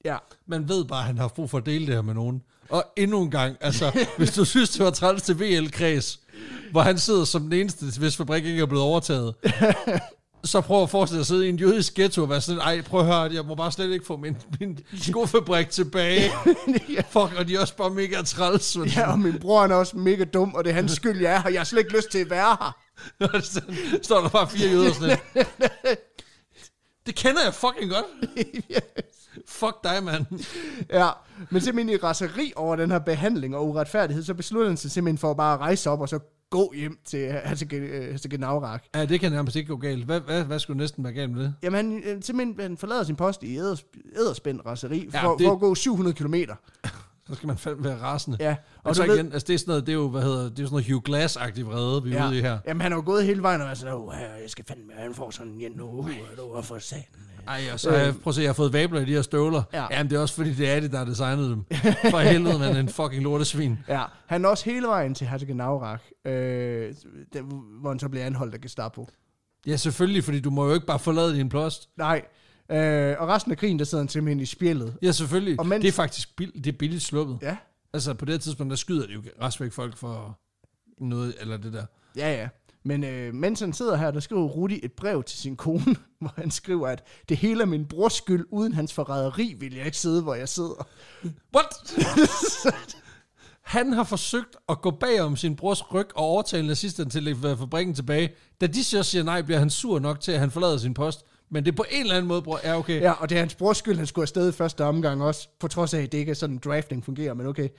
B: Ja. Man ved bare, at han har brug for at dele det her med nogen. Og endnu en gang, altså, [LAUGHS] hvis du synes, det var træls til VL-kreds, hvor han sidder som den eneste, hvis fabrikken ikke er blevet overtaget, [LAUGHS] så prøv at forestille dig at sidde i en jødisk ghetto og være sådan, ej, prøv at høre, jeg må bare slet ikke få min, min skofabrik tilbage. [LAUGHS] ja. Fuck, og de er også bare mega træls. Ja, og
A: min bror han er også mega dum, og det er hans skyld, jeg er her. Jeg har slet ikke lyst til at være her.
B: [LAUGHS] så står der bare fire jøder sådan Det kender jeg fucking godt. [LAUGHS] Fuck dig, mand.
A: ja, men simpelthen i raseri over den her behandling og uretfærdighed, så besluttede han sig simpelthen for at bare rejse op og så gå hjem til Herzegenaurak. Øh, altså, øh, altså,
B: ja, det kan nærmest ikke gå galt. Hvad, hvad, hvad skulle næsten være galt med det? Jamen,
A: han, øh, simpelthen han forlader sin post i æderspændt raseri for, det... for at
B: gå 700 kilometer. [LAUGHS] Så skal man fandme være rasende. Ja. Og, så ved... igen, altså det er sådan noget, det er jo, hvad hedder, det er sådan noget Hugh Glass-agtig vrede, vi er ude i her.
A: Jamen han har jo gået hele vejen og været sådan, åh, jeg skal fandme, han får sådan en nu, og for satan. Ej, og så øh. har jeg,
B: prøv at se, jeg har fået vabler i de her støvler. Ja. Jamen, det er også fordi, det er det, der har designet dem. For helvede, man er en fucking lortesvin. Ja, han er også hele vejen
A: til Navrak, øh, hvor han så bliver anholdt af Gestapo. Ja, selvfølgelig,
B: fordi du må jo ikke bare forlade din plost. Nej, øh, og resten af krigen, der sidder han simpelthen i spjældet. Ja, selvfølgelig. Og mens, det er faktisk bill- det er billigt sluppet. Ja. Altså, på det tidspunkt, der skyder de jo rask folk for noget, eller det der.
A: Ja, ja. Men øh, mens han sidder her, der skriver Rudi et brev til sin kone, [LAUGHS] hvor han skriver, at det hele er min brors skyld, uden hans forræderi vil jeg ikke sidde,
B: hvor jeg sidder. What? han har forsøgt at gå bag om sin brors ryg og overtale nazisterne til at lægge øh, fabrikken tilbage. Da de så siger nej, bliver han sur nok til, at han forlader sin post. Men det er på en eller anden måde, bror. Ja, okay. Ja, og det er hans brors skyld, han skulle afsted i første omgang
A: også, på trods af, at det ikke er sådan, drafting fungerer, men okay.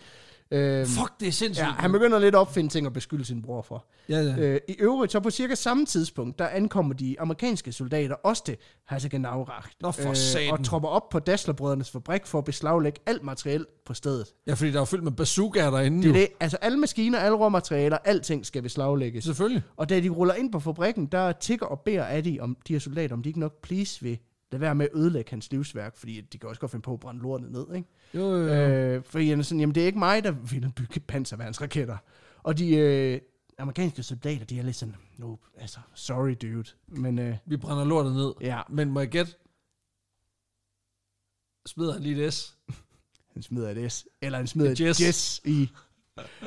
A: Øhm, Fuck, det er sindssygt. Ja, han begynder lidt at opfinde ting og beskylde sin bror for. Ja, ja. Øh, I øvrigt, så på cirka samme tidspunkt, der ankommer de amerikanske soldater også til Hasegenaurach. Nå for øh, satan. Og tropper op på Dasslerbrødrenes fabrik for at beslaglægge alt materiel på stedet. Ja,
B: fordi der er fyldt med bazookaer derinde Det er jo. det.
A: Altså alle maskiner, alle råmaterialer, alting skal beslaglægges. Selvfølgelig. Og da de ruller ind på fabrikken, der tigger og beder de, om de her soldater, om de ikke nok please vil lad være med at ødelægge hans livsværk, fordi de kan også godt finde på at brænde lortet ned, ikke? Jo, jo, jo. Øh, fordi han er sådan, jamen det er ikke mig, der vil bygge panserværnsraketter. Og de øh, amerikanske soldater, de er lidt sådan, no, altså, sorry dude, men... Øh,
B: Vi brænder lortet ned. Ja. Men må jeg gætte? Smider han lige et S?
A: han smider et S. Eller han smider et, et yes.
B: i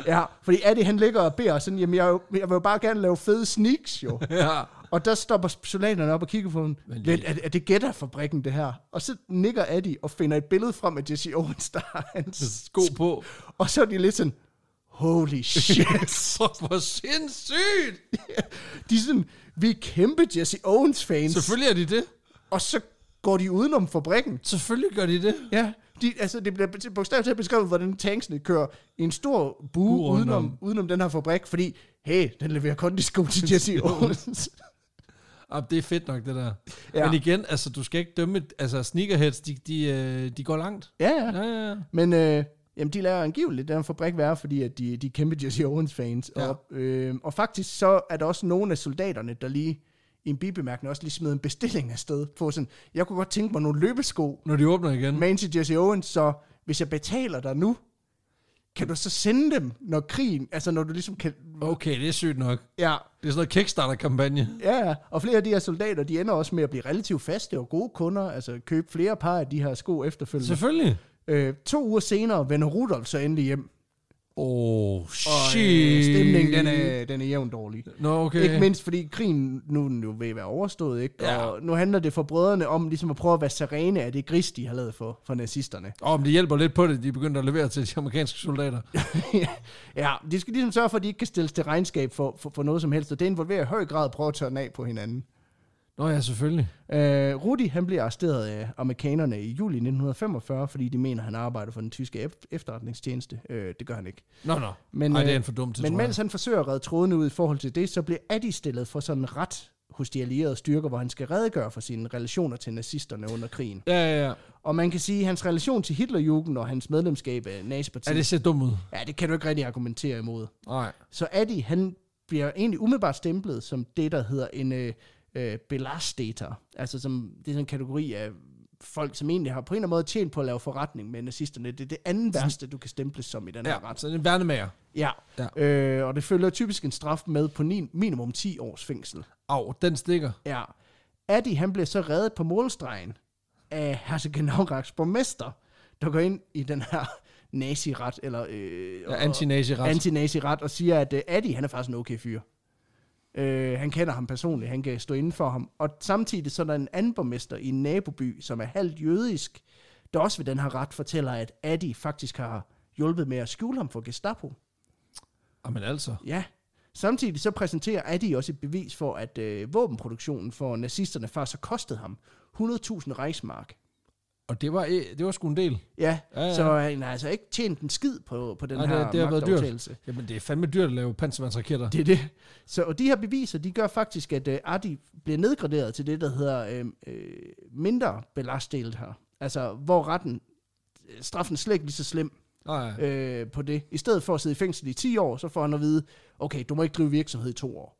B: Ja, fordi Addy han
A: ligger og beder sådan, jamen jeg, jeg vil jo bare gerne lave fede sneaks jo. [LAUGHS] ja. Og der stopper soldaterne op og kigger på dem. Men det... Er, er det gætterfabrikken, det her? Og så nikker Addy og finder et billede frem af Jesse Owens, der har hans sko på. Og så er de lidt sådan, holy [LAUGHS] shit. så for
B: sindssygt!
A: [LAUGHS] de er sådan, vi er kæmpe Jesse Owens fans. Selvfølgelig er de det. Og så går de udenom fabrikken. Selvfølgelig gør de det. Ja, de, altså, det bliver bogstaveligt talt beskrevet, hvordan tanksene kører i en stor bue udenom, udenom den her fabrik, fordi, hey, den leverer sko til [LAUGHS] Jesse Owens.
B: Ab, det er fedt nok, det der. Ja. Men igen, altså, du skal ikke dømme... Altså, sneakerheads, de, de, øh, de går langt.
A: Ja, ja. ja, ja. Men øh, jamen, de laver angiveligt den fabrik være, fordi at de, de er kæmpe Jesse Owens-fans. Ja. Og, øh, og faktisk så er der også nogle af soldaterne, der lige i en bibemærkning også lige smed en bestilling afsted på sådan, jeg kunne godt tænke mig nogle løbesko. Når de åbner igen. Men til Jesse Owens, så hvis jeg betaler dig nu, kan du så sende dem, når krigen, altså når du
B: ligesom kan... Okay, det er sygt nok. Ja. Det er sådan noget Kickstarter-kampagne.
A: Ja, og flere af de her soldater, de ender også med at blive relativt faste og gode kunder, altså købe flere par af de her sko efterfølgende. Selvfølgelig. Øh, to uger senere vender Rudolf så endelig hjem.
B: Oh, shit. Og øh, stemningen, den er,
A: den er jævnt dårlig. Nå, okay. Ikke mindst, fordi krigen nu den jo ved at være overstået, ikke? Ja. Og nu handler det for brødrene om ligesom at prøve at være serene af det gris, de har lavet for, for nazisterne.
B: oh, om det hjælper lidt på det, de begynder at levere til de amerikanske soldater.
A: [LAUGHS] ja, de skal ligesom sørge for, at de ikke kan stilles til regnskab for, for, for noget som helst, og det involverer i høj grad at prøve at tørne af på hinanden. Nå ja, selvfølgelig. Øh, Rudi, han bliver arresteret af amerikanerne i juli 1945, fordi de mener, han arbejder for den tyske efterretningstjeneste. Øh, det gør han ikke. Nå, nå. Men, Ej, det er øh, en for til, Men mens han forsøger at redde trådene ud i forhold til det, så bliver Adi stillet for sådan en ret hos de allierede styrker, hvor han skal redegøre for sine relationer til nazisterne under krigen. Ja, ja, ja. Og man kan sige, at hans relation til Hitlerjugend og hans medlemskab af nazipartiet... Ja, det ser dumt ud. Ja, det kan du ikke rigtig argumentere imod. Nej. Så Adi, han bliver egentlig umiddelbart stemplet som det, der hedder en... Øh, øh, belastater, altså som, det er sådan en kategori af folk, som egentlig har på en eller anden måde tjent på at lave forretning med nazisterne. Det er det andet værste, du kan stemple som i den her ja, ret. så det er en værnemager. Ja, ja. Øh, og det følger typisk en straf med på ni, minimum 10 års fængsel. Au, den stikker. Ja. Adi, han bliver så reddet på målstregen af Hersegen borgmester, der går ind i den her naziret, eller... Øh, ja, anti-naziret. Anti-naziret, og siger, at øh, Adi, han er faktisk en okay fyr. Øh, han kender ham personligt, han kan stå inden for ham. Og samtidig så er der en anden borgmester i en naboby, som er halvt jødisk, der også ved den her ret fortæller, at Adi faktisk har hjulpet med at skjule ham for Gestapo. Jamen altså. Ja. Samtidig så præsenterer Adi også et bevis for, at øh, våbenproduktionen for nazisterne faktisk har kostede ham 100.000 rejsmark. Og det var, øh, det var sgu en del. Ja, ja, ja. så han har altså ikke tjent en skid på, på den Nej, her det, det har været dyrt. Jamen, det er fandme dyrt at lave panservandsraketter. Det er det. Så, og de her beviser, de gør faktisk, at uh, øh, Adi bliver nedgraderet til det, der hedder uh, uh, mindre belastdelt her. Altså, hvor retten, straffen slet ikke lige så slem Nej. Øh, på det. I stedet for at sidde i fængsel i 10 år, så får han at vide, okay, du må ikke drive virksomhed i to år.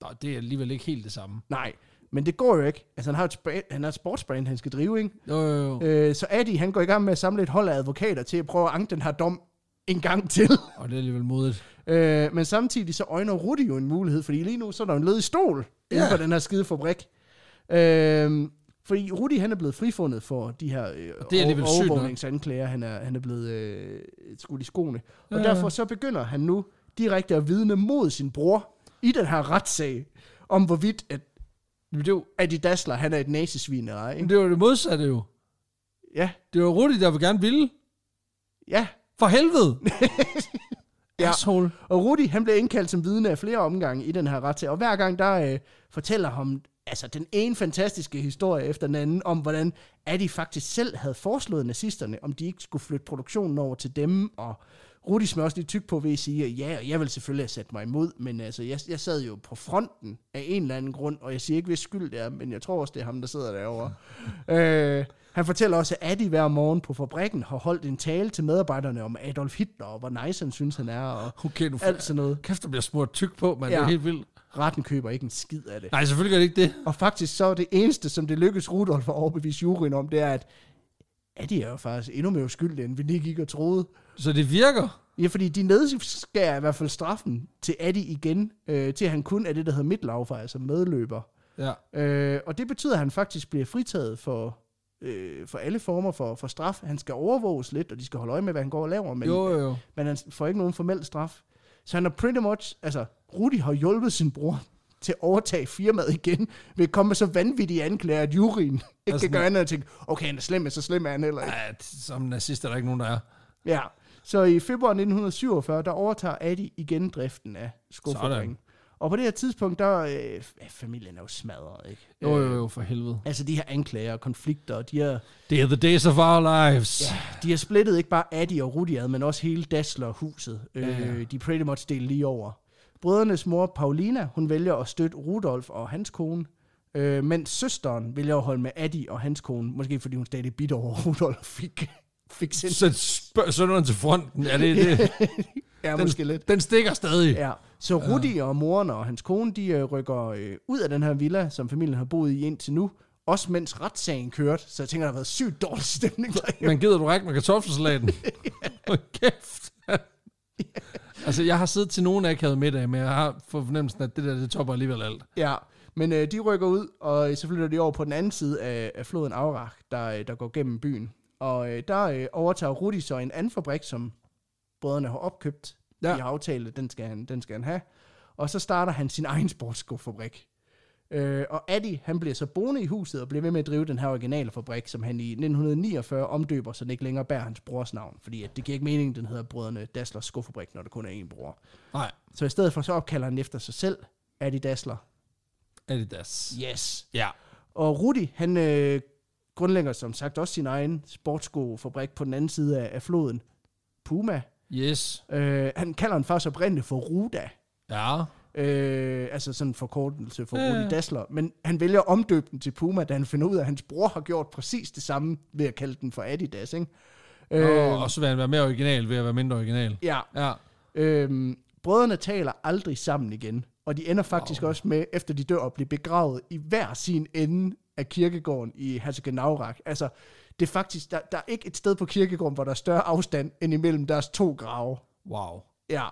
A: Nej, det er alligevel ikke helt det samme. Nej, men det går jo ikke. Altså, han har, et, sp- han har et sportsbrand, han skal drive, ikke? Jo, jo, jo. Øh, så Adi, han går i gang med at samle et hold af advokater til at prøve at anke den her dom en gang til. Og det er alligevel modigt. Øh, men samtidig så øjner Rudi jo en mulighed, fordi lige nu så er der en ledig stol ja. inden for den her skide fabrik. Øh, fordi Rudi han er blevet frifundet for de her øh, det er overvågningsanklager, han er, han er blevet øh, skudt i skoene. Og ja. derfor så begynder han nu direkte at vidne mod sin bror i den her retssag, om hvorvidt at men det er jo, Adi Dassler, han er et nazisvin, eller ikke? Men ikke? det var det modsatte jo. Ja, Det var Rudi, der vil gerne ville. ja. For helvede! [LAUGHS] ja. Asshole. Og Rudi, han blev indkaldt som vidne af flere omgange i den her retssag, og hver gang der øh, fortæller ham altså den ene fantastiske historie efter den anden, om hvordan Adi faktisk selv havde foreslået nazisterne, om de ikke skulle flytte produktionen over til dem, og Rudi som også lidt tyk på ved at sige, at ja, jeg vil selvfølgelig have sat mig imod, men altså, jeg, jeg sad jo på fronten af en eller anden grund, og jeg siger ikke, hvis skyld det er, men jeg tror også, det er ham, der sidder derovre. [LAUGHS] øh, han fortæller også, at Adi hver morgen på fabrikken har holdt en tale til medarbejderne om Adolf Hitler, og hvor nice han synes, han er, og okay, du alt sådan noget. Kæft,
B: der bliver smurt tyk på, man. Ja. Det er helt vildt.
A: Retten køber ikke en skid af det. Nej, selvfølgelig gør det ikke det. Og faktisk så er det eneste, som det lykkedes Rudolf at overbevise juryen om, det er, at Adi er jo faktisk endnu mere uskyldig, end vi lige gik og troede. Så det virker? Ja, fordi de nedskærer i hvert fald straffen til Addy igen, øh, til han kun er det, der hedder midtlaufer, altså medløber. Ja. Øh, og det betyder, at han faktisk bliver fritaget for, øh, for alle former for, for straf. Han skal overvåges lidt, og de skal holde øje med, hvad han går og laver, men, jo, jo. men han får ikke nogen formel straf. Så han er pretty much, altså Rudi har hjulpet sin bror til at overtage firmaet igen, ved at komme med så vanvittige anklager, at juryen ikke altså, kan gøre andet og tænke, okay, han er slem, men så slem er han heller ikke. Ja, som nazist er der ikke nogen, der er. Ja, så i februar 1947, der overtager Adi igen driften af skofabrikken. Og på det her tidspunkt, der øh, familien er jo smadret, ikke? Jo, jo, jo, for helvede. Altså, de her anklager og konflikter, de er...
B: Det er the days of our
A: lives. Ja, de har splittet ikke bare Adi og Rudi ad, men også hele Dassler-huset. Øh, ja, ja. Øh, de pretty much delt lige over. Brødrenes mor, Paulina, hun vælger at støtte Rudolf og hans kone, øh, mens søsteren vælger at holde med Adi og hans kone, måske fordi hun stadig bitter over, Rudolf fik
B: fik sendt. Så spørg sønderen til fronten. Er det det? [LAUGHS] ja, den, måske lidt. Den stikker stadig. Ja. Så Rudi
A: og moren og hans kone, de øh, rykker øh, ud af den her villa, som familien har boet i indtil nu. Også mens retssagen kørte, så jeg tænker,
B: der har været sygt dårlig stemning. Der. Men gider du række med kartoffelsalaten? ja. [LAUGHS] kæft. altså, jeg har siddet til nogen af akavet middag, men jeg har fornemmelsen, at det der, det topper alligevel alt.
A: Ja, men øh, de rykker ud, og så flytter de over på den anden side af, af floden Aurach, der, øh, der går gennem byen. Og øh, der øh, overtager Rudi så en anden fabrik, som brødrene har opkøbt. Ja. De har aftalt, den skal, han, den skal han have. Og så starter han sin [LAUGHS] egen sportskofabrik. Øh, og Addy, han bliver så boende i huset og bliver ved med at drive den her originale fabrik, som han i 1949 omdøber, så den ikke længere bærer hans brors navn. Fordi at det giver ikke mening, at den hedder Brødrene Dassler skofabrik, når der kun er én bror. Nej. Så i stedet for, så opkalder han efter sig selv, Addy Dassler.
B: Dass. Yes. Ja.
A: Og Rudi, han øh, grundlægger som sagt også sin egen sportskofabrik på den anden side af, af floden, Puma. Yes. Øh, han kalder den faktisk oprindeligt for Ruda. Ja. Øh, altså sådan en forkortelse for ja. Rudi Dassler. Men han vælger at omdøbe den til Puma, da han finder ud af, at hans bror har gjort præcis det samme ved at kalde den for Adidas, ikke? Øh, og så
B: vil han være mere original ved at være mindre original.
A: Ja. ja. Øhm, brødrene taler aldrig sammen igen, og de ender faktisk oh. også med, efter de dør, at blive begravet i hver sin ende af kirkegården i Herzegenaurak. Altså, det er faktisk, der, der er ikke et sted på kirkegården, hvor der er større afstand end imellem deres to grave. Wow. Ja,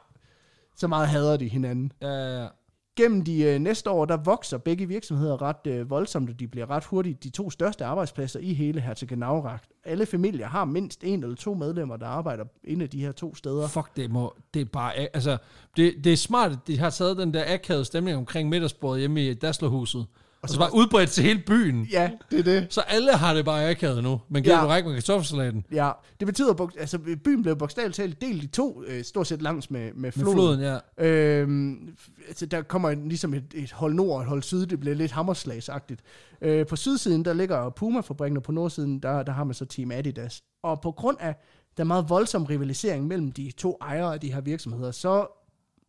A: så meget hader de hinanden. Ja, ja, ja. Gennem de øh, næste år, der vokser begge virksomheder ret øh, voldsomt, og de bliver ret hurtigt de to største arbejdspladser i hele Herzegenaurak. Alle familier har mindst en eller to medlemmer, der arbejder inde af de her to steder. Fuck,
B: det, må, det er bare... Altså, det, det er smart, at de har taget den der akavede stemning omkring middagsbordet hjemme i Dasslerhuset. Og så, altså, bare udbredt til hele byen. Ja, det er det. Så alle har det bare akavet nu. Men giver ja. du række med kartoffelsalaten?
A: Ja, det betyder, altså byen blev bogstaveligt talt delt i to, øh, stort set langs med, med floden. Med floden, ja. Øhm, altså, der kommer en, ligesom et, et hold nord og et hold syd, det bliver lidt hammerslagsagtigt. Øh, på sydsiden, der ligger Puma-fabrikken, og på nordsiden, der, der har man så Team Adidas. Og på grund af den meget voldsom rivalisering mellem de to ejere af de her virksomheder, så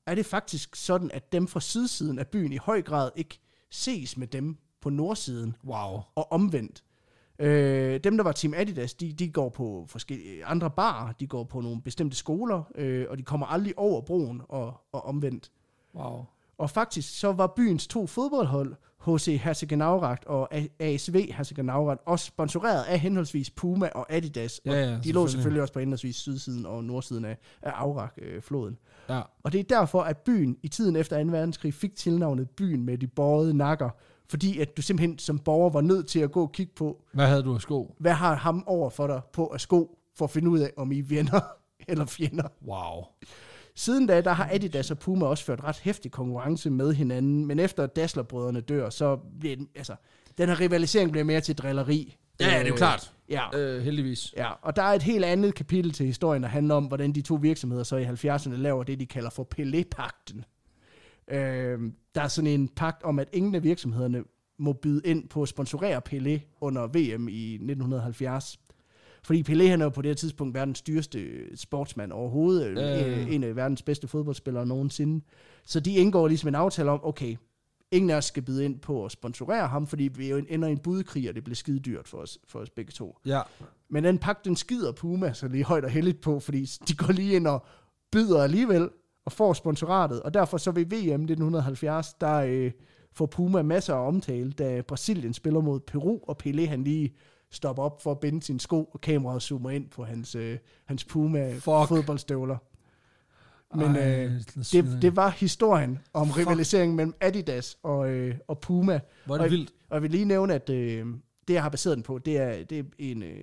A: er det faktisk sådan, at dem fra sydsiden af byen i høj grad ikke ses med dem på nordsiden. Wow. Og omvendt. Øh, dem, der var Team Adidas, de, de går på forskellige andre bar, de går på nogle bestemte skoler, øh, og de kommer aldrig over broen og, og omvendt. Wow. Og faktisk så var byens to fodboldhold, HC Herzegenaurach og ASV Herzegenaurach, også sponsoreret af henholdsvis Puma og Adidas. Og ja, og de lå selvfølgelig også på henholdsvis sydsiden og nordsiden af, af aurak øh, floden Øh, Ja. Og det er derfor, at byen i tiden efter 2. verdenskrig fik tilnavnet byen med de bøjede nakker, fordi at du simpelthen som borger var nødt til at gå og kigge på...
B: Hvad havde du af sko?
A: Hvad har ham over for dig på af sko, for at finde ud af, om I er venner [LAUGHS] eller fjender. Wow. Siden da, der har Adidas og Puma også ført ret hæftig konkurrence med hinanden, men efter Dassler-brødrene dør, så bliver den, altså, den her rivalisering bliver mere til drilleri.
B: Ja, ja det er jo øh, klart.
A: Ja. Øh, heldigvis. Ja, og der er et helt andet kapitel til historien, der handler om, hvordan de to virksomheder så i 70'erne laver det, de kalder for Pelé-pakten. Øh, der er sådan en pagt om, at ingen af virksomhederne må byde ind på at sponsorere Pelé under VM i 1970. Fordi Pelé han er jo på det her tidspunkt verdens dyreste sportsmand overhovedet. Øh, øh. En af verdens bedste fodboldspillere nogensinde. Så de indgår ligesom en aftale om, okay, ingen af os skal byde ind på at sponsorere ham, fordi vi jo ender i en budkrig, og det bliver skide dyrt for os, for os begge to. Ja. Men den pakke, den skider Puma så lige højt og heldigt på, fordi de går lige ind og byder alligevel, og får sponsoratet. Og derfor så ved VM 1970, der øh, får Puma masser af omtale, da Brasilien spiller mod Peru, og Pelé han lige stopper op for at binde sin sko, og kameraet zoomer ind på hans, øh, hans Puma Fuck. fodboldstøvler.
B: Men Ej, øh, det, det
A: var historien om Fuck. rivaliseringen mellem Adidas og, øh, og Puma. Var det og, vildt. Og jeg vil lige nævne, at øh, det, jeg har baseret den på, det er, det er en øh,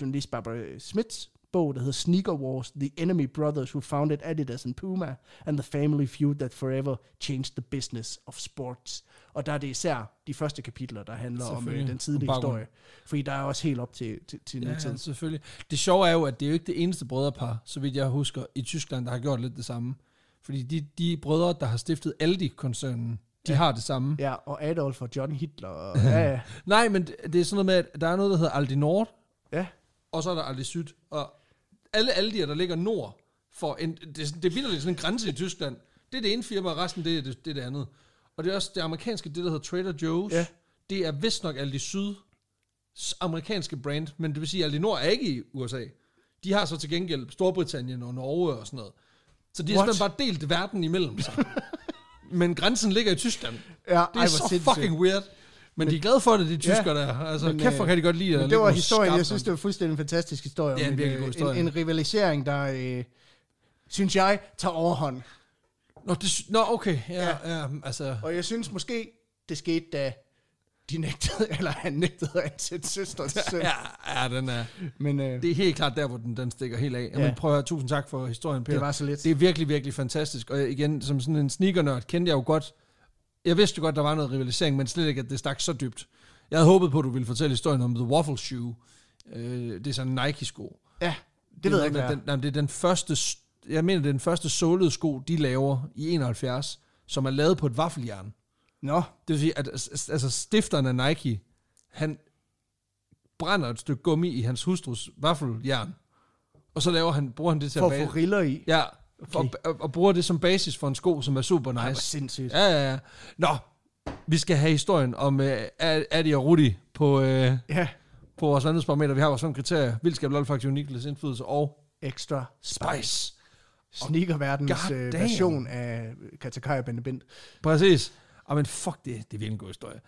A: journalist, Barbara Smiths bog, der hedder Sneaker Wars, The Enemy Brothers Who Founded Adidas and Puma, and the Family Feud That Forever Changed the Business of Sports.
B: Og der er det især de første kapitler, der handler om øh, den tidlige historie. Fordi der er også helt op til, til, til ja, nutiden. Ja, selvfølgelig. Det sjove er jo, at det er jo ikke det eneste brødrepar, så vidt jeg husker, i Tyskland, der har gjort lidt det samme. Fordi de, de brødre, der har stiftet Aldi-koncernen, de ja. har det samme. Ja, og Adolf og John Hitler. Og, [LAUGHS] ja, ja. Nej, men det er sådan noget med, at der er noget, der hedder Aldi Nord, ja. og så er der Aldi Syd. Og alle Aldi'er, der ligger nord, for en, det, det er vildt sådan en grænse i Tyskland. Det er det ene firma, og resten det er det, det, er det andet. Og det er også det amerikanske, det der hedder Trader Joe's. Ja. Det er vist nok alle de syd amerikanske brand, men det vil sige, at Aldi er ikke i USA. De har så til gengæld Storbritannien og Norge og sådan noget. Så de har simpelthen bare delt verden imellem sig. [LAUGHS] men grænsen ligger i Tyskland. Ja, det er ej, så sindssygt. fucking weird. Men, men de er glade for det, de tyskere ja, der. Altså, men, kæft, hvor kan de godt lide det. Det var historien, jeg synes, det
A: var fuldstændig en fantastisk historie. Ja, en virkelig god øh, historie. En, en rivalisering, der, øh, synes jeg, tager overhånd. Nå, det, sy- nå okay. Ja, ja. ja, mm, altså. Og jeg synes måske, det skete, da de nægtede, [LAUGHS] eller han nægtede at ansætte søsters søn. Ja,
B: ja, den er. Men, øh, det er helt klart der, hvor den, den stikker helt af. Ja. Men prøv at høre, tusind tak for historien, Peter. Det var så lidt. Det er virkelig, virkelig fantastisk. Og igen, som sådan en sneakernørd, kendte jeg jo godt. Jeg vidste jo godt, der var noget rivalisering, men slet ikke, at det stak så dybt. Jeg havde håbet på, at du ville fortælle historien om The Waffle Shoe. Øh, det er sådan en Nike-sko. Ja, det, det ved jeg ikke, den, den, det er den første jeg mener, det er den første sålede sko, de laver i 71, som er lavet på et vaffeljern. Nå. No. Det vil sige, at altså, stifteren af Nike, han brænder et stykke gummi i hans hustrus vaffeljern, og så laver han, bruger han det til for at For få riller i? Ja, for, okay. og, og, bruger det som basis for en sko, som er super nice. Det er sindssygt. Ja, ja, ja. Nå, vi skal have historien om uh, Adi og Rudi på, uh, ja. på vores landesparameter. Vi har vores fem kriterier. Vildskab, lolfaktion, Niklas indflydelse og... Ekstra spice. spice sneakerverdens øh, version af øh, Katakaya Bendebent. Præcis. Og men fuck, det, det er virkelig en god historie.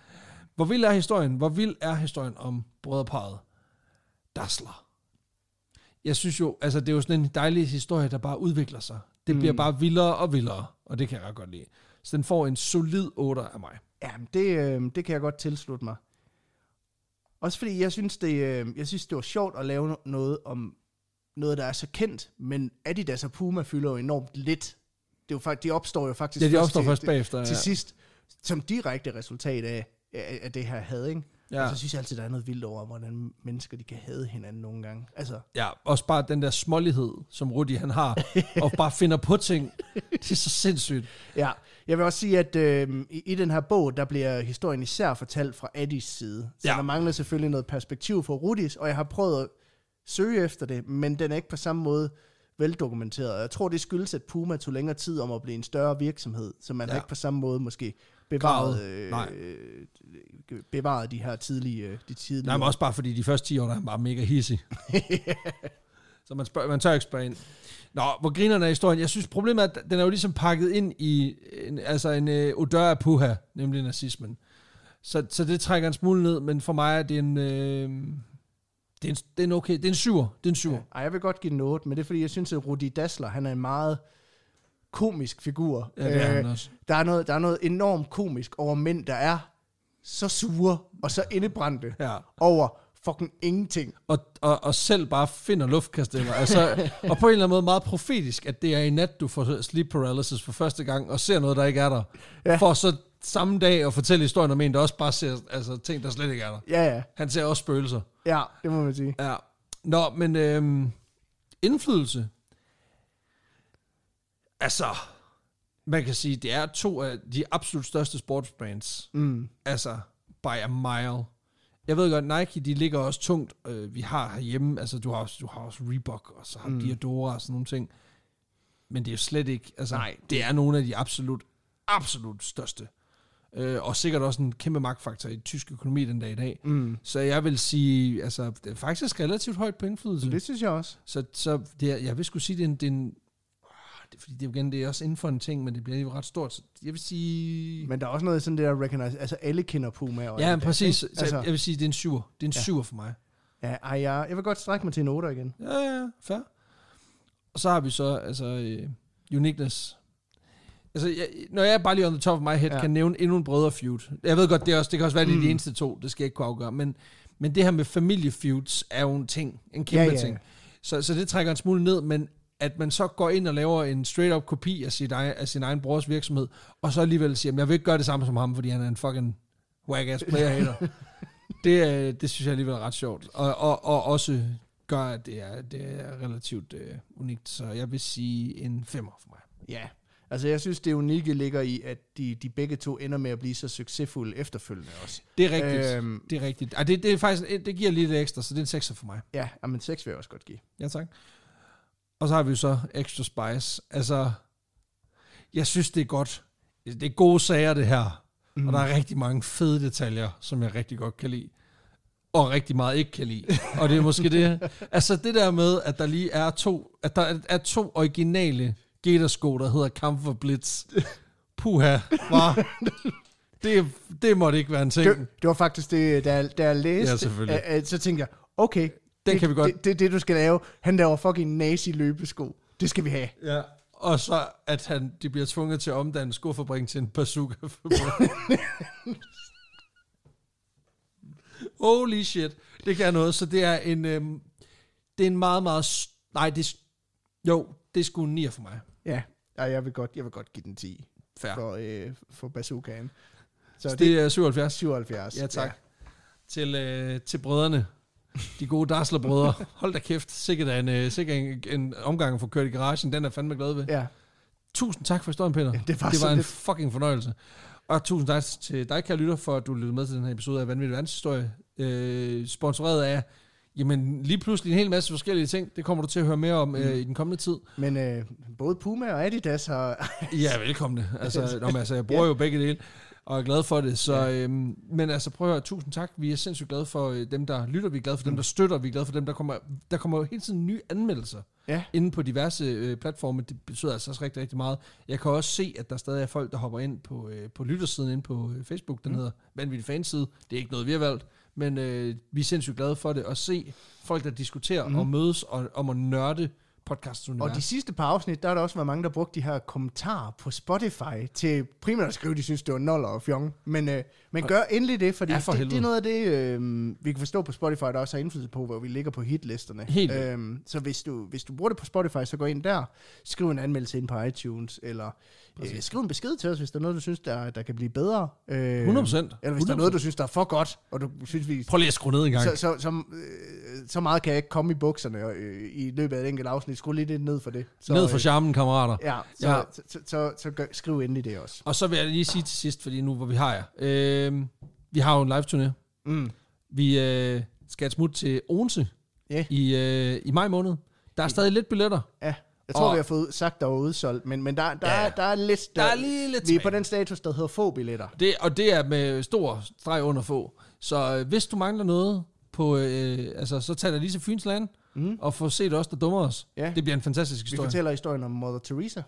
B: Hvor vild er historien? Hvor vild er historien om brødreparet Dassler? Jeg synes jo, altså det er jo sådan en dejlig historie, der bare udvikler sig. Det mm. bliver bare vildere og vildere, og det kan jeg godt lide. Så den får en solid 8 af mig. Jamen, det, øh, det kan jeg godt tilslutte mig. Også fordi jeg synes, det, øh, jeg synes,
A: det var sjovt at lave noget om noget, der er så kendt, men Adidas og Puma fylder jo enormt lidt. Det er jo faktisk, de opstår jo faktisk ja, de opstår først, til, først bagefter, til, ja. sidst, som direkte resultat af, af det her had, ikke? Ja. Og så synes jeg altid, der er noget vildt over, hvordan mennesker de kan
B: hade hinanden nogle gange. Altså. Ja, også bare den der smålighed, som Rudi han har, [LAUGHS] og bare finder på ting. Det er så sindssygt. Ja, jeg vil også sige, at øh, i, i den her bog, der
A: bliver historien især fortalt fra Addis side. Så ja. der mangler selvfølgelig noget perspektiv fra Rudis, og jeg har prøvet at søge efter det, men den er ikke på samme måde veldokumenteret. Jeg tror, det skyldes, at Puma tog længere tid om at blive en større virksomhed, så man ja. har ikke på samme måde måske bevaret, øh,
B: øh, bevaret de her tidlige... Øh, de tidlige Nej, men også bare fordi de første 10 år, der er bare mega hissig. [LAUGHS] så man, spørger, man tør ikke spørge ind. Nå, hvor grinerne er historien. Jeg synes, problemet er, at den er jo ligesom pakket ind i en, altså en øh, odør af puha, nemlig nazismen. Så, så det trækker en smule ned, men for mig er det en... Øh, det er en, det er en okay, det er en syver, det er en syver. Ja. Ej, jeg vil godt give den 8, men det er fordi, jeg synes, at Rudi Dassler, han er en meget
A: komisk figur. Ja, det er øh, han også. Der er, noget, der er noget enormt komisk over mænd, der er så sure og så indebrændte ja. over fucking ingenting.
B: Og, og, og selv bare finder luftkasteller. altså, og på en eller anden måde meget profetisk, at det er i nat, du får sleep paralysis for første gang, og ser noget, der ikke er der. Ja. For så samme dag at fortælle historien om en, der også bare ser altså, ting, der slet ikke er der. Ja, ja. Han ser også spøgelser. Ja, det må man sige. Ja. Nå, men øhm, indflydelse. Altså, man kan sige, det er to af de absolut største sportsbrands. Mm. Altså, by a mile. Jeg ved godt, Nike, de ligger også tungt, øh, vi har herhjemme. Altså, du har, også, du har også Reebok, og så har mm. Diadora og sådan nogle ting. Men det er jo slet ikke, altså, Nej. det er nogle af de absolut, absolut største øh, og sikkert også en kæmpe magtfaktor i tysk økonomi den dag i dag. Mm. Så jeg vil sige, altså, det er faktisk relativt højt på indflydelse. Det synes jeg også. Så, så det er, jeg vil skulle sige, det er en, det er en ah, det, fordi det, igen, det er også inden for en ting, men det bliver jo ret stort. Så jeg vil sige... Men der er også noget sådan det der recognize,
A: altså alle kender Puma. Og ja, men præcis. Så altså, jeg, vil sige, det er en
B: syver. Det er en ja. syver for mig. Ja, ej, ja, jeg vil godt strække mig til en 8 igen. Ja, ja, fair. Og så har vi så, altså, uh, øh, Uniqueness Altså, jeg, når jeg bare lige on the top of my head ja. kan nævne endnu en feud. Jeg ved godt, det, er også, det kan også være, det mm. de eneste to, det skal jeg ikke kunne afgøre. Men, men det her med familiefeuds er jo en ting, en kæmpe ja, ja, ja. ting. Så, så det trækker en smule ned, men at man så går ind og laver en straight-up kopi af sin, egen, af sin egen brors virksomhed, og så alligevel siger, jeg vil ikke gøre det samme som ham, fordi han er en fucking whack-ass player [LAUGHS] det, øh, det synes jeg alligevel er ret sjovt. Og, og, og også gør, at det er, det er relativt øh, unikt. Så jeg vil sige en femmer for mig. Ja. Yeah.
A: Altså, jeg synes, det unikke ligger i, at de, de begge to ender med at blive så succesfulde efterfølgende også. Det er rigtigt. Øhm, det er rigtigt.
B: Ah, det, det, er faktisk, det giver lidt ekstra, så det er en sekser for mig. Ja, men seks vil jeg også godt give. Ja, tak. Og så har vi så Extra Spice. Altså, jeg synes, det er godt. Det er gode sager, det her. Mm. Og mhm. der er rigtig mange fede detaljer, som jeg rigtig godt kan lide. Og rigtig meget ikke kan lide. og det er måske det. [LAUGHS] Altså det der med, at der lige er to, at der er to originale gatorsko, der hedder Kamp for Blitz. [LAUGHS] Puha, var. Det, det måtte ikke være en ting. Det,
A: det var faktisk det, da, da jeg læste, ja, øh, så tænkte jeg, okay, den det, kan vi godt. Det, det, det, du skal lave. Han laver fucking nazi-løbesko. Det skal vi have.
B: Ja. Og så, at han, de bliver tvunget til at omdanne skofabrikken til en bazooka [LAUGHS] Holy shit. Det kan noget. Så det er en, øhm, det er en meget, meget... Nej, det, jo, det skulle en nier for mig.
A: Ja, ja jeg vil godt, jeg vil godt give den 10 Fair. for, øh, for bazookaen. Så, det, det er 77?
B: 77. Ja, tak. Ja. Til, øh, til brødrene. De gode Dassler-brødre. [LAUGHS] Hold da kæft. Sikkert en, øh, sikkert en, en omgang for kørt i garagen. Den er fandme glad ved. Ja. Tusind tak for historien, Peter. Ja, det var, det var en lidt... fucking fornøjelse. Og tusind tak til dig, kære lytter, for at du lyttede med til den her episode af Vanvittig Verdenshistorie. Øh, sponsoreret af Jamen lige pludselig en hel masse forskellige ting, det kommer du til at høre mere om øh, mm. øh, i den kommende tid. Men øh, både Puma og Adidas har... [LAUGHS] ja, velkommen. Altså, [LAUGHS] nå, men, altså, jeg bruger ja. jo begge dele, og er glad for det. Så, ja. øhm, men altså prøv at høre, tusind tak. Vi er sindssygt glade for øh, dem, der lytter. Vi er glade for mm. dem, der støtter. Vi er glade for dem, der kommer... Der kommer jo hele tiden nye anmeldelser ja. inde på diverse øh, platforme. Det betyder altså også rigtig, rigtig meget. Jeg kan også se, at der stadig er folk, der hopper ind på, øh, på lyttersiden inde på øh, Facebook. Den mm. hedder Vanvittig Fanside. Det er ikke noget, vi har valgt men øh, vi er sindssygt glade for det, at se folk, der diskuterer mm. og mødes og, om at nørde podcastens Og de sidste par afsnit, der har der også været mange, der
A: brugte de her kommentarer på Spotify til primært at skrive, de synes, det var noller og fjong, men øh, men gør endelig det, fordi ja, for det, det er noget af det, øh, vi kan forstå på Spotify, der også har indflydelse på, hvor vi ligger på hitlisterne. Helt. øhm, så hvis du, hvis du bruger det på Spotify, så gå ind der, skriv en anmeldelse ind på iTunes, eller øh, skriv en besked til os, hvis der er noget, du synes, der, der kan blive bedre. Øh, 100%. Eller hvis 100%. der er noget, du synes, der er for godt, og du synes, vi... Prøv lige at skrue ned en gang. Så, så, så, øh, så meget kan jeg ikke komme i bukserne og, øh, i løbet af et enkelt afsnit. Skru lige lidt ned for det. Så, ned for øh, charmen,
B: kammerater. Ja, så, ja.
A: så, så, så, så, så skriv endelig det også.
B: Og så vil jeg lige sige til sidst, fordi nu hvor vi har jer. Øh, øh, vi har jo en live-turné. Mm. Vi øh, skal et smut til Odense yeah. i, øh, i maj måned. Der er stadig lidt billetter. Ja. Jeg tror, og, vi har
A: fået sagt, der var udsolgt, men, men der, der, ja, er, der, er lidt, der, der er lige lidt Vi er på den status, der hedder få billetter.
B: Det, og det er med stor streg under få. Så øh, hvis du mangler noget, på, øh, altså, så tag dig lige til Fyns Land, mm. og få set os, der dummer os. Ja. Det bliver en fantastisk historie. Vi fortæller historien om Mother Teresa.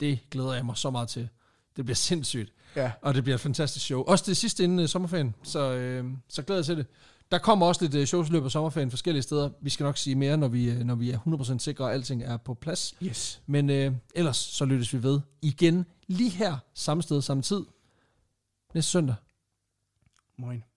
B: Det glæder jeg mig så meget til. Det bliver sindssygt. Ja. Og det bliver et fantastisk show. Også det sidste inden uh, sommerferien, så, uh, så glæder jeg til det. Der kommer også lidt uh, shows i løbet af sommerferien forskellige steder. Vi skal nok sige mere, når vi, uh, når vi er 100% sikre, at alting er på plads. Yes. Men uh, ellers så lyttes vi ved igen lige her, samme sted, samme tid, næste søndag. Moin.